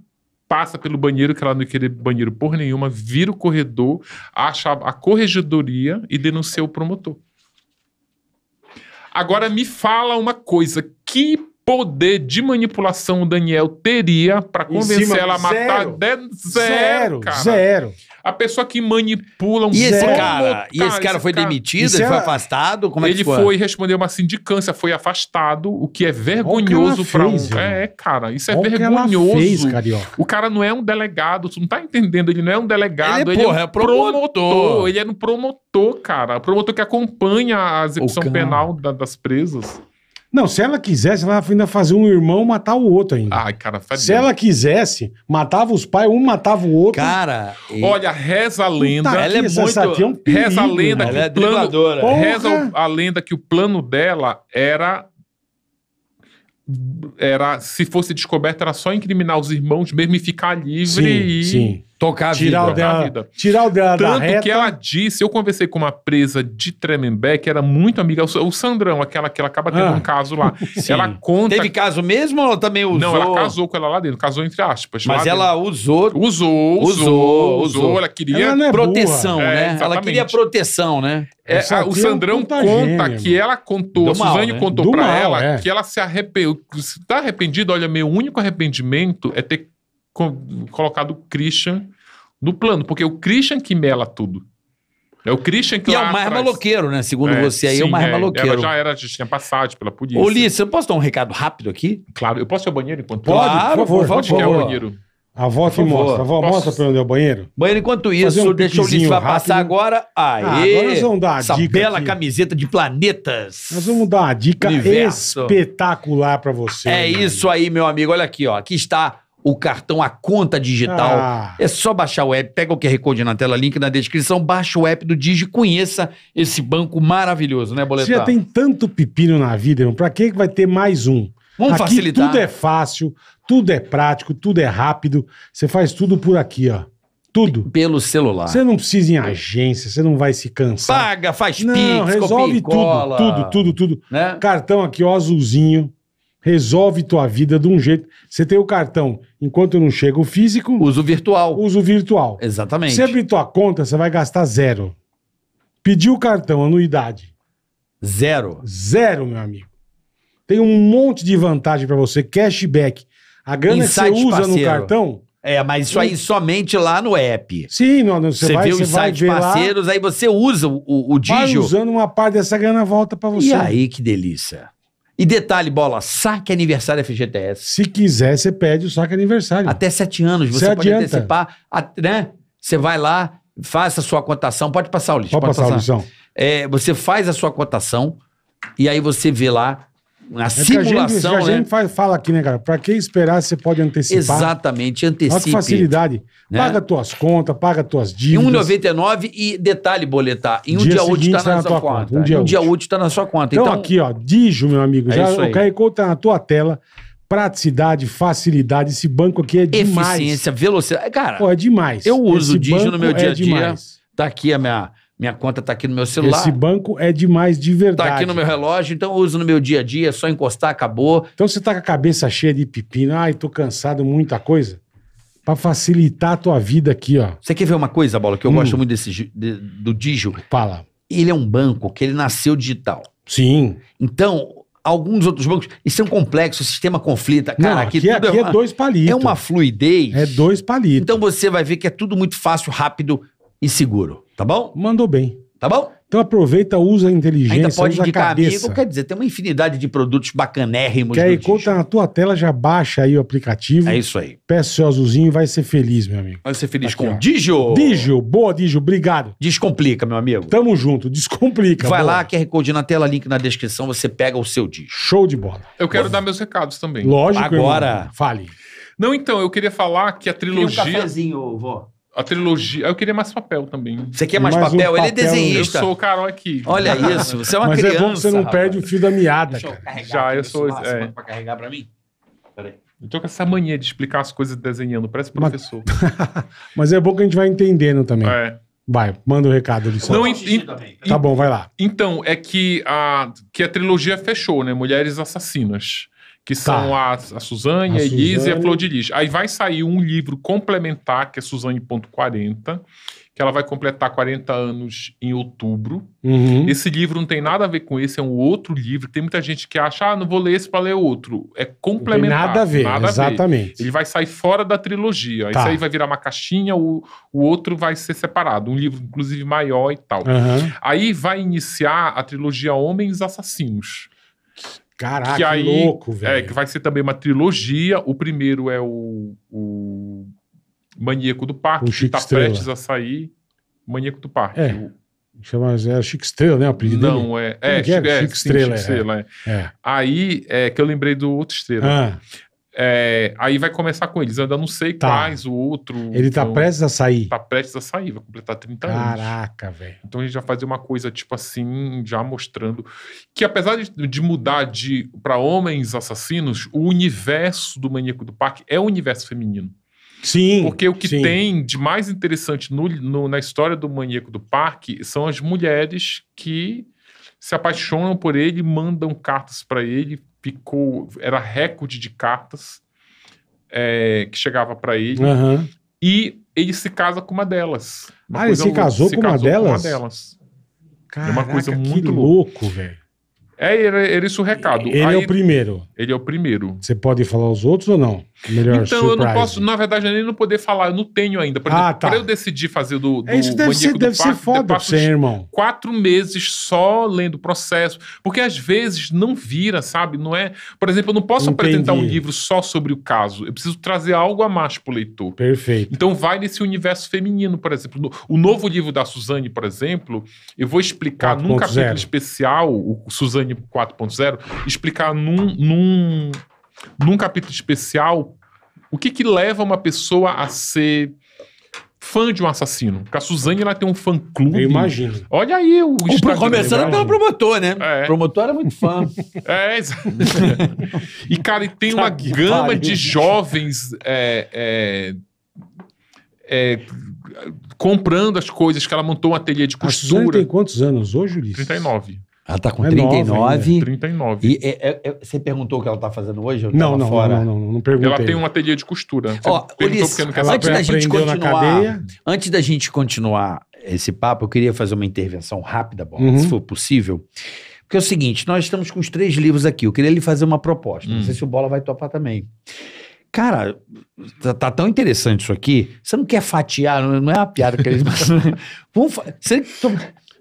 [SPEAKER 3] passa pelo banheiro, que ela não queria banheiro por nenhuma, vira o corredor, acha a corregedoria e denuncia o promotor. Agora me fala uma coisa: que poder de manipulação o Daniel teria para convencer ela a matar zero, de zero, zero, zero, A pessoa que manipula um e esse cara, cara, e esse cara foi cara, demitido, ele foi
[SPEAKER 2] afastado, como é que foi? Ele foi
[SPEAKER 3] respondeu uma sindicância, foi afastado, o que é vergonhoso para um. É, cara, isso é Olha vergonhoso. Fez, o cara não é um delegado, tu não tá entendendo, ele não é um delegado, ele, ele é porra, é, um promotor. promotor. ele é um promotor, cara, promotor que acompanha a execução penal da, das presas.
[SPEAKER 4] Não, se ela quisesse, ela ainda fazer um irmão matar o outro ainda. Ai, cara, faz Se ela quisesse, matava os pais, um matava o outro. Cara, e... olha,
[SPEAKER 3] reza a lenda. Puta, ela é muito. É um perigo, reza a lenda ela é plano. reza a lenda que o plano dela era era se fosse descoberto era só incriminar os irmãos mesmo e ficar livre sim, e... sim tocar a tirar vida. O dela, vida.
[SPEAKER 4] Tirar o dela Tanto da reta. que ela
[SPEAKER 3] disse, eu conversei com uma presa de Tremembé, que era muito amiga, o Sandrão, aquela que ela acaba tendo ah. um caso lá. Sim. Ela conta... Teve caso mesmo ou ela também usou? Não, ela casou com ela lá dentro, casou entre
[SPEAKER 2] aspas. Mas ela usou... usou... Usou, usou, usou, Ela queria... Ela é proteção, né? É, ela queria proteção, né? É, a, o é Sandrão conta que mano. ela contou, a Suzane né? contou
[SPEAKER 3] do pra mal, ela é. que ela se arrependeu. Se tá arrependida, olha, meu único arrependimento é ter colocado o Christian no plano, porque é o Christian que mela tudo.
[SPEAKER 2] É o Christian que e é o mais atrás... maloqueiro, né? Segundo é, você aí, sim, é o mais é, maloqueiro. Ela já
[SPEAKER 3] era, já tinha passado
[SPEAKER 2] pela polícia. Ulisses, eu posso dar um recado rápido aqui? Claro, eu posso ir ao banheiro enquanto Pode, claro, por favor. Onde que é o banheiro?
[SPEAKER 4] A avó que mostra. A avó posso... mostra pra onde é o banheiro? Banheiro, enquanto isso, um deixa o lixo vai passar ah, agora. Aê! Ah, agora nós vamos dar essa
[SPEAKER 2] bela aqui. camiseta de planetas.
[SPEAKER 4] Nós vamos dar uma dica universo. espetacular pra você. É
[SPEAKER 2] isso amigo. aí, meu amigo. Olha aqui, ó. Aqui está o cartão, a conta digital. Ah. É só baixar o app, pega o QR Code na tela, link na descrição, baixa o app do Digi, conheça esse banco maravilhoso, né, Boletar? Você já tem
[SPEAKER 4] tanto pepino na vida, irmão, pra que vai ter mais um? Vamos aqui facilitar. tudo é fácil, tudo é prático, tudo é rápido, você faz tudo por aqui, ó. Tudo.
[SPEAKER 2] Pelo celular. Você não precisa ir em agência,
[SPEAKER 4] você não vai se cansar.
[SPEAKER 2] Paga, faz não, pix, resolve tudo, tudo, tudo,
[SPEAKER 4] tudo. Né? Cartão aqui, ó, azulzinho resolve tua vida de um jeito. Você tem o cartão, enquanto não chega o físico, Uso virtual. uso virtual.
[SPEAKER 2] Exatamente. Se
[SPEAKER 4] abrir tua conta, você vai gastar zero. Pediu o cartão, anuidade. Zero. Zero, meu amigo. Tem um monte de vantagem pra você, cashback. A grana que você usa no cartão,
[SPEAKER 2] É, mas isso aí somente lá no app. sim, não, não, você, Você, vai, vê você os vai sites ver lá, parceiros, aí você usa o, o, o vai usando uma parte dessa grana volta pra você. E aí, que delícia. E detalhe, bola, saque aniversário é FGTS. Se quiser, você pede o saque aniversário. Até sete anos, você, pode antecipar, né? Você vai lá, faz a sua cotação. Pode passar o lixo. Pode, pode passar, passar. o lixão. É, você faz a sua cotação e aí você vê lá a é simulação. a gente, né?
[SPEAKER 4] a gente fala aqui, né, cara? Para que esperar, você pode antecipar. Exatamente,
[SPEAKER 2] antecipa. Com facilidade. Né? Paga
[SPEAKER 4] tuas contas, paga tuas dívidas.
[SPEAKER 2] Em 1,99 e detalhe, boletar. Em um dia, dia útil está tá na, na, sua conta. conta. Um, dia um dia útil está na sua conta. Então, então, aqui,
[SPEAKER 4] ó, Dijo, meu
[SPEAKER 2] amigo, é já, o QR
[SPEAKER 4] Code tá na tua tela praticidade, facilidade. Esse banco aqui é demais. Eficiência,
[SPEAKER 2] velocidade. Cara, Pô, é demais. Eu uso Esse o Digio no meu é dia a dia. É tá aqui a minha minha conta está aqui no meu celular. Esse
[SPEAKER 4] banco é demais de tá verdade. Está aqui no meu
[SPEAKER 2] relógio, então eu uso no meu dia a dia, é só encostar, acabou.
[SPEAKER 4] Então você está com a cabeça cheia de pepino, ai, tô cansado, muita coisa. Para facilitar a tua vida aqui, ó.
[SPEAKER 2] Você quer ver uma coisa, Bola, que eu hum. gosto muito desse, de, do Digio? Fala. Ele é um banco que ele nasceu digital. Sim. Então, alguns outros bancos. Isso é um complexo, o sistema conflita. Cara, Não, aqui, aqui, é- é aqui é, uma, é, dois palitos. É uma fluidez. É dois palitos. Então você vai ver que é tudo muito fácil, rápido e seguro. Tá bom? Mandou bem. Tá bom? Então
[SPEAKER 4] aproveita,
[SPEAKER 2] usa a inteligência, Ainda pode usa indicar a cabeça. amigo, quer dizer, tem uma infinidade de produtos bacanérrimos. Que aí,
[SPEAKER 4] conta na tua tela, já baixa aí o aplicativo. É isso aí. Peça o azulzinho e vai ser feliz, meu amigo.
[SPEAKER 2] Vai ser feliz Aqui, com o Digio.
[SPEAKER 4] Digio, boa Digio, obrigado. Descomplica,
[SPEAKER 2] meu amigo. Tamo junto, descomplica. Vai boa. lá, QR Code na tela, link na descrição, você pega o seu Digio. Show de bola.
[SPEAKER 3] Eu quero dar meus recados também. Lógico. Agora. Irmão. Fale. Não, então, eu queria falar que a trilogia... o um cafezinho, vó. A trilogia. Eu queria mais papel também. Você quer mais, mais papel? Um papel? Ele é desenhista. Eu sou o
[SPEAKER 2] Carol aqui. Olha isso, você é uma Mas criança. Mas é bom que você não rapaz. perde o fio da meada. Deixa eu carregar Já, eu sou. É. Pra carregar pra mim? Peraí.
[SPEAKER 3] Eu tô com essa mania de explicar as coisas desenhando, parece professor.
[SPEAKER 4] Mas, Mas é bom que a gente vai entendendo também. É. Vai, manda o um recado ali. Não, entendi também. tá bom, vai lá.
[SPEAKER 3] Então, é que a, que a trilogia fechou, né? Mulheres Assassinas que são tá. a, a Suzane, a, Elise e a Flor de Lis. Aí vai sair um livro complementar, que é Suzane.40, que ela vai completar 40 anos em outubro.
[SPEAKER 1] Uhum. Esse
[SPEAKER 3] livro não tem nada a ver com esse, é um outro livro. Tem muita gente que acha, ah, não vou ler esse para ler outro. É complementar. Não tem nada a ver, nada exatamente. A ver. Ele vai sair fora da trilogia. Tá. Esse aí vai virar uma caixinha, o, o outro vai ser separado. Um livro, inclusive, maior e tal. Uhum. Aí vai iniciar a trilogia Homens Assassinos.
[SPEAKER 4] Caraca, que, aí, que louco, é, velho.
[SPEAKER 3] É, que vai ser também uma trilogia. O primeiro é o, o Maníaco do Parque, o que tá Estrela. prestes a sair. Maníaco do Parque. É.
[SPEAKER 4] Chama, era é, Chico Estrela, né? O apelido Não, dele. é. É, é, Chico, é, Chico Estrela. Sim, Chico é. Estrela é.
[SPEAKER 3] Aí é que eu lembrei do outro Estrela. Ah. É, aí vai começar com eles. Eu ainda não sei tá. quais, o outro. Ele tá então, tá prestes a sair. Tá prestes a sair, vai completar 30 Caraca, anos.
[SPEAKER 4] Caraca, velho.
[SPEAKER 3] Então a gente já fazia uma coisa tipo assim, já mostrando que apesar de, de mudar de para homens assassinos, o universo do Maníaco do Parque é o universo feminino. Sim. Porque o que sim. tem de mais interessante no, no, na história do Maníaco do Parque são as mulheres que se apaixonam por ele, mandam cartas para ele, picou Era recorde de cartas é, que chegava para ele. Uhum. E ele se casa com uma delas. Uma ah, ele se casou, se com, casou uma com, uma delas? Caraca, é uma coisa muito louco, velho. É, era isso é o recado. Ele Aí, é o
[SPEAKER 4] primeiro.
[SPEAKER 3] Ele é o primeiro.
[SPEAKER 4] Você pode falar os outros ou não? Melhor Então, surprise. eu não posso,
[SPEAKER 3] na verdade, nem não poder falar, eu não tenho ainda. Por ah, exemplo, tá. pra eu decidir fazer do, do é, isso deve ser, deve parque, ser foda pra
[SPEAKER 4] você, irmão.
[SPEAKER 3] Quatro meses só lendo o processo. Porque às vezes não vira, sabe? Não é. Por exemplo, eu não posso Entendi. apresentar um livro só sobre o caso. Eu preciso trazer algo a mais pro leitor. Perfeito. Então vai nesse universo feminino, por exemplo. O novo livro da Suzane, por exemplo, eu vou explicar 4. num capítulo especial, o Suzane Design 4.0, explicar num, num, num capítulo especial o que, que leva uma pessoa a ser fã de um assassino. Porque a Suzane ela tem um fã clube. Eu imagino.
[SPEAKER 2] Olha aí o, o Começando pelo promotor, né? É. O promotor era muito fã. é, exato.
[SPEAKER 3] e, cara, e tem tá uma gama de jovens. É, é, é, comprando as coisas que ela montou um ateliê de
[SPEAKER 4] costura. A Suzane tem quantos anos hoje, Ulisses? 39. Ela está com é 39. Nova,
[SPEAKER 2] 39. E né? é, é, é, você perguntou o que ela está fazendo hoje? Não não, fora. não, não, não, não, perguntei. Ela tem um ateliê de costura. Ó, oh, Ulisses, antes da gente continuar, antes da gente continuar esse papo, eu queria fazer uma intervenção rápida, bom uhum. se for possível. Porque é o seguinte, nós estamos com os três livros aqui. Eu queria lhe fazer uma proposta. Uhum. Não sei se o Bola vai topar também. Cara, tá, tá, tão interessante isso aqui. Você não quer fatiar, não é uma piada que eles. Vamos fa... você,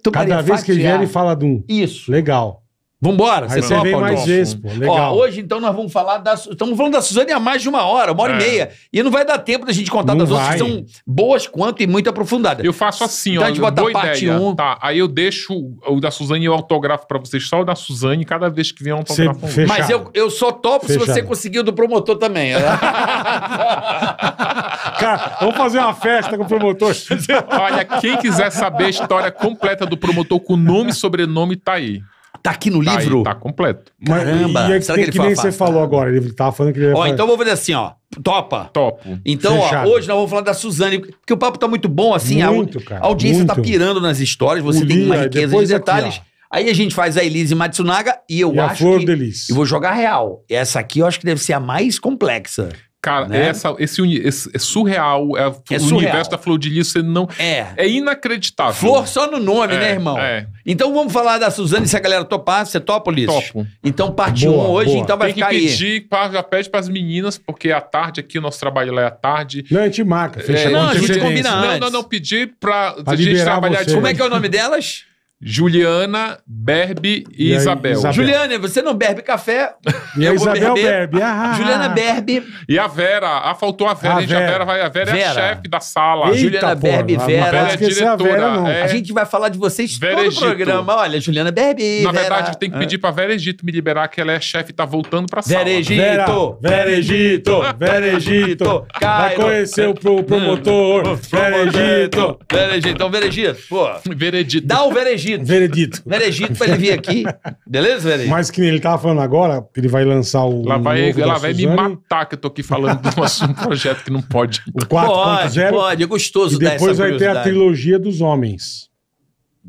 [SPEAKER 2] Tu Cada vez fatiar. que ele vier, ele fala de um. Isso. Legal. Vambora, Aí você vem mais vezes, pô. Legal. Ó, hoje, então, nós vamos falar da. Estamos falando da Suzane há mais de uma hora, uma hora é. e meia. E não vai dar tempo da gente contar não das vai. outras, que são boas quanto e muito aprofundadas. Eu faço assim, então, ó. A gente bota parte ideia. Um.
[SPEAKER 3] Tá, aí eu deixo o da Suzane e o autógrafo pra vocês, só o da Suzane, cada vez que vier um autógrafo.
[SPEAKER 2] Mas eu, eu só topo Fechado. se você conseguir o do promotor também.
[SPEAKER 4] Vamos fazer uma festa com o promotor. Olha, quem quiser saber a história
[SPEAKER 3] completa do promotor com nome e sobrenome, tá aí. Tá aqui no tá livro? Aí, tá completo. Caramba.
[SPEAKER 4] E, é aí, Será que, ele que nem você falou agora, ele tava falando que ele ia Ó, falar. então
[SPEAKER 2] vou fazer assim, ó. Topa. Topo. Então, ó, hoje nós vamos falar da Suzane, porque o papo tá muito bom, assim. Muito, a, cara, a audiência tá muito. tá pirando nas histórias, você tem uma riqueza de detalhes. Aqui, Aí a gente faz a Elise Matsunaga e eu e acho a Flor que... Delis. E vou jogar real. Essa aqui eu acho que deve ser a mais complexa. Cara, né? essa, esse, esse, é surreal. É, é surreal. o universo da flor de lis, você não. É. É inacreditável. Flor só no nome, é, né, irmão? É. Então vamos falar da Suzane, se a galera topar. Você topa, Ulisses? Topo. Então parte 1 um hoje, boa. então vai cair ficar aí. Tem que
[SPEAKER 3] pedir, já pede pras meninas, porque é à tarde aqui, o nosso trabalho lá é à tarde.
[SPEAKER 4] Não, a gente marca, fecha é, Não, a gente combina antes. Não, não, não,
[SPEAKER 3] pedir pra, pra gente trabalhar de... Como é que é o nome delas? Juliana, Berbe e, e Isabel. Isabel. Juliana, você não berbe café? E eu a Isabel berbe.
[SPEAKER 2] Ah, ah. Juliana ah.
[SPEAKER 3] berbe. E a Vera. Ah, faltou a Vera. A, gente, Vera. a Vera, vai, a Vera, Vera. é a chefe da sala. Eita, Juliana porra, berbe, Vera. É a Vera é diretora. A, Vera, é... a, gente
[SPEAKER 2] vai falar de vocês Vera todo o é programa. Olha, Juliana berbe. Na verdade, tem que pedir
[SPEAKER 3] pra Vera Egito me liberar, que ela é chefe e tá voltando pra sala. Vera Egito. Vera Egito. Vera Egito. Vai
[SPEAKER 4] conhecer o promotor. Hum, hum. Vera Egito.
[SPEAKER 2] Vera Egito. Então, Vera Egito. Pô. Veredito. Dá o Vera Egito veredito. Veredito. Veredito pra ele vir aqui. Beleza, veredito?
[SPEAKER 4] Mas que ele tava falando agora, ele vai lançar o. Ela vai, ela vai Suzane. me
[SPEAKER 3] matar que eu tô aqui falando de um, assunto, um projeto que não
[SPEAKER 2] pode.
[SPEAKER 4] O 4.0. Pode, pode, é gostoso e depois vai ter a trilogia dos homens.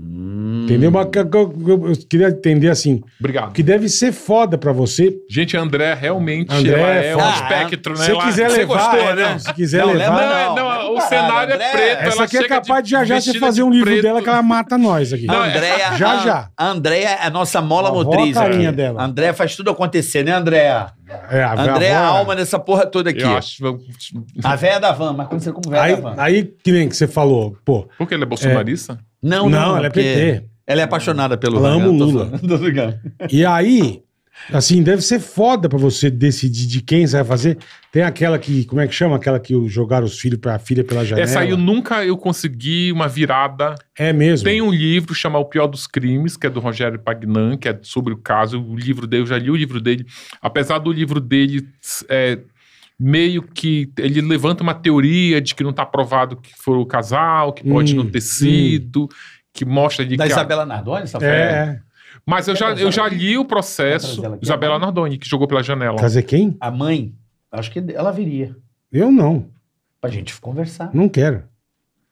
[SPEAKER 4] Hum. Entendeu? Mas eu, queria entender assim. Obrigado. Que deve ser foda pra você.
[SPEAKER 3] Gente, André realmente André, é, é um espectro, né? Se quiser levar, você gostou, né? né? se quiser
[SPEAKER 2] não, levar. Não, não, não, o cenário é
[SPEAKER 4] preto. Essa aqui é capaz de já já você fazer um livro preto. dela que ela mata nós aqui. Não, Andréa, já já. A
[SPEAKER 2] ah, Andréa é a nossa mola a motriz. A carinha aqui. dela. Andréa faz tudo acontecer, né, Andréa?
[SPEAKER 4] É, a André é a
[SPEAKER 2] alma dessa porra toda aqui. Eu acho... A véia da van, mas conhecida como véia aí, da van.
[SPEAKER 4] Aí, que nem que você falou, pô...
[SPEAKER 2] Porque ela é, é. bolsonarista? É... Não, não, não, ela é PT. Ela é apaixonada pelo Ela ama o Lula.
[SPEAKER 4] E aí, Assim, deve ser foda pra você decidir de quem você vai fazer. Tem aquela que, como é que chama? Aquela que jogaram os filhos pra filha pela janela. Essa aí eu
[SPEAKER 3] nunca eu consegui uma virada. É mesmo? Tem um livro chamado O Pior dos Crimes, que é do Rogério Pagnan, que é sobre o caso. O livro dele, eu já li o livro dele. Apesar do livro dele é, meio que ele levanta uma teoria de que não está provado que foi o casal, que pode hum, não ter hum. sido, hum. que mostra de da que Isabela a...
[SPEAKER 4] Nardoni, essa é. Foi...
[SPEAKER 3] Mas eu já, eu já li o processo. Ela Isabela Nardoni, que jogou pela janela. fazer
[SPEAKER 4] quem? A mãe. Acho que ela viria. Eu não. Pra gente conversar. Não quero.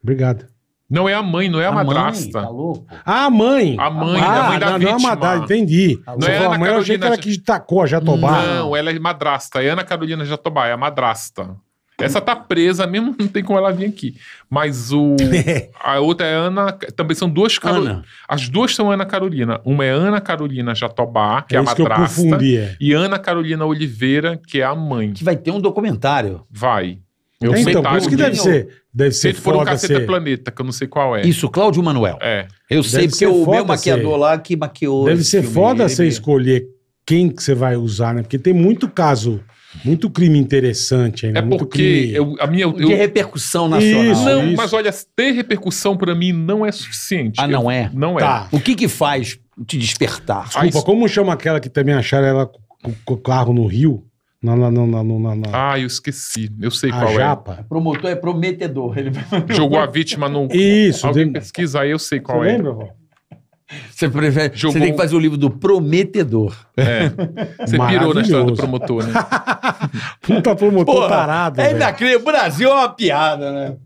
[SPEAKER 4] Obrigado.
[SPEAKER 3] Não é a mãe, não é a, a madrasta. Mãe, tá louco?
[SPEAKER 4] Ah, a mãe. A mãe, ah, a mãe da não, vítima. Não é a madrasta, entendi. Tá não é a mãe, Carolina... eu achei que era que tacou a Jatobá. Não,
[SPEAKER 3] ela é madrasta. É Ana Carolina Jatobá, é a madrasta. Essa tá presa mesmo, não tem como ela vir aqui. Mas o. a outra é Ana. Também são duas Carolina. As duas são Ana Carolina. Uma é Ana Carolina Jatobá, que é, é a madrasta. É. E Ana Carolina Oliveira, que é a mãe. Que vai ter um documentário. Vai. Eu é, então, por isso que deve ser. Deve ser Se for foda um Caceta ser... Planeta, que eu não sei qual é.
[SPEAKER 2] Isso, Cláudio Manuel. É. Eu deve sei porque o meu maquiador ser... lá que maquiou. Deve ser filme, foda você escolher quem que você
[SPEAKER 4] vai usar, né? Porque tem muito caso muito crime interessante ainda. É porque
[SPEAKER 2] eu, a minha.
[SPEAKER 3] Eu... De repercussão nacional. Isso, não, isso. mas olha, ter repercussão para mim não é suficiente. Ah, não é? Não é. Tá. O que que faz te despertar? Desculpa, como
[SPEAKER 4] chama aquela que também acharam ela com, o carro no Rio? Não, não, não, não, não,
[SPEAKER 3] Ah, eu esqueci. Eu sei a qual é. japa.
[SPEAKER 2] é. Promotor é prometedor. Ele...
[SPEAKER 3] Jogou a vítima no. Isso, Alguém de... pesquisa aí, eu sei qual Você é. Lembra,
[SPEAKER 2] vó? Você prefere. Jogou... Você tem que fazer o livro do Prometedor. É. Você pirou na história do promotor, né? Puta promotor parado É O Brasil é uma piada, né?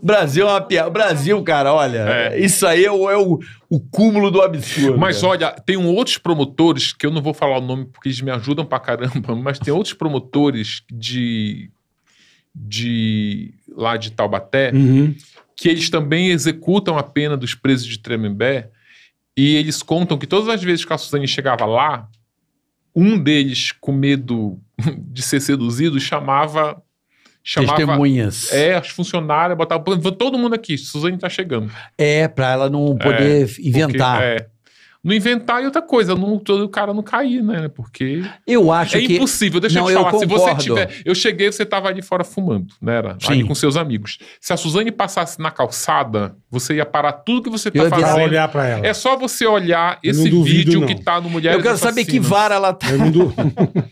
[SPEAKER 2] O Brasil é uma piada. Brasil, cara, olha. É. Isso aí é, o, é o, o, cúmulo do absurdo. Mas cara.
[SPEAKER 3] Né? olha, tem outros promotores, que eu não vou falar o nome porque eles me ajudam pra caramba, mas tem outros promotores de. de lá de Taubaté. Uhum. Que eles também executam a pena dos presos de Tremembé, e eles contam que todas as vezes que a Suzane chegava lá, um deles, com medo de ser seduzido, chamava chamava. Testemunhas. É, as funcionárias botavam. Todo mundo aqui, Suzane tá chegando. É, para ela não é, poder é, inventar. Porque, é, não inventar e outra coisa, não, todo o cara não cair, né? Porque
[SPEAKER 2] eu acho é que... impossível. Deixa não, eu te falar. Eu se você tiver,
[SPEAKER 3] eu cheguei, você tava ali fora fumando, né? Era, Sim. ali com seus amigos. Se a Suzane passasse na calçada, você ia parar tudo que você tá eu fazendo. olhar para ela. É só você olhar esse vídeo não. que tá no Mulher. Eu quero saber que vara ela tá. Eu não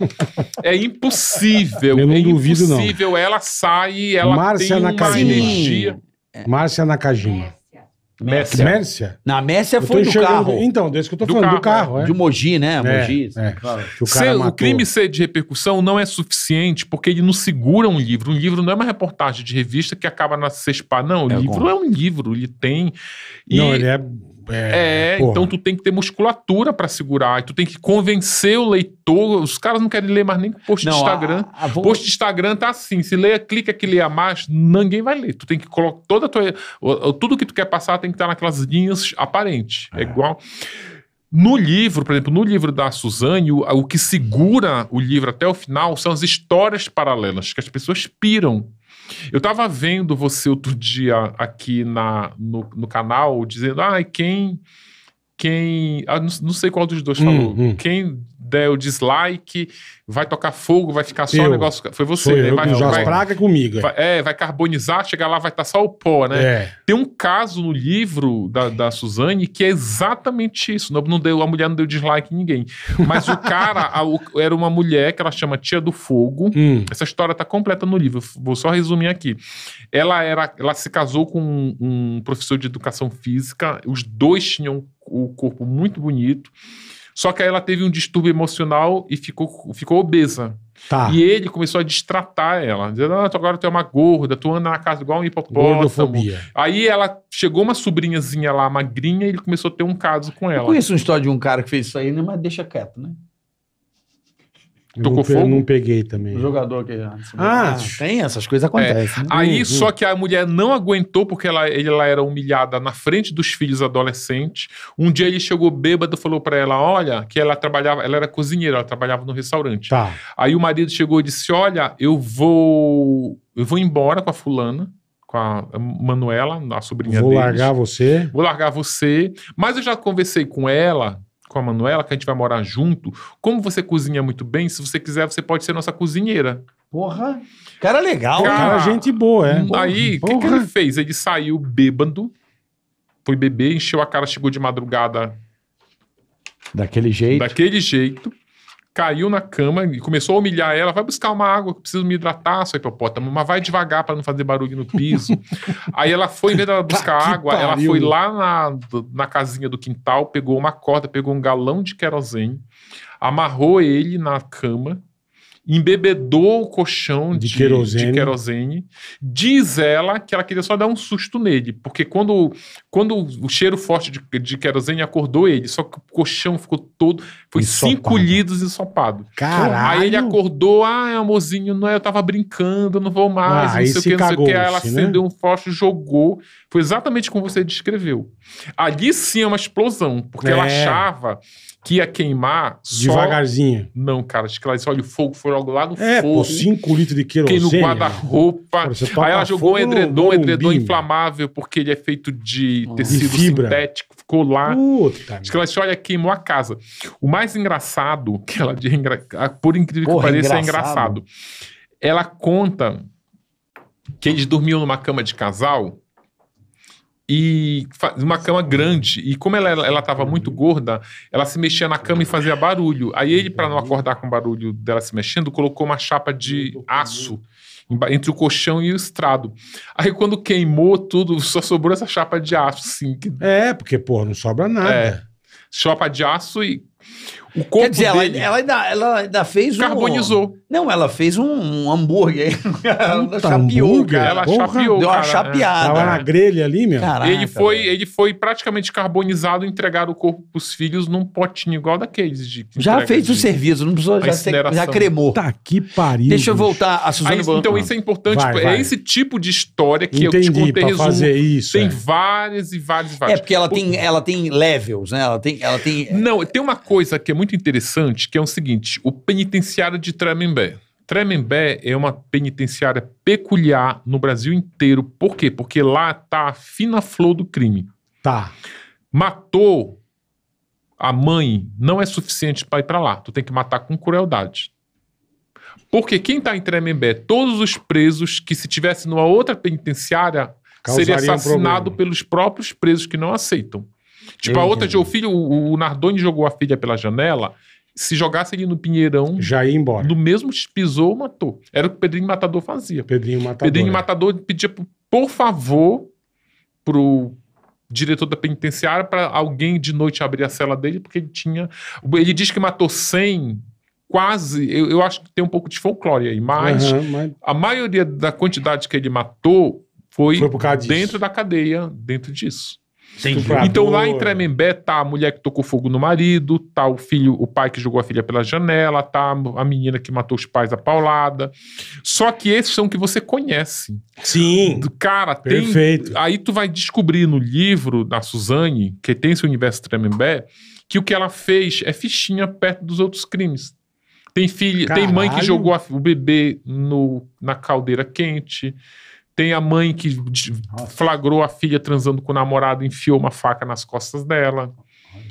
[SPEAKER 3] é impossível. Eu não é duvido impossível. não. Ela sai, ela
[SPEAKER 4] Márcia tem na uma é. Márcia Nakajima.
[SPEAKER 2] Mércia. Mércia? Na Mércia foi do carro. Então, desde que eu tô Do falando, do carro, carro, é. é. De Mogi, né? É, Mogi. é. claro. o,
[SPEAKER 1] cara o crime
[SPEAKER 3] ser de repercussão não é suficiente porque ele não segura um livro. Um livro não é uma reportagem de revista que acaba na sexta. Não, o É, livro bom. é um livro, ele tem. E Não, ele é é, é então tu tem que ter musculatura para segurar, tu tem que convencer o leitor. Os caras não querem ler mais nem post não, de Instagram. A, a Post de Instagram tá assim: se leia, clica que leia mais, ninguém vai ler. Tu tem que colocar toda a tua. Tudo que tu quer passar tem que estar tá naquelas linhas aparentes. É, é igual. No livro, por exemplo, no livro da Suzane, o, o que segura o livro até o final são as histórias paralelas que as pessoas piram. Eu estava vendo você outro dia aqui na, no, no canal dizendo, ah, quem quem. Ah, não, sei qual dos dois hum, falou. Hum, hum. Quem der o dislike, vai tocar fogo, vai ficar só o negócio. Foi você, foi né? Vai, eu, vai, praga
[SPEAKER 4] comigo. Vai,
[SPEAKER 3] é. é, vai carbonizar, chegar lá, vai estar tá só o pó, né? É. Tem um caso no livro da, da Suzane que é exatamente isso. Não, não deu, a mulher não deu dislike em ninguém. Mas o cara a, o, era uma mulher que ela chama Tia do Fogo. Hum. Essa história tá completa no livro, vou só resumir aqui. Ela era. Ela se casou com um, um professor de educação física, os dois tinham o corpo muito bonito. Só que aí ela teve um distúrbio emocional e ficou, ficou obesa. Tá. E ele começou a destratar ela, dizendo: ah, agora tu é uma gorda, tu anda na casa igual um hipopótamo. Gordofobia. Aí ela chegou uma sobrinhazinha lá, magrinha,
[SPEAKER 2] e ele começou a ter um caso com ela. Eu conheço uma história de um cara que fez isso aí, né? mas deixa quieto, né? Tocou fogo?
[SPEAKER 4] Não peguei também. O
[SPEAKER 2] jogador que. É. Ah, ah
[SPEAKER 4] tem essas coisas acontecem. É. Aí, uhum. só
[SPEAKER 3] que a mulher não aguentou porque ela, ela era humilhada na frente dos filhos adolescentes. Um dia ele chegou bêbado, falou para ela: Olha, que ela trabalhava, ela era cozinheira, ela trabalhava no restaurante. Tá. Aí o marido chegou e disse: Olha, eu vou, eu vou embora com a fulana com a Manuela, a sobrinha dele. Vou deles. largar você. Vou largar você. Mas eu já conversei com ela com a Manuela, que a gente vai morar junto. Como você cozinha muito bem, se você quiser, você pode ser nossa cozinheira. Porra! Cara legal, cara, cara gente boa, é. Aí, o que, que ele fez? Ele saiu bêbado, foi beber, encheu a cara, chegou de madrugada.
[SPEAKER 4] Daquele jeito.
[SPEAKER 3] Daquele jeito caiu na cama e começou a humilhar ela. Vai buscar uma água, que preciso me hidratar, sua hipopótamo, mas vai devagar para não fazer barulho no piso. aí ela foi, em vez dela tá buscar água, pariu. ela foi lá na, na casinha do quintal, pegou uma corda, pegou um galão de querosene, amarrou ele na cama embebedou o colchão de, de, querosene. de, querosene. Diz ela que ela queria só dar um susto nele, porque quando, quando o cheiro forte de, de querosene acordou ele, só que o colchão ficou todo. Foi ensopado. cinco lidos ensopado. Caralho. Aí ele acordou, ah, amorzinho, não é, eu tava brincando, não vou mais, ah, não sei o que, não sei o que. Aí ela assim, né? acendeu um forte jogou. Foi exatamente como você descreveu. Ali sim é uma explosão, porque é. ela achava que ia queimar devagarzinho. Só... Não, cara, acho que ela disse: olha, o fogo foi logo lá no é, fogo. Pô, 5
[SPEAKER 4] litros de queiro. Queimou no guarda-roupa.
[SPEAKER 3] Aí ela jogou um edredom, edredom inflamável, porque ele é feito de tecido de sintético, ficou lá. Puta acho que ela disse: olha, queimou a casa. O mais engraçado, que ela é ah, por incrível Porra, que é pareça, é engraçado. Ela conta que eles dormiam numa cama de casal e uma cama grande. E como ela ela estava uhum. muito gorda, ela se mexia na cama e fazia barulho. Aí ele, para não uhum. acordar com o barulho dela se mexendo, colocou uma chapa de aço entre o colchão e o estrado. Aí quando queimou tudo, só sobrou essa chapa de aço, sim. É, porque, pô não sobra nada. É. Chapa de aço e o corpo Quer dizer, dele. Ela, ela, ainda,
[SPEAKER 2] ela ainda fez Carbonizou. Um... Não, ela fez um, hambúrguer. ela chapeou, cara. Ela chapeou, Deu uma cara, é. chapeada. Tava na
[SPEAKER 4] grelha ali, meu. Caraca, ele, foi,
[SPEAKER 2] ele foi praticamente
[SPEAKER 3] carbonizado, entregar o corpo pros filhos num potinho igual daqueles de... Já fez de, o serviço, não precisou... Já, já cremou.
[SPEAKER 4] Tá que pariu. Deixa eu voltar. A Suzana... Aí, então isso é importante. Vai, é vai. É esse
[SPEAKER 3] tipo de história que Entendi, eu te contei resumo. fazer isso. Tem é. várias e várias e várias. É, porque ela, tem, ela tem levels, né? Ela tem, ela tem... Não, tem uma coisa que é muito muito interessante, que é o seguinte, o penitenciário de Tremembé. Tremembé é uma penitenciária peculiar no Brasil inteiro. Por quê? Porque lá tá a fina flor do crime. Tá. Matou a mãe não é suficiente para ir para lá. Tu tem que matar com crueldade. Porque quem está em Tremembé, todos os presos que se tivesse numa outra penitenciária Causaria seria assassinado um pelos próprios presos que não aceitam. Tipo, a uhum. outra, o filho, o, o Nardoni jogou a filha pela janela se jogasse ele no Pinheirão. Já ia embora. No mesmo pisou, matou. Era o que o Pedrinho Matador fazia. Pedrinho Matador. Pedrinho né? Matador pedia, por favor, pro diretor da penitenciária para alguém de noite abrir a cela dele, porque ele tinha. Ele diz que matou 100. Quase, eu, eu acho que tem um pouco de folclore aí, mas, uhum, mas... a maioria da quantidade que ele matou foi, foi dentro da cadeia, dentro disso. Então lá em Tremembé tá a mulher que tocou fogo no marido, tá o filho, o pai que jogou a filha pela janela, tá a menina que matou os pais a paulada. Só que esses são que você conhece. Sim. Cara, tem, Perfeito. Aí tu vai descobrir no livro da Suzane, que tem esse universo Tremembé, que o que ela fez é fichinha perto dos outros crimes. Tem filha, Caralho. tem mãe que jogou a, o bebê no, na caldeira quente. Tem a mãe que flagrou a filha transando com o namorado, enfiou uma faca nas costas dela.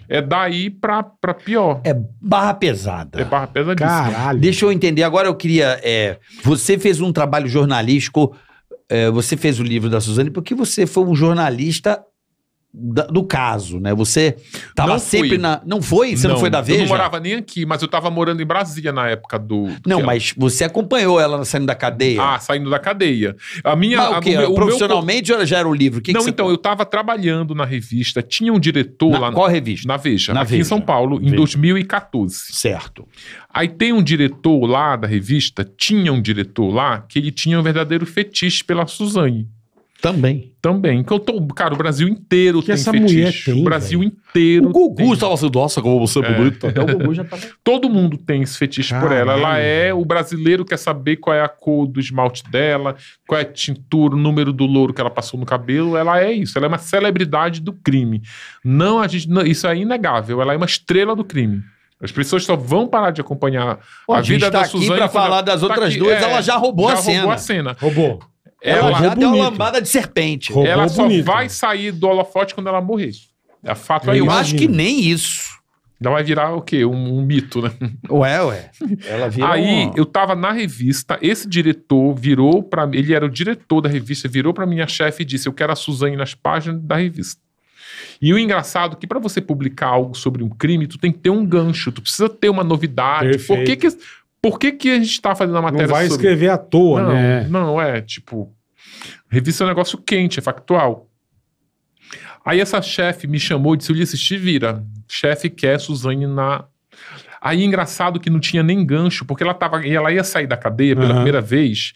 [SPEAKER 3] É daí pra, pra pior. É barra pesada. É barra pesadíssima. Caralho.
[SPEAKER 2] Deixa eu entender. Agora eu queria. É, você fez um trabalho jornalístico. É, você fez o livro da Suzane porque você foi um jornalista da, do caso, né? Você tava sempre fui. na. Não foi? Você não, não foi da Veja? Eu não morava
[SPEAKER 3] nem aqui, mas eu tava morando em Brasília na época do. do não, mas você acompanhou ela saindo da cadeia? Ah, saindo da cadeia. A minha. Mas, a, o quê? Meu, Profissionalmente meu... já era o livro? O que não, que então, eu tava trabalhando na revista, tinha um diretor na, lá. Qual revista? Na Veja, na aqui Veja. em São Paulo, em Veja. 2014. Certo. Aí tem um diretor lá da revista, tinha um diretor lá que ele tinha um verdadeiro fetiche pela Suzane. Também. Também. Que eu tô, cara, o Brasil inteiro que tem essa fetiche. Mulher tem, o Brasil véio. inteiro. O Gugu tem. estava assim, nossa, como você é, é. bonito. Tá? Até o Gugu já tá. Todo mundo tem esse fetiche Caramba. por ela. Ela é. O brasileiro quer saber qual é a cor do esmalte dela, qual é a tintura, o número do louro que ela passou no cabelo. Ela é isso. Ela é uma celebridade do crime. Não, a gente. Não, isso é inegável. Ela é uma estrela do crime. As pessoas só vão parar de acompanhar
[SPEAKER 1] Pô, a, a vida tá da Suzane. para falar das tá outras aqui, duas, é, ela já roubou já a cena. roubou a cena. Roubou. É ela, ela já bonito. deu uma lambada
[SPEAKER 3] de serpente. Roubou ela só bonito. vai sair do holofote quando ela morrer. É fato Eu, eu acho que nem isso. Ela vai virar o quê? Um, um mito, né? Ué, ué. Ela virou. Aí uma... eu tava na revista, esse diretor virou para ele era o diretor da revista, virou para minha chefe e disse: "Eu quero a Suzane nas páginas da revista". E o engraçado é que para você publicar algo sobre um crime, tu tem que ter um gancho, tu precisa ter uma novidade. Perfeito. Por que que por que, que a gente está fazendo a matéria Não vai sobre... escrever à toa, não, né? Não, é tipo. Revista é um negócio quente, é factual. Aí essa chefe me chamou e disse: Ulisses, te vira. Chefe quer Suzane na. Aí engraçado que não tinha nem gancho, porque ela, tava, ela ia sair da cadeia pela uhum. primeira vez,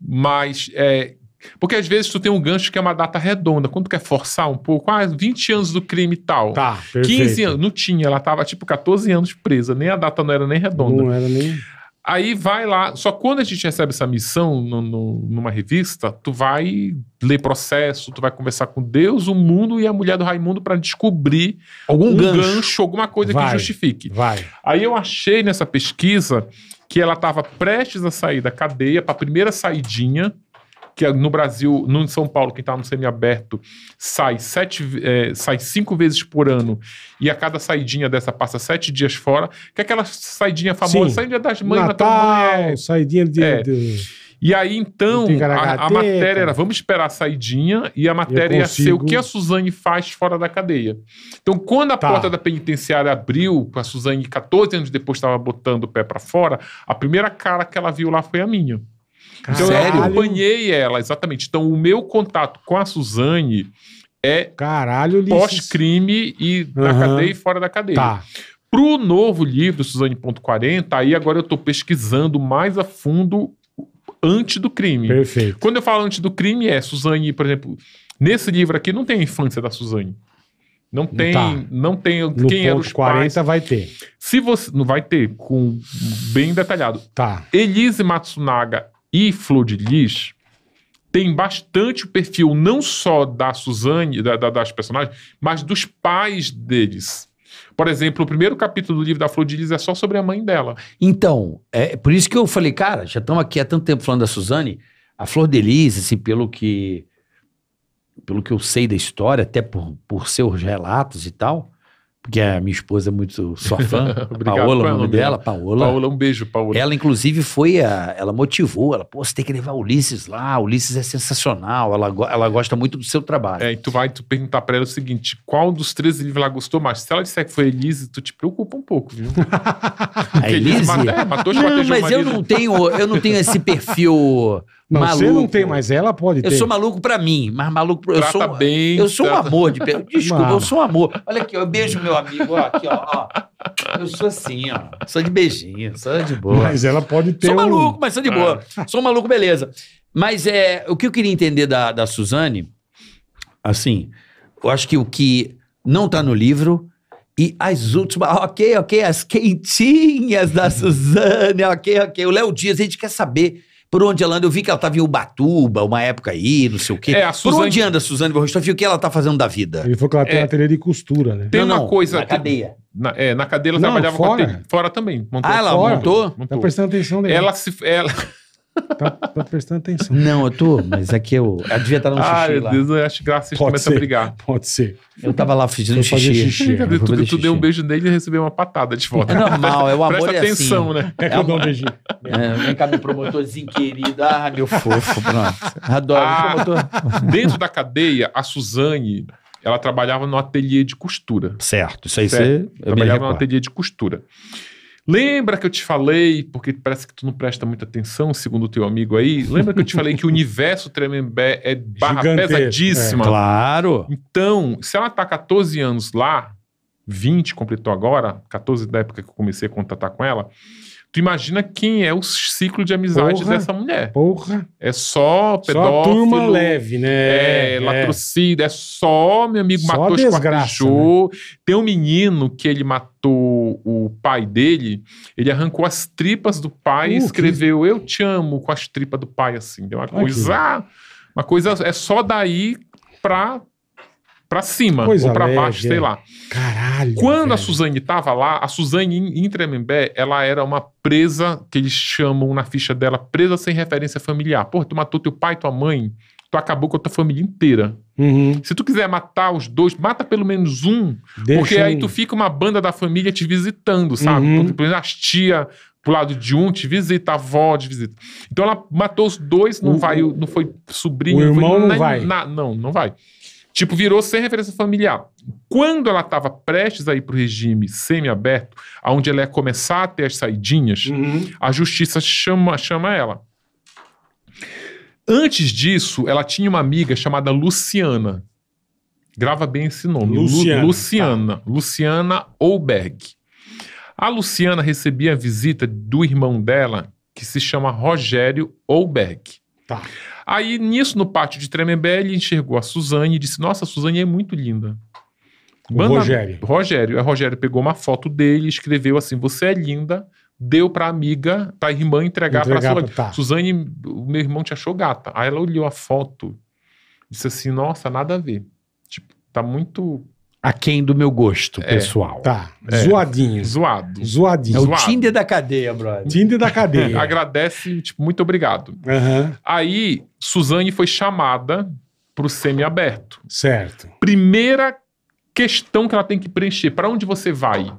[SPEAKER 3] mas é, porque às vezes tu tem um gancho que é uma data redonda. Quando tu quer forçar um pouco, ah, 20 anos do crime tal. Tá, perfeito. 15 anos. Não tinha, ela tava tipo 14 anos presa. Nem a data não era nem redonda. Não era nem. Aí vai lá. Só quando a gente recebe essa missão no, no, numa revista, tu vai ler processo, tu vai conversar com Deus, o mundo e a mulher do Raimundo para descobrir algum um gancho. gancho. alguma coisa vai, que justifique. Vai. Aí eu achei nessa pesquisa que ela estava prestes a sair da cadeia para a primeira saidinha que é no Brasil, no São Paulo, quem está no semiaberto sai, sete, é, sai cinco vezes por ano e a cada saidinha dessa passa sete dias fora, que é aquela saidinha famosa, saidinha
[SPEAKER 4] das mães, Natal, Natal é, saidinha de... É. de...
[SPEAKER 3] E aí, então, a, a, matéria era: vamos esperar a saidinha, e a matéria consigo... ia ser o que a Suzane faz fora da cadeia. Então, quando a tá. porta da penitenciária abriu, a Suzane, 14 anos depois, estava botando o pé para fora, a primeira cara que ela viu lá foi a minha. Então eu acompanhei ela, exatamente. Então o meu contato com a Suzane é Caralho, pós-crime e uhum. na cadeia e fora da cadeia. Tá. Pro novo livro, Suzane.40, aí agora eu tô pesquisando mais a fundo antes do crime. Perfeito. Quando eu falo antes do crime, é Suzane, por exemplo, nesse livro aqui não tem a infância da Suzane. Não tem, tá. não tem no quem era os 40 pais. vai ter. Se você não vai ter com bem detalhado. Tá. Elise Matsunaga e Flor de Lis tem bastante o perfil não só da Suzane, da, da, das personagens, mas dos pais deles. Por exemplo, o primeiro capítulo do livro da Flor de Lis é só sobre a mãe dela.
[SPEAKER 2] Então, é por isso que eu falei, cara, já estamos aqui há tanto tempo falando da Suzane, a Flor de Lis, assim, pelo que pelo que eu sei da história, até por, por seus relatos e tal, porque a minha esposa é muito sua fã, Paola, é o nome dela, Paola. Paola, um
[SPEAKER 3] beijo, Paola. Ela,
[SPEAKER 2] inclusive, foi a. Ela motivou, ela, pô, você tem que levar o Ulisses lá, o Ulisses é sensacional, ela, ela gosta muito do seu trabalho. É, e tu vai tu perguntar pra ela o seguinte: qual dos três
[SPEAKER 3] livros ela gostou mais? Se ela disser que foi Elise, tu te preocupa um pouco, viu? a Elise? Elise é,
[SPEAKER 2] matou, não, mas eu não tenho, eu não tenho esse perfil não, maluco. você não tem, mas ela pode ter. Eu sou maluco pra mim, mas maluco pra... Eu sou, bem, eu sou trata... um amor de... Desculpa, Mano. eu sou um amor. Olha aqui, eu beijo meu amigo, ó, aqui, ó, Eu sou assim, ó. Sou de beijinho, sou de boa. Mas
[SPEAKER 4] ela pode ter Sou um... maluco, mas sou de boa.
[SPEAKER 2] Ah. Sou maluco, beleza. Mas é, o que eu queria entender da, da Suzane, assim, eu acho que o que não tá no livro... E as últimas, ah, ok, ok, as quentinhas da Suzane, ok, ok. O Léo Dias, a gente quer saber por onde ela anda? Eu vi que ela estava em Ubatuba, uma época aí, não sei o quê. É, a Suzane... Por onde anda a Suzane Borristoff o que ela está fazendo da vida? Ele falou que ela tem é... ateliê de costura, né? Tem não, uma não, coisa... Na cadeia. Na, é, na cadeia ela não, trabalhava fora. com Fora também. Montou. Ah, ela fora. montou? montou? Tá prestando
[SPEAKER 4] atenção nele.
[SPEAKER 3] Ela se... Ela...
[SPEAKER 2] Tá, tá, prestando atenção. Não, eu tô, mas aqui é eu. Eu devia estar no ah, xixi. Ai, meu Deus, eu acho que gente começa a brigar. Pode ser. Eu tava lá fazendo xixi. xixi. Cadê, tu, tu
[SPEAKER 3] deu um beijo nele e recebeu uma patada de volta. É normal, é o amor Presta é assim. atenção, assim. né? É que eu dou um beijinho.
[SPEAKER 2] É, vem cá, meu promotorzinho querido. Ah, meu fofo, pronto.
[SPEAKER 3] Adoro. Ah, dentro da cadeia, a Suzane, ela trabalhava no ateliê de costura. Certo, isso aí certo? você. Trabalhava no ateliê de costura. Lembra que eu te falei, porque parece que tu não presta muita atenção, segundo o teu amigo aí, lembra que eu te falei que o universo Tremembé é barra Gigantesco, pesadíssima? É, claro! Então, se ela tá 14 anos lá, 20 completou agora, 14 da época que eu comecei a contatar com ela, tu imagina quem é o ciclo de amizades porra, dessa mulher. Porra! É só pedófilo. Só turma leve, né? É, é. latrocida, é só meu amigo só matou, desgraça, né? Tem um menino que ele matou o, pai dele, ele arrancou as tripas do pai e uh, escreveu que... Eu te amo com as tripas do pai, assim. Deu uma Ai, coisa. Que... Uma coisa é só daí pra pra cima Coisa ou pra baixo, sei é. lá. Caralho. Quando velho. a Suzane estava lá, a Suzane em Tremembé, ela era uma presa que eles chamam na ficha dela presa sem referência familiar. Porra, tu matou teu pai, tua mãe, tu acabou com a tua família inteira. Uhum. Se tu quiser matar os dois, mata pelo menos um.
[SPEAKER 1] Deixa porque um. aí tu
[SPEAKER 3] fica uma banda da família te visitando, sabe? Uhum. Por exemplo, as tia pro lado de um te visita, a avó te visita. Então ela matou os dois, não o, vai, não foi sobrinho. O irmão foi, não, não vai. Na, não, não vai. Tipo, virou sem referência familiar. Quando ela estava prestes a ir para o regime aberto onde ela ia começar a ter as saidinhas, uhum. a justiça chama, chama ela. Antes disso, ela tinha uma amiga chamada Luciana. Grava bem esse nome. Luciana. Lu, Luciana, tá. Luciana Olberg. A Luciana recebia a visita do irmão dela, que se chama Rogério Olberg. Tá. Aí, nisso, no pátio de Tremembé, ele enxergou a Suzane e disse: Nossa, a Suzane é muito linda. Banda... Rogério. Rogério. A Rogério pegou uma foto dele e escreveu assim: Você é linda, deu pra amiga, pra irmã entregar, entregar pra, pra sua... Tá. Suzane, o meu irmão te achou gata. Aí ela olhou a foto, disse assim, nossa, nada a ver. Tipo, tá muito... Aquém do meu
[SPEAKER 4] gosto, é. pessoal. Tá, é. zoadinho. Zoado. Zoadinho. É o Zoado. Tinder
[SPEAKER 3] da cadeia, brother.
[SPEAKER 4] Tinder da cadeia.
[SPEAKER 3] Agradece, tipo, muito obrigado.
[SPEAKER 4] Uhum.
[SPEAKER 3] Aí, Suzane foi chamada pro semi-aberto. Certo. Primeira questão que ela tem que preencher. Para onde você vai?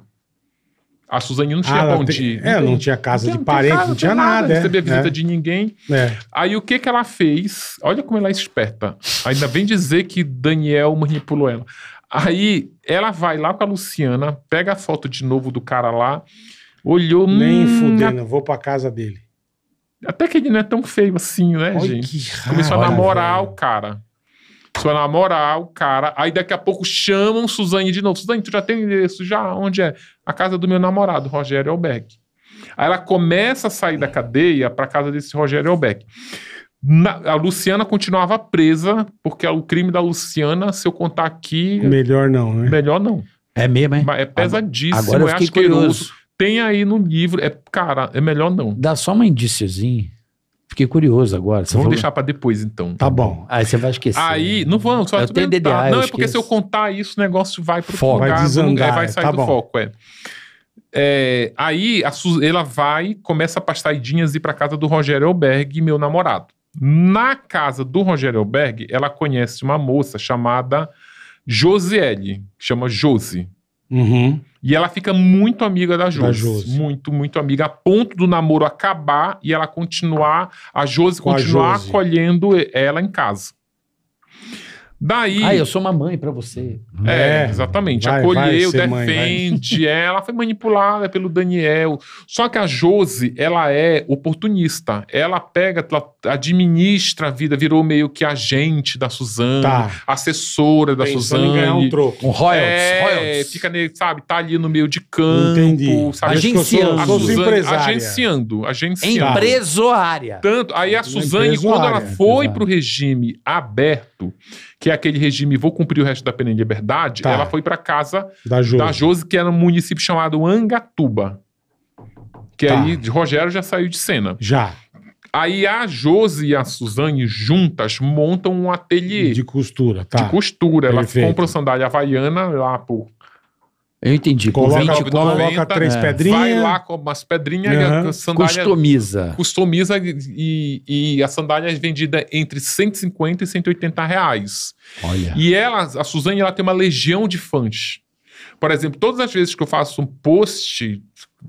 [SPEAKER 3] A Suzane não tinha ah, bom dia. é, não, tinha casa não tinha, de parente, não tinha, nada. nada não recebia é, visita é. de ninguém. É. Aí o que que ela fez? Olha como ela é esperta. Ainda vem dizer que Daniel manipulou ela. Aí ela vai lá com a Luciana, pega a foto de novo do cara lá, olhou... Nem hum, fudendo, a...
[SPEAKER 4] vou pra casa dele.
[SPEAKER 3] Até que ele não é tão feio assim, né,
[SPEAKER 4] gente? Começou a namorar
[SPEAKER 3] velho. o cara sua namorada, namorar o cara, aí daqui a pouco chamam Suzane de novo. Suzane, tu já tem endereço? Já? Onde é? A casa do meu namorado, Rogério Albeck. Aí ela começa a sair da cadeia para casa desse Rogério Albeck. Na, a Luciana continuava presa, porque o crime da Luciana, se eu contar aqui. Melhor
[SPEAKER 4] não, né? Melhor não.
[SPEAKER 3] É mesmo, é? Mas é pesadíssimo, Agora eu é asqueroso. Curioso. Tem aí no livro. É, cara, é
[SPEAKER 2] melhor não. Dá só uma indíciozinho. Fiquei curioso agora. Você Vamos falou... deixar para depois, então. Tá bom. Aí você vai esquecer. Aí,
[SPEAKER 3] não vamos, só eu tenho DDA, Não, é porque se eu contar isso, o negócio vai pro foco. Vai, desangar, é, vai sair tá do foco, é. é aí Su... ela vai, começa a pastadinhas e ir pra casa do Rogério Alberg, meu namorado. Na casa do Rogério Alberg, ela conhece uma moça chamada Josiele, chama Josi. Uhum. E ela fica muito amiga da Josi, da Josi. Muito, muito amiga. A ponto do namoro acabar e ela continuar, a Josi Com continuar a Josi. acolhendo ela em casa. Daí. Ah, eu
[SPEAKER 2] sou uma mãe para você. É, é, exatamente. Vai, Acolheu, vai defende
[SPEAKER 3] mãe, é, ela. Foi manipulada pelo Daniel. Só que a Jose ela é oportunista. Ela pega, ela administra a vida, virou meio que agente da Suzana tá. assessora da Suzana Suzane. um troco. Um royalties, é, royalties. Fica, sabe, tá ali no meio de campo. Entendi. Sabe? Agenciando. Sou, Suzane, agenciando. Agenciando.
[SPEAKER 2] Empresoária. Tanto,
[SPEAKER 3] aí a Suzane, quando ela foi pro regime aberto, que é aquele regime vou cumprir o resto da pena em liberdade, tá. ela foi para casa
[SPEAKER 4] da Jose.
[SPEAKER 3] da que era um município chamado Angatuba. Que tá. aí Rogério já saiu de cena. Já. Aí a Josi e a Suzane juntas montam um ateliê. De costura, tá. De costura. Elas compram sandália havaiana lá por
[SPEAKER 2] eu entendi. Coloca, 20, coloca três é. pedrinhas. Vai lá
[SPEAKER 3] com umas pedrinhas uhum. e a sandália. Customiza. Customiza e, e, a sandália é vendida entre 150 e 180 reais. Olha. E ela, a Suzane, ela tem uma legião de fãs. Por exemplo, todas as vezes que eu faço um post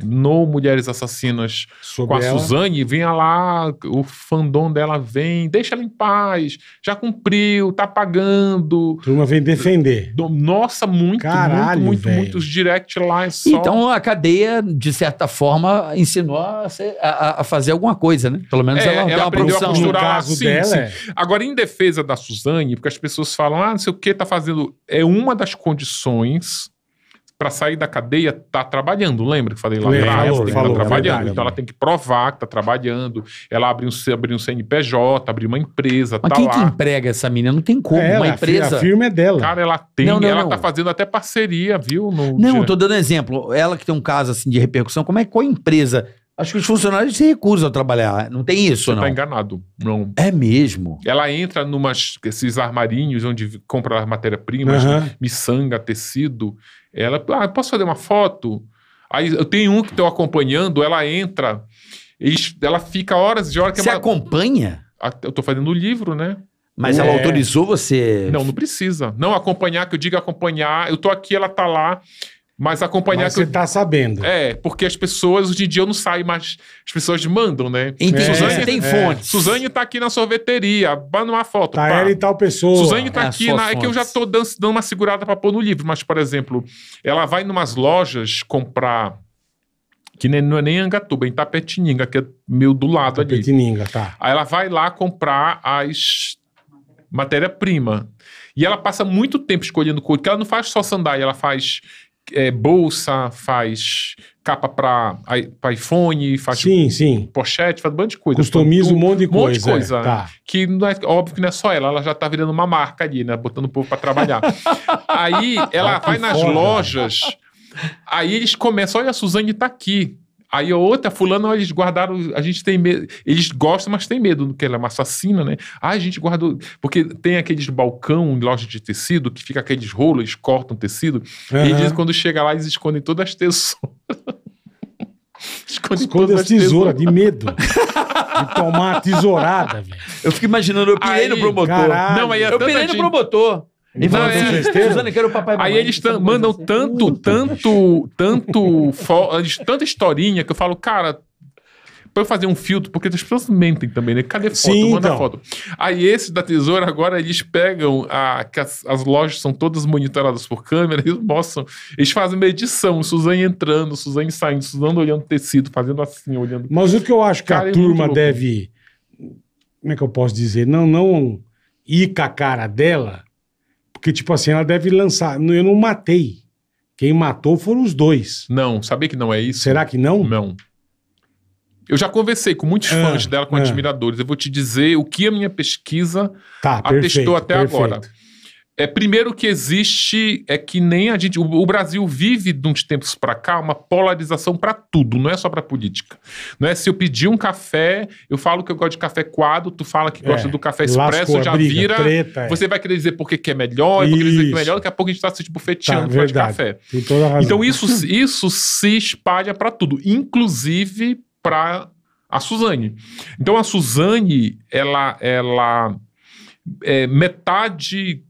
[SPEAKER 3] no Mulheres Assassinas Sobre com a ela. Suzane, vinha lá, o fandom dela vem, deixa ela em paz,
[SPEAKER 2] já cumpriu, tá pagando. Turma vem defender. Nossa, muito, Caralho, muito, muito, muitos
[SPEAKER 3] direct lá.
[SPEAKER 2] É só... Então a cadeia, de certa forma, ensinou a, ser, a, a fazer alguma coisa, né? Pelo menos é, ela, ela aprendeu a costurar. No caso sim, dela, sim. É.
[SPEAKER 3] Agora, em defesa da Suzane, porque as pessoas falam, ah, não sei o que, tá fazendo... É uma das condições para sair da cadeia tá trabalhando, lembra que falei lá atrás? tem tá falou, falou, é tá trabalhando. Verdade, então ela tem que provar que tá trabalhando. Ela abre um, abre um CNPJ, abre uma empresa, Mas tá quem lá. que
[SPEAKER 2] emprega essa menina? Não tem como, é ela, uma empresa. A firma é dela. Cara, ela tem, não, não, ela não. tá fazendo até parceria, viu? No, não, estou tô dando exemplo. Ela que tem um caso assim de repercussão, como é qual empresa Acho que os funcionários se recusam a trabalhar. Não tem isso, Você tá não. Está enganado. Não. É mesmo.
[SPEAKER 3] Ela entra numas esses armarinhos onde compra as matéria-primas, uhum. miçanga, tecido. Ela, ah, posso fazer uma foto? Aí eu tenho um que estou acompanhando, ela entra, ela fica horas e horas que Você
[SPEAKER 2] acompanha?
[SPEAKER 3] Eu estou fazendo o um livro, né?
[SPEAKER 2] Mas ela é. autorizou você? Não, não
[SPEAKER 3] precisa. Não acompanhar, que eu diga acompanhar. Eu tô aqui, ela tá lá. Mas acompanhar Mas você eu... tá sabendo. É, porque as pessoas, hoje em dia eu não saio, mas as pessoas mandam, né? Entendi. Suzane, é, tem fonte. Suzane tá aqui na sorveteria, manda uma foto.
[SPEAKER 4] Tá pá. ela e tal pessoa. Suzane tá é aqui. Na... É que eu já
[SPEAKER 3] tô dando, uma segurada pra pôr no livro, mas, por exemplo, ela vai umas lojas comprar. Que nem, não é nem Angatuba, é em Tapetininga, que é meio do lado ali. Tapetininga, tá. Aí ela vai lá comprar as matéria-prima. E ela passa muito tempo escolhendo couro, porque ela não faz só sandália, ela faz é, bolsa, faz capa para iPhone, faz sim,
[SPEAKER 4] sim. pochete, faz um monte de coisa. Customiza um, um monte de coisa. Um monte de coisa. É, tá.
[SPEAKER 3] Que não é, óbvio que não é só ela, ela já tá virando uma marca ali, né? Botando o povo para trabalhar. aí ela ah, vai nas foda. lojas, aí eles começam, olha, a Suzane tá aqui. Aí a outra, tá fulano, eles guardaram. A gente tem medo. Eles gostam, mas tem medo, que ela é uma assassina, né? Ah, a gente guardou. Porque tem aqueles balcão em loja de tecido que fica aqueles rolos, eles cortam tecido. Uhum. E eles, quando chega lá, eles escondem todas as tesouras.
[SPEAKER 4] Esconde, Esconde as tesouras,
[SPEAKER 2] de medo. de tomar a tesourada, velho. Eu fico imaginando, eu pirei aí, no promotor. Caralho. Não, aí é eu pirei no promotor. E não, fala, é, Suzana, quero o papai Aí eles mandam assim.
[SPEAKER 3] tanto, tanto, tanto, tanta historinha que eu falo, cara, pra eu fazer um filtro, porque as pessoas mentem também, né? Cadê foto? Sim, Manda então. foto. Aí esse da tesoura, agora eles pegam a, que as, as, lojas são todas monitoradas por câmera, eles mostram, eles fazem uma edição, Suzane entrando, Suzane saindo, Suzane olhando tecido, fazendo assim, olhando.
[SPEAKER 4] Mas o que eu acho que cara, a é turma deve, como é que eu posso dizer? Não, não ir com a cara dela, porque, tipo assim, ela deve lançar. Eu não matei. Quem matou foram os dois. Não, sabia que não é isso? Será que não? Não.
[SPEAKER 3] Eu já conversei com muitos ah, fãs ah, dela, com ah. admiradores. Eu vou te dizer o que a minha pesquisa tá, atestou perfeito, até perfeito. agora. É, primeiro que existe é que nem a gente. O, o Brasil vive de uns tempos para cá uma polarização para tudo, não é só para política. Não é se eu pedir um café, eu falo que eu gosto de café quadro, tu fala que é, gosta do café expresso, já briga, vira. Treta, é. Você vai querer dizer porque que é melhor, isso. querer dizer que é melhor, daqui a pouco a gente está se tipo tá, tá de café. Então isso, isso se espalha para tudo, inclusive para a Suzane. Então a Suzane, ela, ela é, metade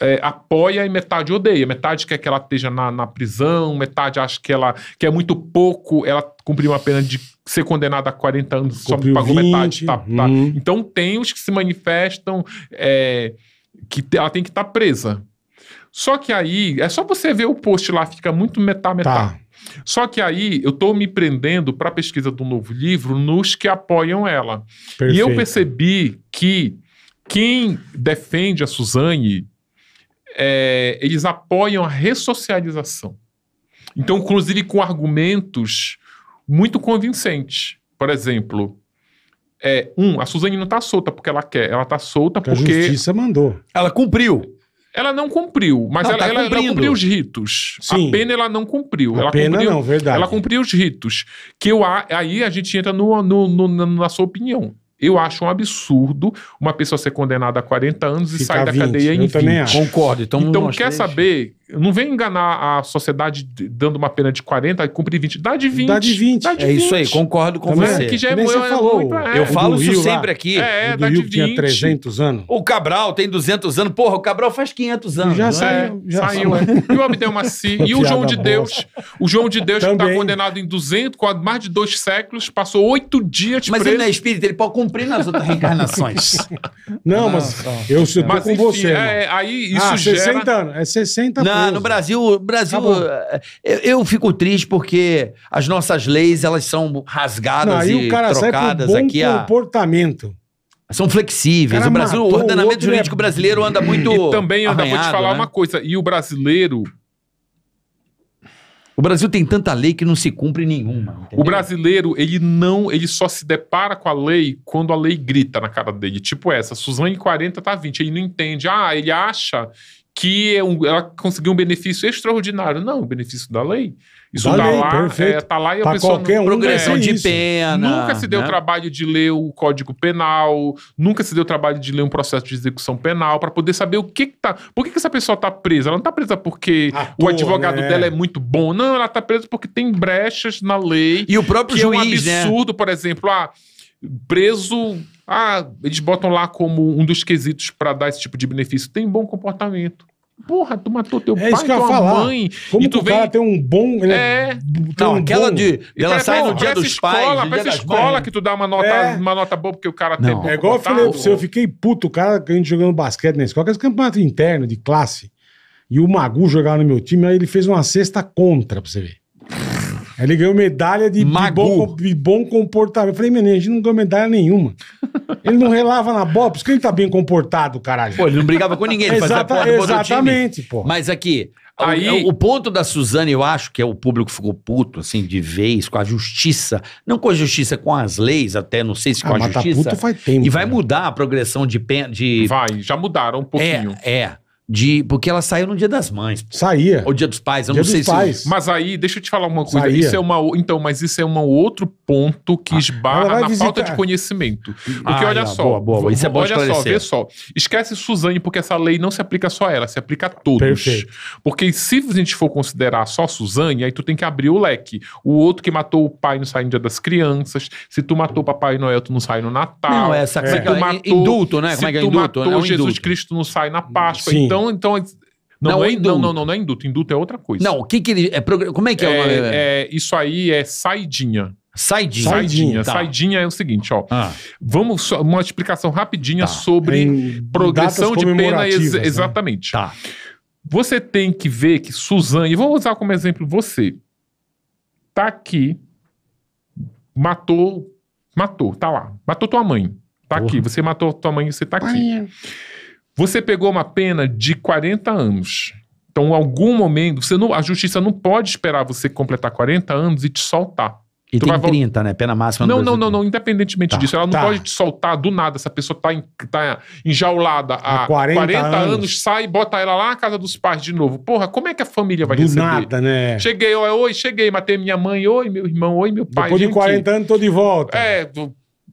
[SPEAKER 3] é, apoia e metade odeia. Metade quer que ela esteja na, na prisão, metade acha que ela que é muito pouco, ela cumpriu uma pena de ser condenada a 40 anos, cumpriu só pagou 20, metade. Tá, tá. Uhum. Então tem os que se manifestam é, que ela tem que estar tá presa. Só que aí, é só você ver o post lá, fica muito metá-metá. Tá. Só que aí eu estou me prendendo para a pesquisa do novo livro nos que apoiam ela. Perfeito. E eu percebi que quem defende a Suzane é, eles apoiam a ressocialização. Então, inclusive com argumentos muito convincentes. Por exemplo, é, um, a Suzane não está solta porque ela quer, ela está solta porque, porque, a
[SPEAKER 4] justiça mandou.
[SPEAKER 3] Ela cumpriu. Ela não cumpriu, mas não, ela, tá ela, ela, cumpriu os
[SPEAKER 4] ritos.
[SPEAKER 3] Sim. A pena ela não cumpriu. A ela pena cumpriu, não, verdade. Ela cumpriu os ritos. Que eu, aí a gente entra no, no, no na sua opinião. Eu acho um absurdo uma pessoa ser condenada a 40 anos e sair da 20, cadeia em 20. Concordo. Então, Então, quer saber? não vem enganar a sociedade dando uma pena de 40, cumpre 20. Dá de 20. Dá de 20. Dá de é isso aí, concordo com Também, você. Que já é, você é falou. Muito, é. Eu falo isso sempre lá, aqui. É, é dá Rio de 20. tinha 300 anos.
[SPEAKER 2] O Cabral tem 200 anos. Porra, o Cabral faz 500 anos. Já né? saiu. É, já saiu. É. e o
[SPEAKER 3] Abdelmaci. e o João de Deus. O João de Deus, que está condenado em 200, com mais de dois séculos,
[SPEAKER 2] passou oito dias Mas preso. ele não é espírito, ele pode cumprir nas outras reencarnações.
[SPEAKER 4] não, não, mas não, eu estou com você. aí isso ah, gera... 60 anos. É 60 anos ah, no Brasil, Brasil, eu,
[SPEAKER 2] eh, eh, eu, fico triste porque as nossas leis elas são rasgadas não, e trocadas sai aqui a ah,
[SPEAKER 4] comportamento. São flexíveis. O, Brasil, o ordenamento
[SPEAKER 3] o né? jurídico é... brasileiro anda muito. E também anda, arranhado, vou te falar né? uma coisa. E o brasileiro,
[SPEAKER 2] o Brasil tem tanta lei que não se cumpre nenhuma. Entendeu? O
[SPEAKER 3] brasileiro, ele não, ele só se depara com a lei quando a lei grita na cara dele. Tipo essa, Suzane 40 tá 20. Ele não entende. Ah, ele acha que é ela conseguiu um benefício extraordinário. Não, o benefício da lei. Isso da tá, lá, é, tá lá e a pra pessoa... Qualquer não, um né? progressão é, de pena. Nunca se deu né? trabalho de ler o Código Penal, nunca se deu trabalho de ler um processo de execução penal para poder saber o que, que tá, Por que, que essa pessoa está presa? Ela não está presa porque Ator, o advogado né? dela é muito bom. Não, ela está presa porque tem brechas na lei. E o próprio juiz, é um né? absurdo, né? por exemplo, ah, preso ah, eles botam lá como um dos quesitos para dar esse tipo de benefício. Tem bom comportamento. Porra, tu matou teu é pai, tua falar. mãe.
[SPEAKER 4] Como e tu vem... cara tem um bom.
[SPEAKER 2] É. é. Não, um aquela bom... de. Ela sai no dia dos escola, pais. Pra
[SPEAKER 3] essa escola que tu dá uma nota, é. uma nota boa porque o cara tem. É igual eu falei pra você, eu
[SPEAKER 4] fiquei puto, o cara a gente jogando basquete na escola, que é esse campeonato interno de classe. E o Magu jogava no meu time, aí ele fez uma cesta contra, pra você ver. Ele ganhou medalha de, de bom, de bom comportamento. Eu falei, menino, a gente não ganhou medalha nenhuma. Ele não relava na bola, por isso que ele tá bem comportado, caralho. Pô, ele não brigava com ninguém, ele fazia Exata, porra do Exatamente,
[SPEAKER 2] pô. Mas aqui, Aí... O, é, o, ponto da Suzane, eu acho que é o público ficou puto, assim, de vez, com a justiça. Não com a justiça, com as leis, até, não sei se ah, com a tá justiça. Tá puto faz tempo, e vai né? mudar a progressão de, pena? de. Vai, já mudaram um pouquinho. É, é de. Porque ela saiu no dia das mães. Saía. Ou dia dos pais, eu dia não sei dos se. Pais. Mas aí, deixa eu te falar uma coisa. Saía. Isso é
[SPEAKER 3] uma, então, mas isso é um outro ponto que ah, esbarra na visitar. falta de conhecimento. Porque ah, olha só. Boa, boa, boa. Isso é bom Olha esclarecer. só, vê só. Esquece Suzane, porque essa lei não se aplica só a ela, se aplica a todos. Perfeito. Porque se a gente for considerar só Suzane, aí tu tem que abrir o leque. O outro que matou o pai não sai no dia das crianças. Se tu matou o Papai Noel, tu não sai no Natal. Não, essa é. Se é tu é? matou, indulto, né? Como é que é indulto? tu matou é um Jesus indulto. Cristo, não sai na Páscoa. Sim. Então, então, então é, não, não, é, é induto. Não, não, não, não é induto. Induto é outra coisa. Não, o que que ele... É prog... Como é que é, é o nome? É, isso aí é saidinha. Saidinha. Saidinha. Tá. Saidinha é o seguinte, ó. Ah. Vamos só, uma explicação rapidinha tá. sobre em progressão de pena. Ex né? exatamente. Tá. Você tem que ver que Suzane, e vou usar como exemplo você, tá aqui, matou, matou, tá lá, matou tua mãe, tá Porra. aqui, você matou tua mãe, você tá aqui. Pai. Você pegou uma pena de 40 anos. Então, em algum momento, você não, a justiça não pode esperar você completar 40 anos e te soltar. E tu tem 30, né? Pena máxima. Não, não, não, não, independentemente tá, disso. Ela não tá. pode te soltar do nada. Essa pessoa tá, em, tá enjaulada há, há 40, 40 anos. anos. sai e bota ela lá na casa dos pais de novo. Porra, como é que a família vai do receber? nada, né? Cheguei, oi, oi, cheguei, matei minha mãe, oi, meu irmão, oi, meu pai. Depois gente, de 40 anos tô de volta. É,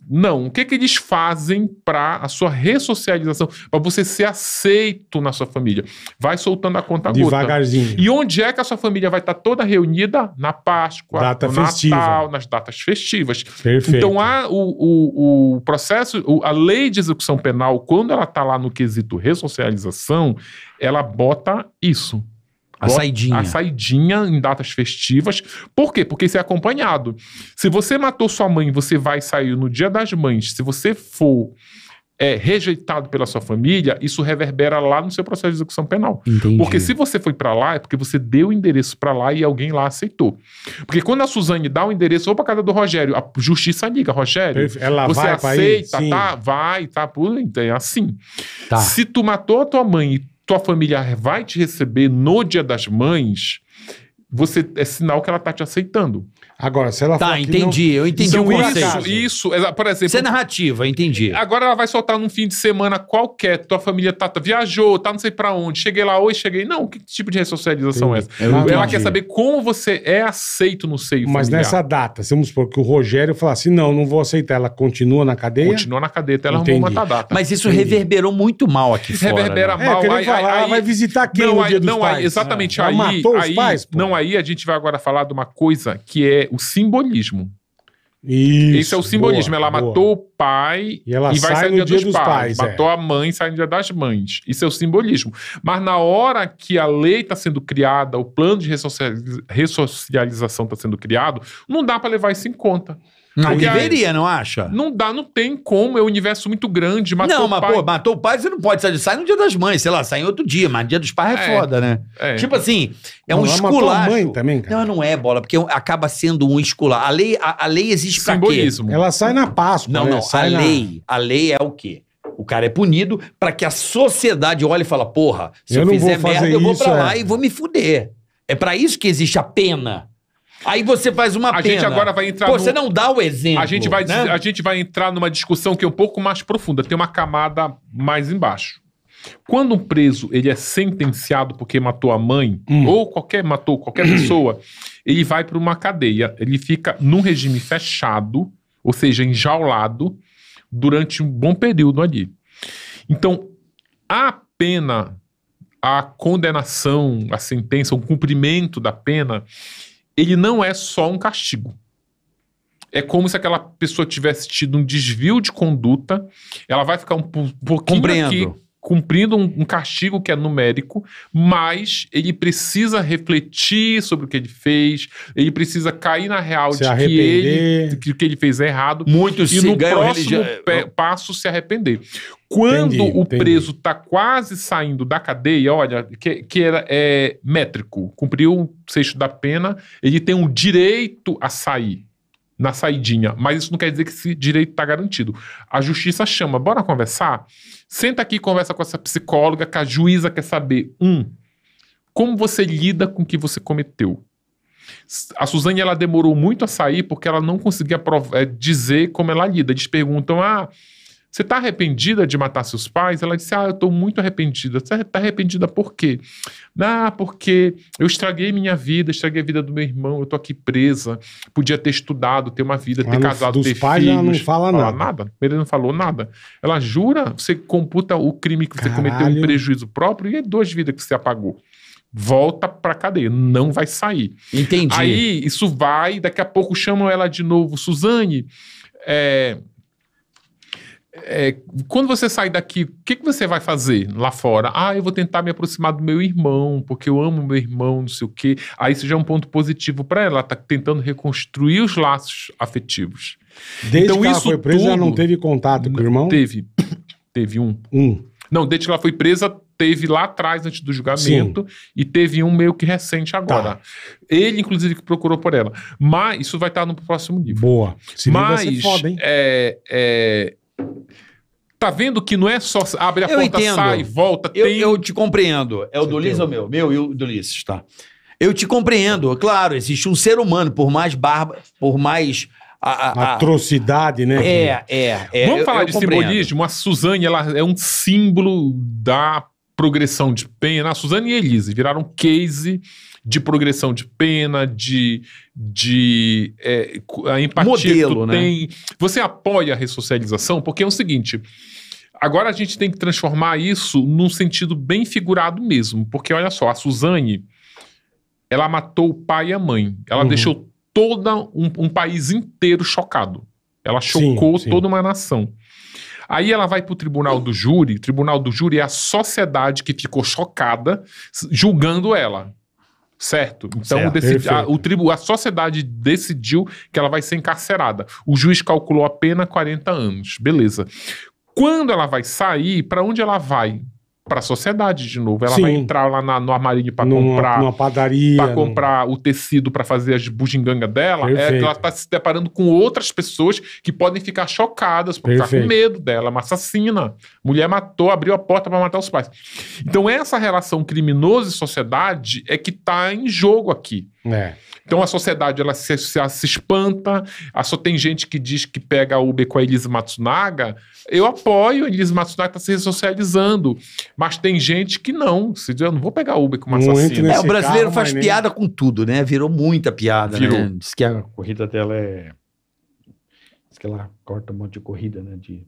[SPEAKER 3] não. O que, é que eles fazem para a sua ressocialização, para você ser aceito na sua família? Vai soltando a conta Devagarzinho. Gota. E onde é que a sua família vai estar tá toda reunida? Na Páscoa, Data no festiva. Natal, nas datas festivas. Perfeito. Então, a o, o, o processo, a lei de execução penal, quando ela está lá no quesito ressocialização, ela bota isso. A saidinha. A saidinha em datas festivas. Por quê? Porque isso é acompanhado. Se você matou sua mãe você vai sair no dia das mães, se você for é, rejeitado pela sua família, isso reverbera lá no seu processo de execução penal. Entendi. Porque se você foi para lá, é porque você deu o endereço para lá e alguém lá aceitou. Porque quando a Suzane dá o endereço, ou para casa do Rogério, a justiça liga, Rogério, Ela você vai aceita, tá? Vai, tá? Por, então, é assim. Tá. Se tu matou a tua mãe e tua família vai te receber no Dia das Mães você é sinal que ela tá te aceitando. Agora, se ela Tá, entendi. Não... Eu entendi então, o conceito. Isso, isso, por exemplo. Isso é narrativa, entendi. Agora ela vai soltar num fim de semana qualquer, tua família tá, tá viajou, tá não sei para onde, cheguei lá hoje, cheguei. Não, que tipo de ressocialização é essa? Eu ela entendi. quer saber como você é aceito no seio Mas familiar. nessa
[SPEAKER 4] data, vamos supor que o Rogério falasse, assim, não, não vou aceitar, ela continua na cadeia? Continua na
[SPEAKER 2] cadeia, até então ela entendi. arrumou uma data. Mas isso entendi. reverberou muito mal aqui fora. Reverbera né? mal. É, aí, falar, aí, ah, vai visitar quem não, no aí, dia dos não, pais? exatamente, é. aí... Matou aí, os pais?
[SPEAKER 3] Não, aí aí a gente vai agora falar de uma coisa que é o simbolismo. Isso, Esse é o simbolismo. Boa, ela boa. matou o pai e, ela e vai sair no dia, dia dos, dos pais. pais é. matou é. a mãe e sai no dia das mães. Isso é o simbolismo. Mas na hora que a lei está sendo criada, o plano de ressocialização está sendo criado, não dá para levar isso em conta. Não deveria, não acha?
[SPEAKER 2] Não dá, não tem como. É um universo muito grande. Matou não, mas pai. pô, matou o pai, você não pode sair. Sai no dia das mães, sei lá, sai em outro dia, mas no dia dos pais é, é foda, né? É. Tipo assim, é não, um esculacho. mãe também, cara. Não, não é bola, porque acaba sendo um esculacho. A lei, a, a lei existe pra Simbolismo. quê? Ela sai na Páscoa. Não, né? não. Sai a na... lei, a lei é o quê? O cara é punido para que a sociedade olhe e fala: porra, se eu, eu fizer merda, eu vou pra lá é. e vou me fuder. É para isso que existe a pena. Aí você faz uma a pena. gente agora vai entrar Pô, no... você não dá o exemplo. A gente, vai, né? a
[SPEAKER 3] gente vai entrar numa discussão que é um pouco mais profunda, tem uma camada mais embaixo. Quando um preso ele é sentenciado porque matou a mãe hum. ou qualquer matou qualquer pessoa, ele vai para uma cadeia, ele fica num regime fechado, ou seja, enjaulado durante um bom período ali. Então, a pena, a condenação, a sentença, o cumprimento da pena, ele não é só um castigo. É como se aquela pessoa tivesse tido um desvio de conduta, ela vai ficar um pouquinho Compreendo. aqui cumprindo um, um, castigo que é numérico, mas ele precisa refletir sobre o que ele fez, ele precisa cair na real se de arrepender. que ele que, que ele fez é errado. Muito e no próximo passo se arrepender. Quando entendi, o entendi. preso está quase saindo da cadeia, olha, que, que era, é métrico, cumpriu um sexto da pena, ele tem um direito a sair na saidinha, mas isso não quer dizer que esse direito está garantido. A justiça chama, bora conversar? Senta aqui e conversa com essa psicóloga, que a juíza quer saber, um, como você lida com o que você cometeu? A Suzane ela demorou muito a sair porque ela não conseguia eh, dizer como ela lida. Eles perguntam: ah, você está arrependida de matar seus pais? Ela disse: Ah, eu estou muito arrependida. Você está arrependida por quê? Ah, porque eu estraguei minha vida, estraguei a vida do meu irmão, eu estou aqui presa. Podia ter estudado, ter uma vida, ter ela casado, dos ter pais, filhos. Ela não fala nada. nada. Ele não falou nada. Ela jura, você computa o crime que Caralho. você cometeu, um prejuízo próprio, e é duas vidas que você apagou volta pra cadeia, não vai sair. Entendi. Aí isso vai, daqui a pouco chamam ela de novo, Suzane. É, é, quando você sai daqui, o que, que você vai fazer lá fora? Ah, eu vou tentar me aproximar do meu irmão, porque eu amo meu irmão, não sei o quê. Aí isso já é um ponto positivo para ela, tá tentando reconstruir os laços afetivos.
[SPEAKER 4] Desde então, que ela foi presa, ela não teve contato com o irmão? Teve. Teve um. Um. Não,
[SPEAKER 3] desde que ela foi presa, teve lá atrás, antes do julgamento, Sim. e teve um meio que recente agora. Tá. Ele, inclusive, que procurou por ela. Mas isso vai estar no próximo livro. Boa. Esse Mas, livro vai ser foda, hein?
[SPEAKER 2] É, é, Tá vendo que não é só abre a eu porta, entendo. sai, volta, eu, tem... Eu te compreendo. É o do Liz ou meu? Meu e o do Liz, tá. Eu te compreendo. Claro, existe um ser humano, por mais barba, por mais a, a, atrocidade, né? É, é, é. Vamos eu, falar eu de compreendo.
[SPEAKER 3] simbolismo. A Suzane ela é um símbolo da progressão de pena. A Suzane e a Elise viraram case de progressão de pena, de, de é, a empatia Modelo, que tu né? tem. Você apoia a ressocialização? Porque é o seguinte. Agora a gente tem que transformar isso num sentido bem figurado mesmo. Porque olha só, a Suzane, ela matou o pai e a mãe. Ela uhum. deixou todo um, um, país inteiro chocado. Ela chocou sim, sim. toda uma nação. Aí ela vai para o tribunal do júri. O tribunal do júri é a sociedade que ficou chocada julgando ela certo? Então certo. Decidi, a, o tribu, a sociedade decidiu que ela vai ser encarcerada. O juiz calculou a pena 40 anos, beleza. Quando ela vai sair, para onde ela vai? para a sociedade de novo. Ela Sim. vai entrar lá na, no armarinho para comprar. Numa padaria. Para comprar num... o tecido para fazer as bujinganga dela. É, ela está se deparando com outras pessoas que podem ficar chocadas, porque tá com medo dela. Uma assassina. Mulher matou, abriu a porta para matar os pais. Então, essa relação criminoso e sociedade é que está em jogo aqui. É. Então a sociedade ela se, se espanta, a, ah, só tem gente que diz que pega a Uber com a Elise Matsunaga. Eu apoio a Elise Matsunaga está se socializando, mas tem gente que não. Se diz, eu não vou pegar a Uber com uma assassina. É, o brasileiro carro, faz piada nem...
[SPEAKER 2] com tudo, né? Virou muita piada, né? Virou. né? Diz que a corrida dela é que ela corta um monte de corrida, né? De...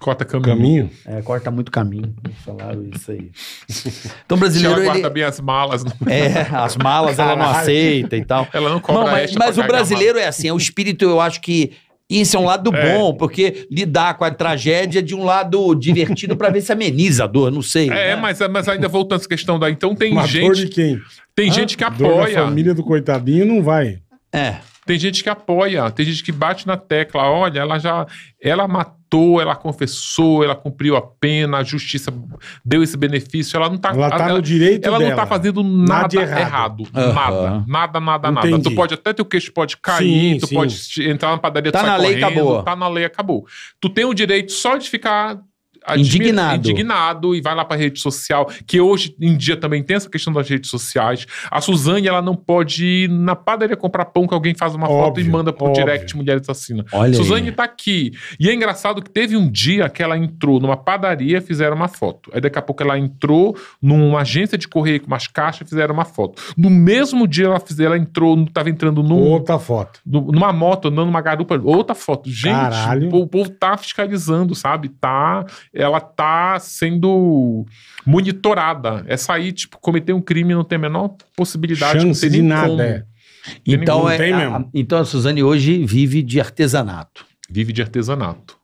[SPEAKER 2] Corta caminho. caminho. É, corta muito caminho. Falaram isso aí. Então, brasileiro. Ela guarda ele... bem as malas. No... Né? É, as malas ela não aceita e tal. Ela não cobra não, Mas, mas o brasileiro é assim, é o espírito, eu acho que isso é um lado é. bom, porque lidar com a tragédia de um lado divertido para ver se ameniza a dor, não sei. É,
[SPEAKER 3] né? mas, mas ainda voltando essa questão da. Então
[SPEAKER 2] tem Uma gente. Dor de quem? Tem ah, gente que apoia.
[SPEAKER 4] a família do coitadinho não vai.
[SPEAKER 3] É. Tem gente que apoia, tem gente que bate na tecla, olha, ela já ela matou, ela confessou, ela cumpriu a pena, a justiça deu esse benefício, ela não tá ela tá ela, no direito ela dela. não tá fazendo nada, nada errado, errado uhum. nada, nada, nada, Entendi. nada. Tu pode até teu queixo pode cair, sim, tu sim. pode entrar na padaria, tá tu na lei correndo, acabou. tá na lei acabou. Tu tem o direito só de ficar indignado. indignado e vai lá para rede social, que hoje em dia também tem essa questão das redes sociais. A Suzane, ela não pode ir na padaria comprar pão que alguém faz uma óbvio, foto e manda pro óbvio. direct Mulher Assassina. Suzane aí. tá aqui. E é engraçado que teve um dia que ela entrou numa padaria, fizeram uma foto. Aí daqui a pouco ela entrou numa agência de correio com umas caixas, fizeram uma foto. No mesmo dia ela fez, ela entrou, tava entrando num, outra foto. Numa moto andando numa garupa, outra foto. Gente, Caralho. o povo tá fiscalizando, sabe? Tá ela tá sendo monitorada. É sair, tipo, cometer um crime não tem a menor possibilidade Chance
[SPEAKER 2] de nada. Como. É.
[SPEAKER 4] Então, é, a,
[SPEAKER 2] então a Suzane hoje vive de artesanato. Vive de artesanato.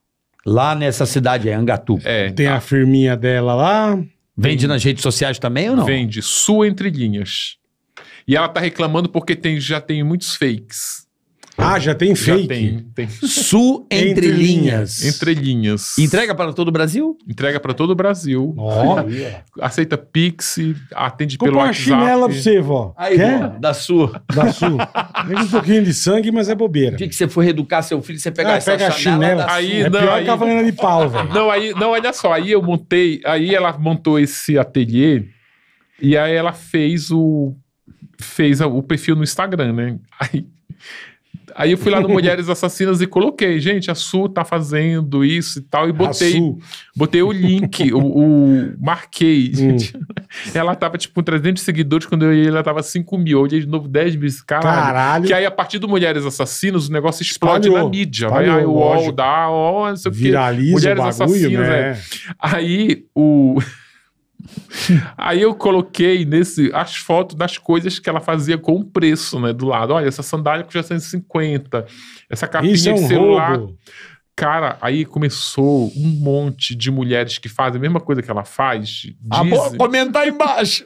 [SPEAKER 2] Lá nessa cidade, é Angatuba. É, tem a firminha dela lá. Vende nas redes sociais também ou não? Vende, sua entre linhas. E ela tá
[SPEAKER 3] reclamando porque tem, já tem muitos fakes. Ah, já tem fake. Já tem, tem.
[SPEAKER 2] Su entre, entre linhas.
[SPEAKER 3] Entre linhas. Entrega para todo o Brasil? Entrega para todo o Brasil. Aceita Pix, atende Compre pelo uma WhatsApp. chinela pra você,
[SPEAKER 2] vó. Aí, Quer? Vó, da sua. Da sua. Mesmo um pouquinho de sangue, mas é bobeira. O que, que você for reeducar seu filho, você pega ah, essa pega chinela. Aí, é não, pior aí... que a
[SPEAKER 3] de pau, velho. Não, aí, não, olha só. Aí eu montei, aí ela montou esse ateliê e aí ela fez o fez o perfil no Instagram, né? Aí Aí eu fui lá no Mulheres Assassinas e coloquei, gente, a Su tá fazendo isso e tal, e botei, botei o link, o, o marquei, hum. gente. Hum. Ela tava tipo com 300 seguidores, quando eu ia ela tava 5 mil, hoje olhei é de novo 10 mil, caralho. caralho. Que aí a partir do Mulheres Assassinas o negócio explode Espalhou. na mídia, vai, aí o UOL dá, ó, não sei o que Viraliza Mulheres o bagulho, Assassinas, né? É. Aí o... Aí eu coloquei nesse as fotos das coisas que ela fazia com o preço, né? Do lado. Olha, essa sandália custa 150, essa capinha Isso é um de celular. Roubo. Cara, aí começou um monte de mulheres que fazem a mesma coisa que ela faz. Ah, dizem... comentar embaixo.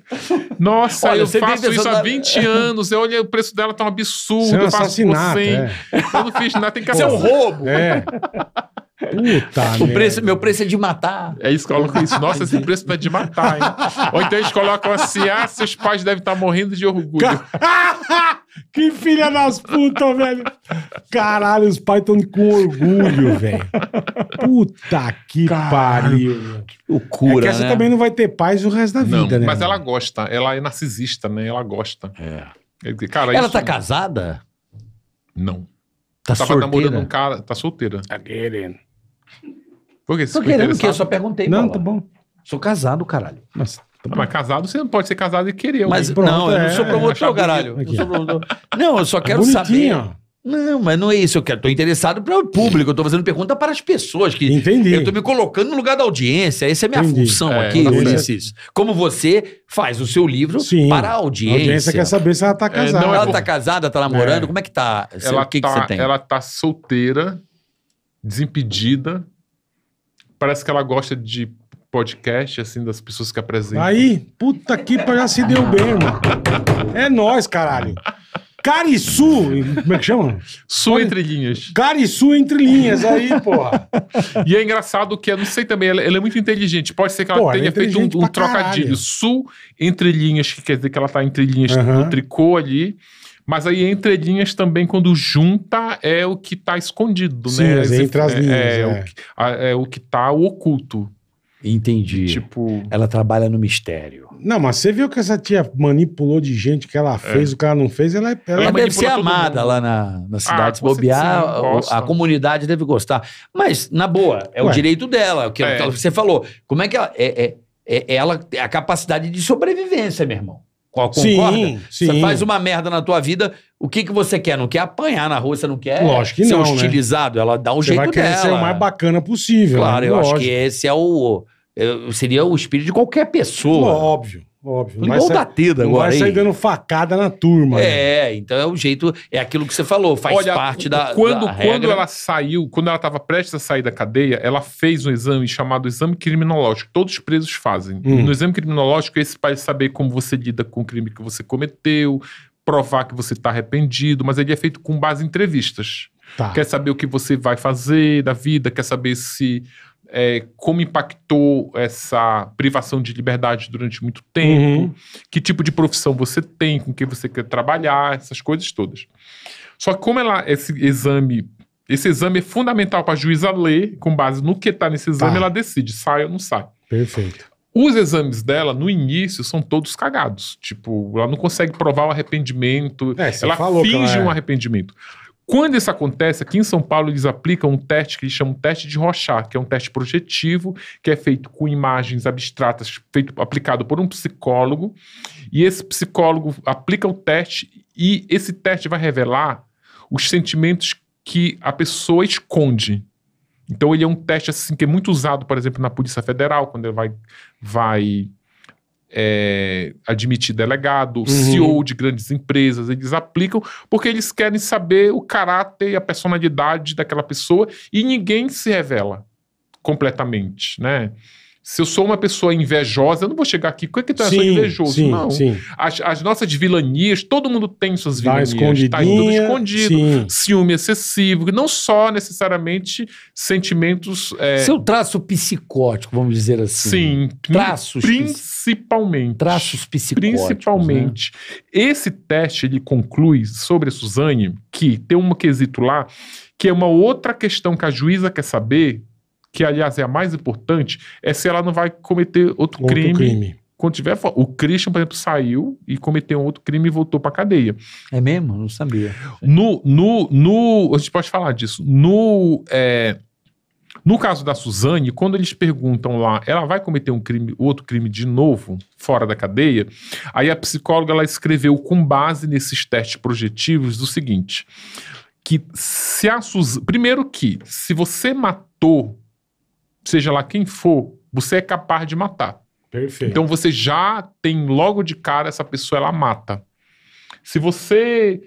[SPEAKER 3] Nossa, olha, eu faço isso há 20 anos. Eu olho, o preço dela tá um absurdo. Isso é eu faço por 100. É. Eu não fiz nada, tem que Isso é um roubo. É. Puta o preço, meu preço é de matar. É isso, colocam isso. Nossa, esse preço é de matar, hein? Ou então eles colocam assim: ah, seus pais devem estar morrendo de orgulho.
[SPEAKER 4] que filha das putas, velho. Caralho, os pais estão com orgulho, velho. Puta que pariu. Loucura. É essa né? também não vai ter paz o resto da não, vida, né? Mas
[SPEAKER 3] ela gosta, ela é narcisista, né? Ela gosta. É. Cara, ela isso... tá casada? Não. Tá Tava solteira? namorando um cara. Tá solteira. Tá querendo. Por Tô querendo que eu só
[SPEAKER 2] perguntei. Não, tá bom. Sou casado, caralho. mas Tá ah, mas casado, você não pode ser casado e querer. Mas pronto, não, é, eu não é. sou promotor, é, caralho. Não, não, eu só tá quero saber. Não, mas não é isso. Eu quero. Estou interessado para o público. Eu estou fazendo pergunta para as pessoas. que Entendi. Eu estou me colocando no lugar da audiência. Essa é a minha Entendi. função é, aqui, tá Ulisses. Como você faz o seu livro Sim. para a audiência. A audiência quer
[SPEAKER 4] saber se ela está casada. É, não, é ela está
[SPEAKER 2] casada, está namorando. É. Como é que tá? Ela, o que, tá, que você tem? Ela está solteira
[SPEAKER 3] desimpedida. Parece que ela gosta de podcast, assim, das pessoas que apresentam. Aí,
[SPEAKER 4] puta que já se deu bem, mano. É nós, caralho. Cariçu, como é que chama? su Entre Linhas. Cariçu Entre Linhas, aí, porra.
[SPEAKER 3] E é engraçado que, eu não sei também, ela, ela é muito inteligente. Pode ser que ela tenha ela é feito um, um trocadilho. su Entre Linhas, que quer dizer que ela tá entre linhas uhum. no tricô ali. Mas aí entre linhas também, quando junta, é o que está escondido, Sim, né?
[SPEAKER 2] As, entre é, as é, linhas. É, é, o que, a, é, O que, tá oculto. Entendi. Tipo. Ela trabalha no mistério.
[SPEAKER 4] Não, mas você viu que essa tia manipulou de gente que ela é. fez, é. o que ela não fez, ela é. Ela, ela deve ser amada
[SPEAKER 2] mundo. lá na, na ah, cidade. Ah, Se bobear, a, a, comunidade deve gostar. Mas, na boa, é Ué. o direito dela. O que, é. você falou. Como é que ela. É, é, é ela. a capacidade de sobrevivência, meu irmão. Concorda? Sim, sim. Você faz uma merda na tua vida, o que, que você quer? Não quer apanhar na rua, você não quer Lógico que ser não, né? hostilizado. Né? Ela dá um você jeito vai querer dela. ser o mais bacana possível. Claro, né? eu Lógico. acho que esse é o... Seria o espírito de qualquer pessoa. Óbvio. Óbvio. Não Igual o Dateda agora. Vai sair
[SPEAKER 4] dando facada na turma. Né?
[SPEAKER 2] É, então é o jeito, é aquilo que você falou, faz Olha, parte da. Quando, da quando ela saiu,
[SPEAKER 3] quando ela estava prestes a sair da cadeia, ela fez um exame chamado exame criminológico. Todos os presos fazem. Hum. No exame criminológico, esse para saber como você lida com o crime que você cometeu, provar que você está arrependido, mas ele é feito com base em entrevistas. Tá. Quer saber o que você vai fazer da vida, quer saber se é, como impactou essa privação de liberdade durante muito tempo, uhum. que tipo de profissão você tem, com quem você quer trabalhar, essas coisas todas. Só que como ela, esse exame, esse exame é fundamental para a juíza ler, com base no que está nesse exame, tá. ela decide, sai ou não sai. Perfeito. Os exames dela, no início, são todos cagados. Tipo, ela não consegue provar o arrependimento. É, ela finge ela é... um arrependimento. Quando isso acontece, aqui em São Paulo eles aplicam um teste que eles chamam de teste de Rorschach, que é um teste projetivo, que é feito com imagens abstratas, feito aplicado por um psicólogo, e esse psicólogo aplica o teste e esse teste vai revelar os sentimentos que a pessoa esconde. Então ele é um teste assim que é muito usado, por exemplo, na Polícia Federal, quando ele vai vai é, admitir delegado, uhum. CEO de grandes empresas, eles aplicam porque eles querem saber o caráter e a personalidade daquela pessoa e ninguém se revela completamente, né? Se eu sou uma pessoa invejosa, eu não vou chegar aqui. o que, é que tu é sim, invejoso? Sim, não. Sim. As, as, nossas vilanias, todo mundo tem suas tá vilanias. Tá, tá escondido. Sim. Ciúme excessivo. Não só necessariamente sentimentos. É... Seu
[SPEAKER 2] traço psicótico, vamos dizer assim. Sim.
[SPEAKER 3] Traços. Principalmente. Traços psicóticos. Né? Principalmente. Né? Esse teste ele conclui sobre a Suzane que tem um quesito lá que é uma outra questão que a juíza quer saber que aliás é a mais importante, é se ela não vai cometer outro, outro crime. crime. Quando tiver, o Christian, por exemplo, saiu e cometeu um outro crime e voltou para cadeia. É mesmo? Não sabia. No, no, no, a gente pode falar disso. No, é, no caso da Suzane, quando eles perguntam lá, ela vai cometer um crime, outro crime de novo fora da cadeia. Aí a psicóloga ela escreveu com base nesses testes projetivos o seguinte: que se a Suzane, primeiro que se você matou seja lá quem for, você é capaz de matar. Perfeito. Então você já tem logo de cara essa pessoa, ela mata. Se você.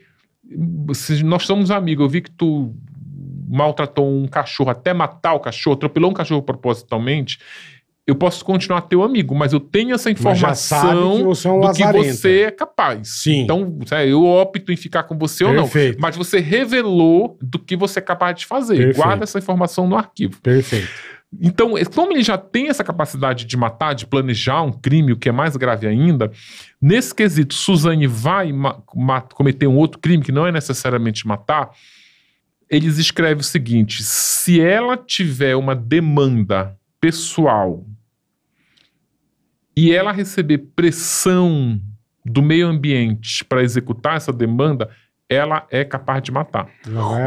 [SPEAKER 3] Se nós somos amigos, eu vi que tu maltratou um cachorro até matar o cachorro, atropelou um cachorro propositalmente. Eu posso continuar teu amigo, mas eu tenho essa informação que você é um do que você é capaz. Sim. Então, é, eu opto em ficar com você Perfeito. ou não. Mas você revelou do que você é capaz de fazer. Perfeito. Guarda essa informação no arquivo. Perfeito. Então, é, como ele já tem essa capacidade de matar, de planejar um crime, o que é mais grave ainda, nesse quesito, Suzane vai cometer um outro crime que não é necessariamente matar. Eles escrevem o seguinte: se ela tiver uma demanda pessoal e ela receber pressão do meio ambiente para executar essa demanda, ela é capaz de matar.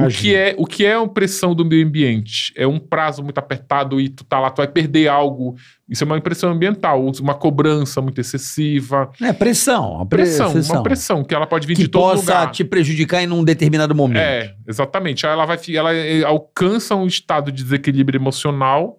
[SPEAKER 3] O que, é, o que é uma pressão do meio ambiente? É um prazo muito apertado e tu tá lá, tu vai perder algo. Isso é uma pressão ambiental, uma cobrança muito excessiva. É, pressão. Uma pressão, pressão. uma pressão, que ela pode vir que de todo lugar. Que possa te prejudicar em um
[SPEAKER 2] determinado momento. É,
[SPEAKER 3] exatamente. Ela, vai, ela eh, alcança um estado de desequilíbrio emocional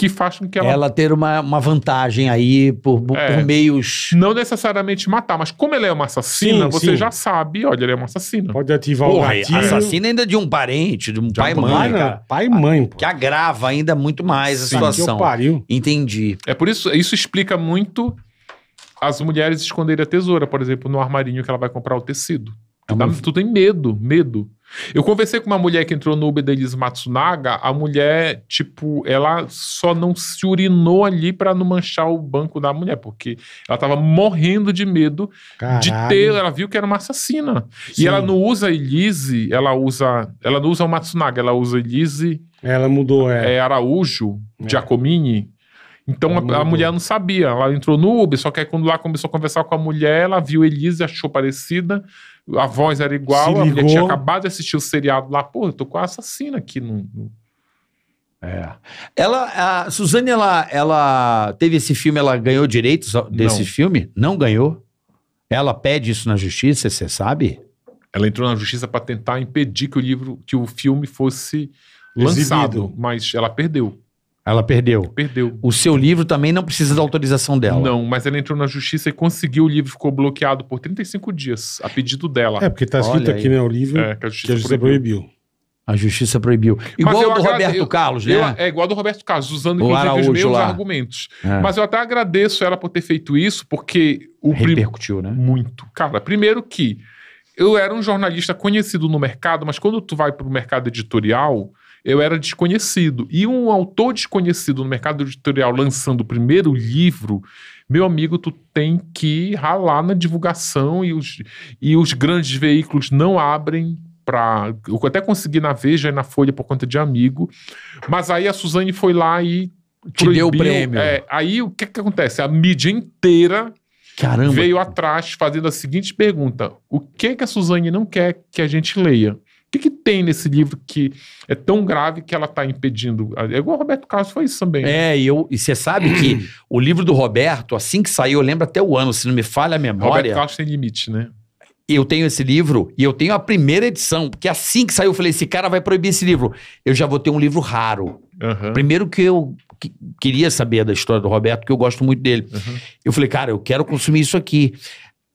[SPEAKER 3] que faz com que ela... Ela
[SPEAKER 2] ter uma, uma vantagem aí por, é, por
[SPEAKER 3] meios... Não necessariamente matar, mas como ela é uma assassina, sim, você sim. já
[SPEAKER 2] sabe, olha, ela é uma assassina.
[SPEAKER 4] Pode ativar Porra, o é gatilho. assassina
[SPEAKER 2] ainda de um parente, de um de pai e tá mãe. Né? Cara. Pai e mãe, pô. Que agrava ainda muito mais a sim, situação. Que
[SPEAKER 4] pariu. Entendi.
[SPEAKER 2] É por isso, isso
[SPEAKER 3] explica muito as mulheres esconderem a tesoura, por exemplo, no armarinho que ela vai comprar o tecido. Tu, é uma... dá, tu tem medo, medo. Eu conversei com uma mulher que entrou no Uber da Elise Matsunaga, a mulher, tipo, ela só não se urinou ali para não manchar o banco da mulher, porque ela tava morrendo de medo Caralho. de ter, ela viu que era uma assassina. Sim. E ela não usa Elise, ela usa, ela não usa o Matsunaga, ela usa Elise. Ela mudou, é. é Araújo, é. Giacomini. Então a, a, mulher não sabia. Ela entrou no Uber, só que aí quando lá começou a conversar com a mulher, ela viu Elise, achou parecida, a voz era igual, a mulher tinha acabado de assistir o seriado lá, pô eu tô com a assassina aqui no. no...
[SPEAKER 2] É. Ela, a Suzane, ela, ela teve esse filme, ela ganhou direitos desse Não. filme? Não ganhou? Ela pede isso na justiça, você sabe? Ela entrou na justiça para tentar impedir que o livro, que o filme fosse lançado, Exibido.
[SPEAKER 3] mas ela perdeu. Ela perdeu. Perdeu. O seu livro também não precisa da
[SPEAKER 2] autorização dela. Não,
[SPEAKER 3] mas ela entrou na justiça e conseguiu o livro, ficou bloqueado por 35 dias, a pedido dela. É, porque tá escrito Olha aqui, aí. né, o livro é, que
[SPEAKER 2] a justiça, que a justiça proibiu. proibiu. A justiça proibiu. Igual
[SPEAKER 4] do Roberto eu,
[SPEAKER 3] Carlos, né? é, igual do Roberto Carlos, usando inclusive Araújo, os meus lá. argumentos. É. Mas eu até agradeço ela por ter feito isso, porque o Repercutiu, prim... né? Muito. Cara, primeiro que eu era um jornalista conhecido no mercado, mas quando tu vai para o mercado editorial, eu era desconhecido. E um autor desconhecido no mercado editorial lançando o primeiro livro, meu amigo, tu tem que ralar na divulgação e os, e os grandes veículos não abrem para. Eu até consegui na Veja e na Folha por conta de amigo. Mas aí a Suzane foi lá e. Te proibiu, deu o prêmio. É, aí o que, é que acontece? A mídia inteira Caramba. veio atrás fazendo a seguinte pergunta: o que é que a Suzane não quer que a gente leia? O que, que tem nesse livro que é tão grave
[SPEAKER 2] que ela está impedindo? É igual o Roberto Carlos foi isso também. Né? É, e, e você sabe que o livro do Roberto, assim que saiu, eu lembro até o ano, se não me falha a memória. Roberto Carlos
[SPEAKER 3] tem limite, né?
[SPEAKER 2] eu tenho esse livro e eu tenho a primeira edição, porque assim que saiu eu falei, esse cara vai proibir esse livro. Eu já vou ter um livro raro. Uhum. Primeiro que eu que, queria saber da história do Roberto, que eu gosto muito dele. Uhum. Eu falei, cara, eu quero consumir isso aqui.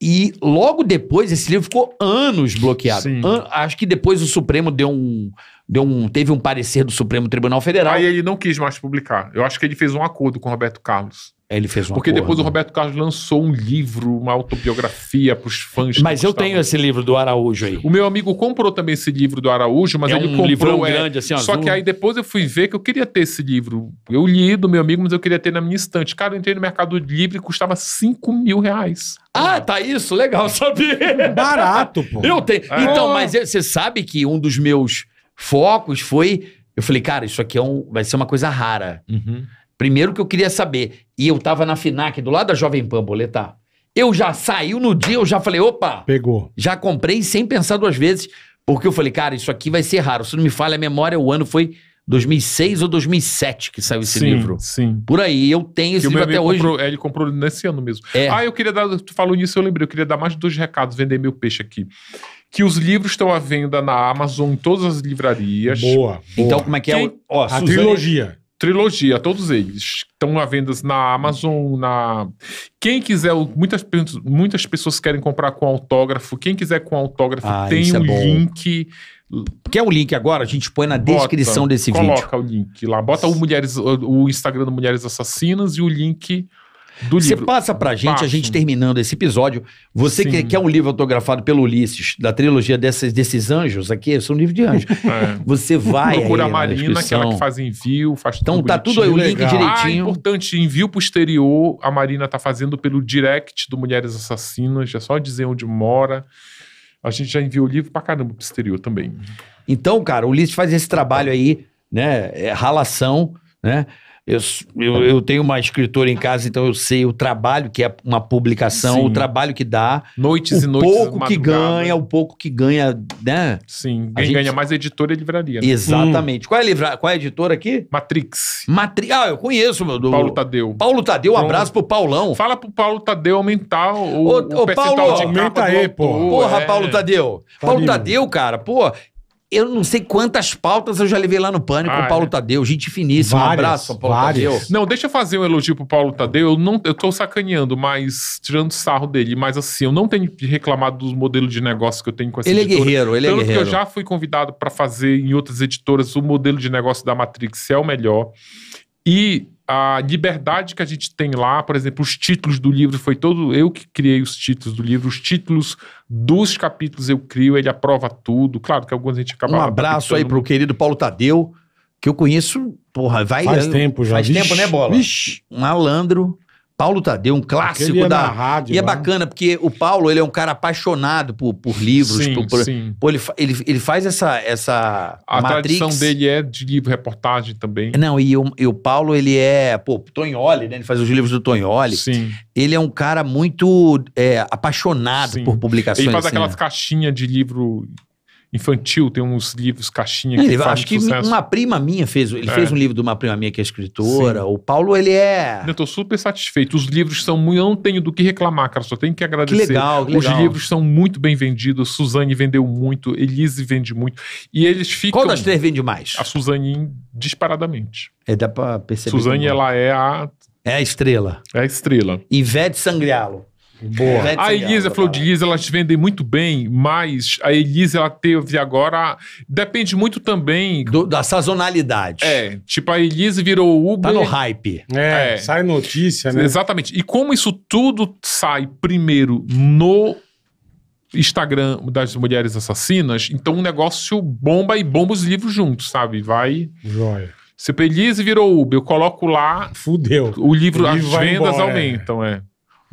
[SPEAKER 2] E logo depois, esse livro ficou anos bloqueado. An acho que depois o Supremo deu um, deu um, teve um parecer do Supremo Tribunal Federal. Aí
[SPEAKER 3] ele não quis mais publicar. Eu acho que ele fez um acordo com o Roberto Carlos. É, ele fez um Porque acordo. depois o Roberto Carlos lançou um livro, uma autobiografia para os fãs. Mas eu tenho esse livro do Araújo aí. O meu amigo comprou também esse livro do Araújo, mas é ele um comprou. Livrão é, grande, assim, Só azul. que aí depois eu fui ver que eu queria ter esse livro. Eu li do meu amigo, mas eu queria ter na minha estante. Cara, eu entrei no Mercado Livre e custava 5 mil reais.
[SPEAKER 2] Ah, tá isso? Legal, sabia. Barato, pô. Eu tenho. É. Então, ah. mas você sabe que um dos meus Focos foi. Eu falei, cara, isso aqui é um, vai ser uma coisa rara. Uhum. Primeiro que eu queria saber. E eu tava na FINAC, do lado da Jovem Pan Boletar. Eu já saí no dia, eu já falei, opa! Pegou. Já comprei sem pensar duas vezes, porque eu falei, cara, isso aqui vai ser raro. Se não me falha a memória, o ano foi 2006 ou 2007 que saiu esse sim, livro. Sim. Por aí, eu tenho esse que livro até hoje. Comprou,
[SPEAKER 3] é, ele comprou nesse ano mesmo. É. Ah, eu queria dar, tu falou nisso, eu lembrei, eu queria dar mais dois recados, vender meu peixe aqui que os livros estão à venda na Amazon, em todas as livrarias. Boa. boa. Então, como é que é Quem? é? Ó, a Suzane... trilogia. Trilogia, todos eles estão à venda na Amazon, na quem quiser, muitas, muitas pessoas querem comprar com autógrafo. Quem quiser com autógrafo ah, tem o um é link. Quer o link agora? A gente põe na bota, descrição desse coloca vídeo.
[SPEAKER 2] Coloca o link lá, bota o mulheres, o Instagram do Mulheres Assassinas e o link do você passa pra gente, Passo. a gente terminando esse episódio. Você que quer é um livro autografado pelo Ulisses, da trilogia dessas, desses anjos aqui, são um livro de anjos. É. Você vai. Procura a Marina, aquela que
[SPEAKER 3] faz envio, faz então, tudo. Então tá tudo aí, o link legal. direitinho. Ah, é importante, envio posterior, a Marina tá fazendo pelo direct do Mulheres Assassinas, é só dizer onde mora.
[SPEAKER 2] A gente já enviou o livro pra caramba pro exterior também. Então, cara, o Ulisses faz esse trabalho aí, né? É, ralação, né? Eu, eu, eu, tenho uma escritora em casa, então eu sei o trabalho que é uma publicação, Sim. o trabalho que dá. Noites e noites. O pouco que ganha, o pouco que ganha, né? Sim. Quem gente... ganha mais é editora e livraria. Né? Exatamente. Hum. Qual, é livra... Qual é a editora aqui? Matrix. Matrix. Ah, eu conheço, meu. Do... Paulo Tadeu. Paulo Tadeu, um abraço pro Paulão. Fala pro Paulo Tadeu aumentar o, ô, o, o percentual Paulo, de aumenta aí, pô. Porra, é. Paulo Tadeu. Tá Paulo Tadeu, cara, pô, eu não sei quantas pautas eu já levei lá no Pânico. Ah, o Paulo é. Tadeu, gente finíssima. Várias, um abraço, Paulo várias. Tadeu.
[SPEAKER 3] Não, deixa eu fazer um elogio pro Paulo Tadeu. Eu, não, eu tô sacaneando, mas tirando sarro dele. Mas assim, eu não tenho reclamado dos modelos de negócio que eu tenho com essa ele é editora. Ele é guerreiro, ele Tanto é guerreiro. que eu já fui convidado para fazer em outras editoras o modelo de negócio da Matrix é o melhor. E a liberdade que a gente tem lá, por exemplo, os títulos do livro foi todo eu que criei os títulos do livro, os títulos dos capítulos eu crio, ele aprova tudo. Claro que alguns a gente acaba Um abraço aí pro querido Paulo Tadeu,
[SPEAKER 2] que eu conheço, porra, vai Faz tempo já. Faz vixe, tempo, né, bola? Vixe. Malandro. Paulo Tadeu, um clássico é da. Rádio, e é né? bacana, porque o Paulo ele é um cara apaixonado por, por livros. Sim, por, por... sim. Pô, ele, ele, ele faz essa. essa a matrix. tradição dele é de livro, reportagem também. Não, e o, e o Paulo, ele é. Pô, Tonholi, né? Ele faz os livros do Tonholi. Sim. Ele é um cara muito é, apaixonado sim. por publicações. Ele faz assim, aquelas né?
[SPEAKER 3] caixinhas de livro infantil, tem uns livros caixinha é, que ele, Acho que sucesso. uma
[SPEAKER 2] prima minha fez, ele é. fez um livro de uma prima minha que é escritora. Sim. O Paulo, ele é. Eu estou super satisfeito. Os
[SPEAKER 3] livros são muito. Eu não tenho do que reclamar, cara, só tenho que agradecer. Que legal, que Os legal. livros são muito bem vendidos. Suzane vendeu muito, Elise vende muito. E eles ficam. Qual das três vende mais? A Suzane
[SPEAKER 2] disparadamente. É, dá para perceber. Suzane, ela é a. É a estrela. É a estrela. Ivete Sangrialo. Boa. A Elisa falou de
[SPEAKER 3] Elisa, elas vendem muito bem, mas a Elisa ela teve agora. Depende muito também. Do, da sazonalidade. É, tipo, a Elisa virou Uber. Tá no hype.
[SPEAKER 4] É, é, sai notícia, né?
[SPEAKER 3] Exatamente. E como isso tudo sai primeiro no Instagram das mulheres assassinas, então o negócio bomba e bomba os livros juntos, sabe? Vai. Joia. Se a Elisa virou Uber, eu coloco lá. Fudeu. O livro, o livro as vendas embora, é. aumentam,
[SPEAKER 2] é. é.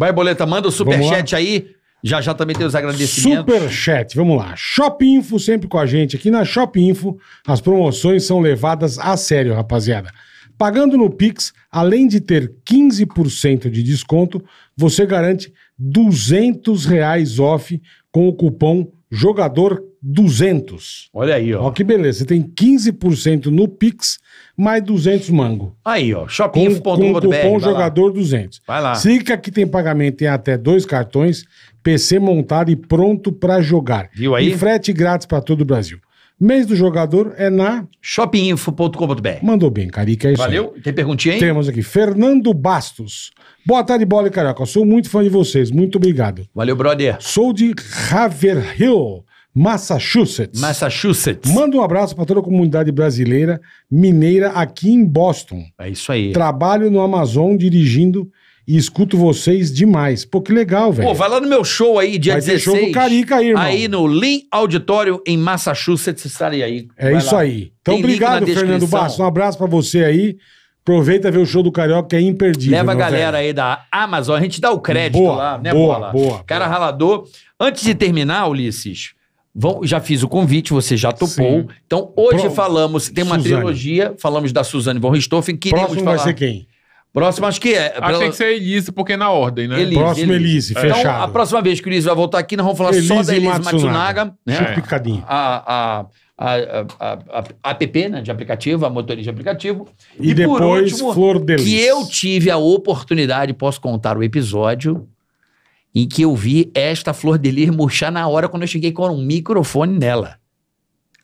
[SPEAKER 2] Vai, Boleta, manda o superchat aí. Já já também tem os agradecimentos.
[SPEAKER 4] Superchat, vamos lá. Shop Info sempre com a gente. Aqui na Shop Info, as promoções são levadas a sério, rapaziada. Pagando no Pix, além de ter 15% de desconto, você garante 200 reais off com o cupom JOGADOR200. Olha aí, ó. Ó que beleza. Você tem 15% no Pix mais 200 mango.
[SPEAKER 2] Aí, ó, shopping.com.br. Com, com bom jogador lá. 200. Vai lá.
[SPEAKER 4] Siga que tem pagamento em até dois cartões, PC montado e pronto para jogar. Viu aí? E frete grátis para todo o Brasil. Mês do jogador é na shoppinginfo.com.br Mandou bem, Carica, é isso. Valeu. Aí. Tem perguntinha aí? Temos aqui Fernando Bastos. Boa tarde, bola e carioca. Sou muito fã de vocês. Muito obrigado.
[SPEAKER 2] Valeu, brother. Sou de
[SPEAKER 4] Haverhill, Massachusetts. Massachusetts. Manda um abraço para toda a comunidade brasileira mineira aqui em Boston. É isso aí. Trabalho no Amazon dirigindo e escuto vocês demais. Pô, que legal, velho. Pô, vai lá
[SPEAKER 2] no meu show aí, dia Vai 16. Vai show do Carica aí, irmão. Aí no Lean Auditório, em Massachusetts, estarei aí. É vai isso lá. aí. Então, Tem obrigado, Fernando Bastos.
[SPEAKER 4] Um abraço para você aí. Aproveita ver o show do Carioca, que é imperdível. Leva a né, galera
[SPEAKER 2] velho. aí da Amazon, a gente dá o crédito boa, lá, né, boa, Bola? Boa, Cara boa. ralador. Antes de terminar, Ulisses, Vão, já fiz o convite, você já topou. Sim. Então, hoje Pro... falamos, tem uma Suzane. trilogia, falamos da Suzane von Richthofen. Próximo falar. vai ser quem? Próximo, acho que é. Acho pela... Achei que ser Elise, porque é na ordem, né? Elise, Próximo Elise, Elise então, fechado. Então, a próxima vez que o Elise vai voltar aqui, nós vamos falar Elise só da Elise Matsunaga. Matsunaga né? Chico Picadinho. A, a, a, a, a, app, né? De aplicativo, a motorista de aplicativo. E, e depois, último, Flor Delis. Que eu tive a oportunidade, posso contar o episódio, em que eu vi esta flor de lir murchar na hora quando eu cheguei com um microfone nela.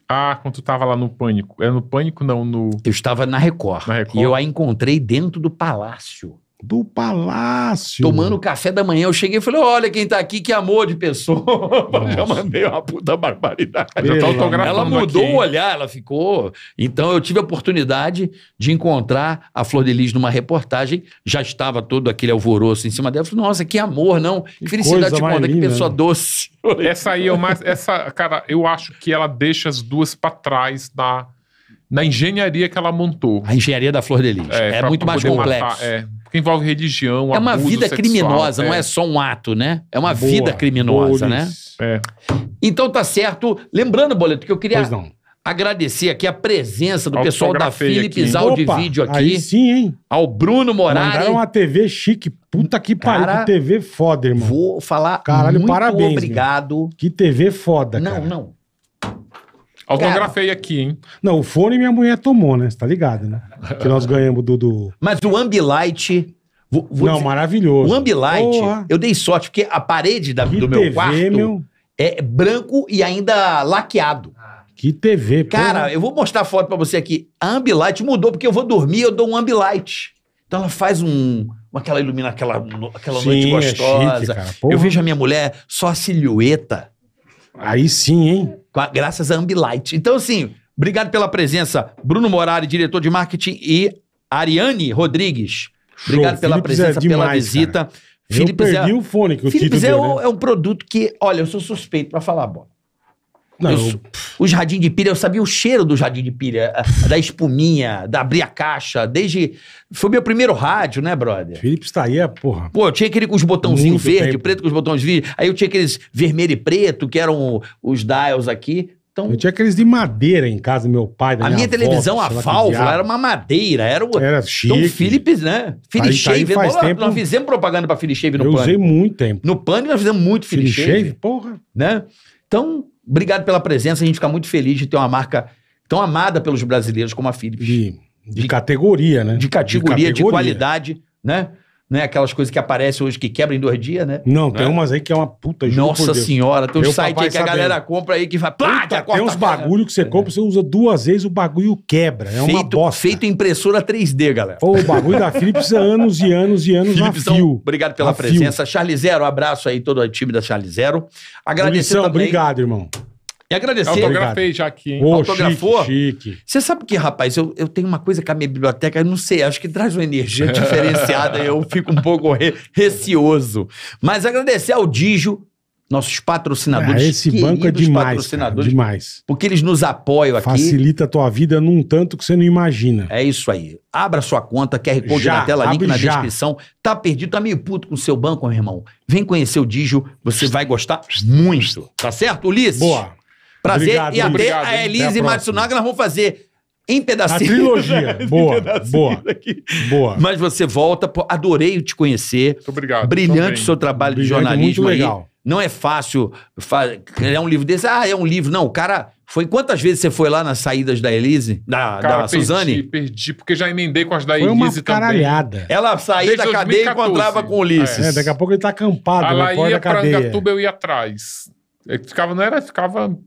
[SPEAKER 2] Ah, quando tu tava lá no Pânico. Era é, no Pânico, não, no... Eu estava na Record. Na Record. E eu a encontrei dentro do palácio. Do palácio. Tomando café da manhã, eu cheguei e falei: olha quem tá aqui, que amor de pessoa. Já mandei uma puta barbaridade. Tá ela mudou aqui, o olhar, ela ficou. Então eu tive a oportunidade de encontrar a Flor de Lis numa reportagem, já estava todo aquele alvoroço em cima dela. Eu falei, nossa, que amor, não. Que, que felicidade de conta, que pessoa né? doce. Essa aí é mais.
[SPEAKER 3] Essa, cara, eu acho que ela deixa as duas para trás da. Na, na engenharia
[SPEAKER 2] que ela montou. A engenharia da Flor de Lis. É, é muito mais complexo. Matar, é. Porque envolve religião, É uma abuso vida sexual, criminosa, é. não é só um ato, né? É uma Boa, vida criminosa, bolis. né? É. Então tá certo. Lembrando, Boleto, que eu queria agradecer aqui a presença do pessoal da Autografei Philips aqui, Audio Opa, Vídeo Aí aqui, sim, hein? ao Bruno Morari. Mandaram uma
[SPEAKER 4] TV chique. Puta que pariu. Cara, que TV foda, irmão. Vou falar Caralho, muito parabéns, meu. obrigado. Que TV foda, cara. Não,
[SPEAKER 2] não. Autografei aqui, hein?
[SPEAKER 4] Não, o fone minha mulher tomou, né?
[SPEAKER 2] Você tá ligado, né? Que nós ganhamos do. do... Mas o Ambilight. Vou, vou não, dizer, maravilhoso. O Ambilight, Porra. eu dei sorte, porque a parede da, do meu TV, quarto meu... é branco e ainda laqueado. Que TV, Cara, eu vou mostrar a foto pra você aqui. A Ambilight mudou, porque eu vou dormir, eu dou um Ambilight. Então ela faz um, aquela ilumina aquela, aquela sim, noite gostosa. É chique, eu vejo a minha mulher só a silhueta. Aí sim, hein? graças a Ambilight. Então, assim, obrigado pela presença, Bruno Morari, diretor de marketing, e Ariane Rodrigues. Obrigado pela Felipe presença, é demais, pela visita. Cara. Felipe eu perdi Zé, o fone que o Felipe Zé é deu, né? é um produto que, olha, eu sou suspeito para falar, bom. Não, eu, eu... Os radinhos de pilha, eu sabia o cheiro do jardim de pilha, da espuminha, da abrir a caixa, desde. Foi meu primeiro rádio, né, brother? Philips tá aí, porra. Pô, eu tinha aquele com os botãozinhos verde, tempo. preto com os botões verdes. Aí eu tinha aqueles vermelho e preto, que eram os dials aqui. Então, eu tinha aqueles de madeira em casa meu pai. Da a minha, televisão, a válvula, era uma madeira. Era, o... era chique. Então, Philips, né? Philly tá Shave. Tá faz nós, tempo... nós fizemos propaganda pra Philly Shave no pan Pânico. Eu usei muito tempo. No Pânico nós fizemos muito Philly, Philly Shave, porra. Né? Então, Obrigado pela presença. A gente fica muito feliz de ter uma marca tão amada pelos brasileiros como a Philips. De, de, de categoria, né? De categoria, de, categoria. de qualidade, né? né? Aquelas coisas que aparecem hoje que quebram em dois dias, né? Não, tem é. umas aí que é uma puta juro Nossa senhora, tem uns um sites aí que sabendo. a galera compra aí que vai. Plá, Eita, tem uns
[SPEAKER 4] bagulho que você compra, você usa duas vezes, o bagulho quebra. É feito, uma
[SPEAKER 2] bosta. Feito impressora 3D, galera. Pô, o bagulho da Philips é anos
[SPEAKER 4] e anos e anos Philips, na fio.
[SPEAKER 2] Obrigado pela na presença. Fio. Charlie Zero, abraço aí todo o time da Charlie Zero. Agradecer Luizão, também. obrigado, irmão. E agradecer. Autografei já aqui, hein? Ô, Autografou? Chique, chique. Você sabe o que, rapaz, eu, eu tenho uma coisa com a minha biblioteca, eu não sei, acho que traz uma energia diferenciada, eu fico um pouco re, receoso. Mas agradecer ao Dijo, nossos patrocinadores. É, esse banco é demais, cara, demais. Porque eles nos apoiam aqui. Facilita
[SPEAKER 4] a tua vida num tanto que você não
[SPEAKER 2] imagina. É isso aí. Abra sua conta, QR Code já, na tela, link na já. descrição. Tá perdido, tá meio puto com o seu banco, meu irmão. Vem conhecer o Dijo. você vai gostar muito. Tá certo, Ulisses? Boa. Prazer. Obrigado, e é até obrigado, a Elise Matsunaga nós vamos fazer em pedacinho A trilogia. boa, boa, boa. Mas você volta. Pô, adorei te conhecer. Muito obrigado. Brilhante o seu trabalho de jornalismo muito legal. Aí. Não é fácil criar um livro desse. Ah, é um livro. Não, o cara... Foi quantas vezes você foi lá nas saídas da Elise? Da, cara, da perdi, Suzane?
[SPEAKER 3] Perdi, porque já emendei com as da foi Elise uma caralhada. Também. Ela saía da cadeia e encontrava com o
[SPEAKER 4] Ulisses. É. é, daqui a pouco ele tá acampado. Ela ia pra cadeia. Angatuba,
[SPEAKER 3] eu ia atrás. É, ficava, não era, ficava.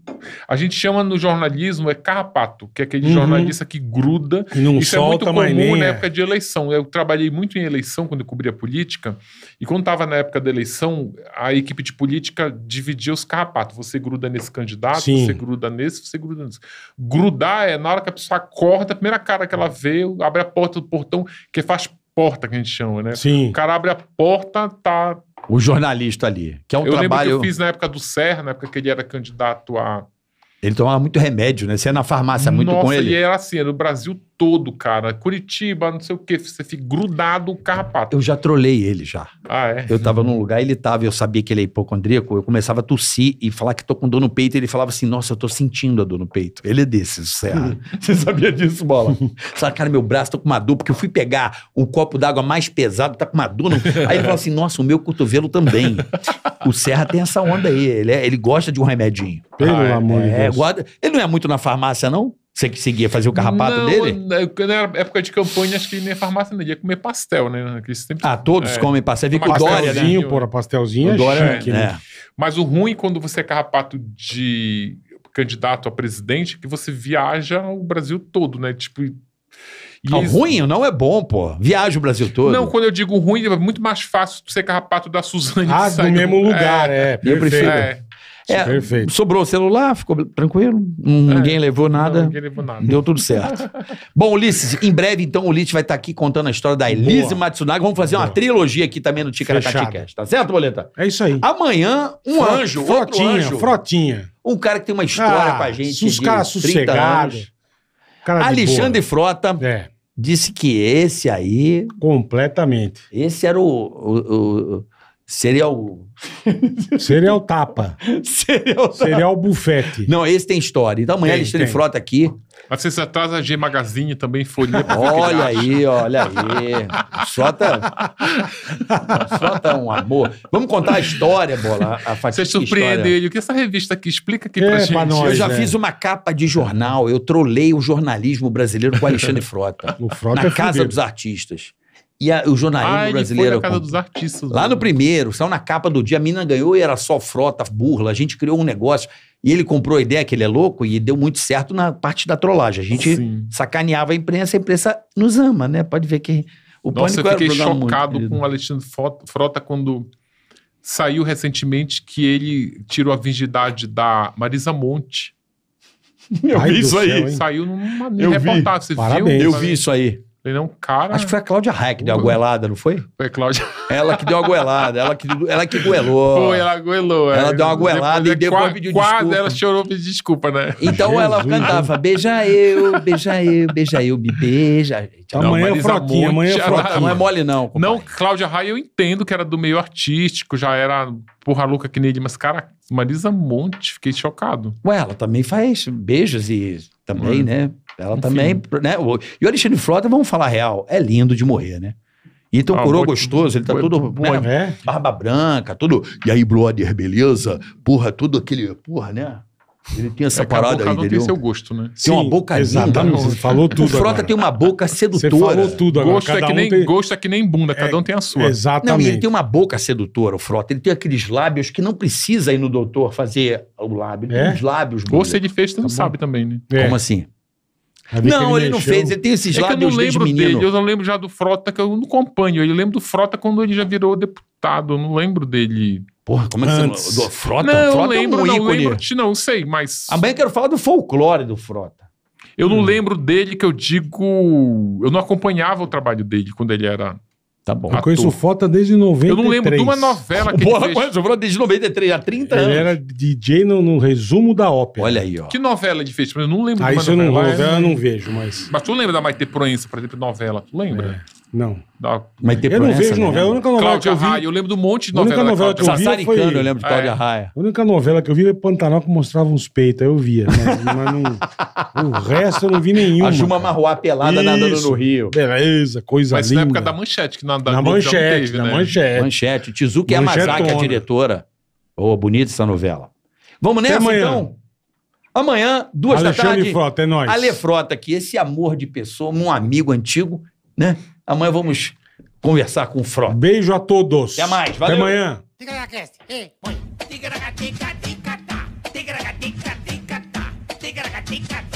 [SPEAKER 3] A gente chama no jornalismo, é carrapato, que é aquele uhum. jornalista que gruda.
[SPEAKER 4] Não Isso solta é muito comum na é. época
[SPEAKER 3] de eleição. Eu trabalhei muito em eleição quando eu cobria política, e quando estava na época da eleição, a equipe de política dividia os carrapatos. Você gruda nesse candidato, Sim. você gruda nesse, você gruda nesse. Grudar é na hora que a pessoa acorda, a primeira cara que ela vê, abre a porta do portão, que faz porta que a gente chama, né? Sim. O cara abre a porta, tá o
[SPEAKER 2] jornalista ali. Que é um eu trabalho. Lembro que eu fiz
[SPEAKER 3] na época do Serra, na época que ele era candidato
[SPEAKER 2] a. Ele tomava muito remédio, né? Você ia na farmácia muito Nossa, com ele. E
[SPEAKER 3] era assim, no Brasil
[SPEAKER 2] todo, cara. Curitiba, não sei o quê. Você fica grudado o carrapato. Eu já trolei ele já. Ah, é? Eu tava num lugar, ele tava, eu sabia que ele é hipocondríaco, eu começava a tossir e falar que tô com dor no peito. Ele falava assim, nossa, eu tô sentindo a dor no peito. Ele é desses, Serra. você sabia disso, Bola? Sabe, cara, meu braço, tá com uma dor, porque eu fui pegar o copo d'água mais pesado, tá com uma dor. Aí ele fala assim, nossa, o meu cotovelo também. o Serra tem essa onda aí, ele, é, ele gosta de um remedinho. Pelo ah, é? amor de é, Deus. Guarda... Ele não é muito na farmácia, não? Você que seguia fazer o carrapato não, dele? Na,
[SPEAKER 3] né, quando era época de campanha, acho que nem farmácia não ia comer pastel, né? Sempre, ah, todos é, comem
[SPEAKER 2] pastel.
[SPEAKER 4] Vi com o né? Porra, pastelzinho o é Dória, é. Né? né?
[SPEAKER 3] Mas o ruim quando você é carrapato de candidato a presidente é que você viaja o Brasil todo, né? Tipo...
[SPEAKER 2] E não, ah, ruim não é bom, pô. Viaja o Brasil todo. Não,
[SPEAKER 3] quando eu digo ruim, é muito mais fácil ser carrapato da Suzane. Ah, do mesmo é, lugar, é. é eu prefiro. É.
[SPEAKER 2] É, Perfeito. Sobrou o celular, ficou tranquilo, é, ninguém, é, levou, nada, ninguém levou nada, deu tudo certo. Bom, Ulisses, em breve então o Ulisses vai estar aqui contando a história da Elise Matsunaga. Vamos fazer Boa. uma trilogia aqui também no Ticaracati tá certo, Boleta?
[SPEAKER 4] É isso aí. Amanhã, um Fro anjo, frotinha, outro anjo.
[SPEAKER 2] Frotinha. Um cara que tem uma história ah, com a gente. Os caras sossegados. Cara Alexandre boa. Frota. É. Disse que esse aí. Completamente. Esse era o, o, o Seria o tapa. o tapa. o bufete. Não, esse tem história. Então amanhã tem, Alexandre tem. Frota
[SPEAKER 3] aqui. Mas vocês atrás a G Magazine também
[SPEAKER 2] folha. olha aí, olha aí. Frota. Frota é um amor. Vamos contar a história, bola. A Você surpreende ele. O que essa revista aqui explica aqui é, pra gente? Pra nós, eu já né? fiz uma capa de jornal. Eu trolei o jornalismo brasileiro com o Alexandre Frota. O Frota na é Casa fudido. dos Artistas. E a, o jornalismo ah, ele brasileiro. Foi na casa dos artistas. Lá no primeiro, saiu na capa do dia, a mina ganhou e era só frota, burla. A gente criou um negócio. E ele comprou a ideia que ele é louco e deu muito certo na parte da trollagem. A gente Sim. sacaneava a imprensa, a imprensa nos ama, né? Pode ver que o Nossa, eu fiquei chocado muito, com o
[SPEAKER 3] Alexandre Frota quando saiu recentemente que ele tirou a virgindade da Marisa Monte. Eu Ai vi isso céu, aí. Hein? Saiu numa eu reportagem, vi. você Parabéns. viu? Eu vi isso
[SPEAKER 2] aí. Ele é um cara. Acho que foi a Cláudia Raia que deu a goelada, não foi? Foi a Cláudia. Ela que deu a goelada, ela que, ela que goelou. Foi, ela goelou. É. Ela é. deu uma goelada depois, e é depois qua, quase, desculpa. ela chorou pediu desculpa, né? Então Jesus. ela cantava: beija eu, beija eu, beija eu, me beija. Então, não, amanhã Marisa é froquinha, amanhã é froquinha. Não é
[SPEAKER 3] mole, não. Compadre. Não, Cláudia Raia eu entendo que era do meio artístico, já era porra louca que nem mas, cara, Marisa Monte, fiquei chocado.
[SPEAKER 2] Ué, ela também faz beijos e também, uhum. né? Ela também, né? E o Alexandre Frota, vamos falar real, é lindo de morrer, né? Então, ah, coroa gostoso, ele tá todo, né, é? barba branca, tudo e aí, brother, beleza? Porra, tudo aquele, porra, né? Ele tem essa é parada aí, entendeu? tem seu gosto, né? Tem Sim, uma boca exatamente, linda. Você falou tudo O Frota agora. tem uma boca sedutora. Você falou tudo agora. Gosto, é cada é, que um nem, tem...
[SPEAKER 3] gosto é que nem bunda, é, cada é, um tem a sua. Exatamente. Não, ele tem uma
[SPEAKER 2] boca sedutora, o Frota. Ele tem aqueles lábios que não precisa ir no doutor fazer o lábio. Ele é? tem os lábios... Ou se ele fez, você não tá sabe também, né? Como assim? Não, ele, ele não fez. Ele tem esses é lábios menino. Dele, eu
[SPEAKER 3] não lembro já do Frota, que eu não acompanho. Eu lembro do Frota quando ele já virou deputado. Eu não lembro dele. Porra, como é que Antes. você... Do Frota? Não, Frota lembro, é um não, lembro. Não, sei, mas... Amanhã ah, quero falar do folclore do Frota. Eu hum. não lembro dele que eu digo... Eu não acompanhava o trabalho dele quando ele era Tá bom. Eu ator. conheço o
[SPEAKER 4] Fota desde 93. Eu não lembro de uma novela que Boa, ele fez.
[SPEAKER 3] Eu desde 93, há 30 ele anos. Ele
[SPEAKER 4] era DJ no, no, resumo da ópera. Olha aí, ó.
[SPEAKER 3] Que novela ele fez? Tipo, eu não lembro ah, de uma isso novela. Eu não, novela eu não
[SPEAKER 4] vejo, mas...
[SPEAKER 3] Mas tu lembra da Maite Proença, por exemplo, novela? Tu lembra?
[SPEAKER 4] É. Não. Da... Mas tem eu não vejo né? novela. A única novela Cláudia que eu vi... Raia, eu lembro do um monte de novela. novela que eu vi Sassaricano, foi... eu lembro de Cláudia é. Raia. A única novela que eu vi é Pantanal que mostrava uns peitos, aí eu via. Né?
[SPEAKER 2] Mas, mas não... o resto eu não vi nenhuma. A Juma Marroá pelada Isso. nadando no
[SPEAKER 4] Rio. Beleza, coisa mas linda. Mas na época da Manchete que nada Na Manchete, teve, na né? Manchete. Manchete.
[SPEAKER 2] Tizuki Yamazaki, a diretora. Ô, oh, bonita essa novela. Vamos nessa, amanhã. então? Amanhã, duas Alexandre da tarde. Frota, é nóis. Ale Frota, que esse amor de pessoa, um amigo antigo, né? Amanhã vamos conversar com o Frota. Beijo a todos. Até mais. Valeu. Até amanhã. Tigra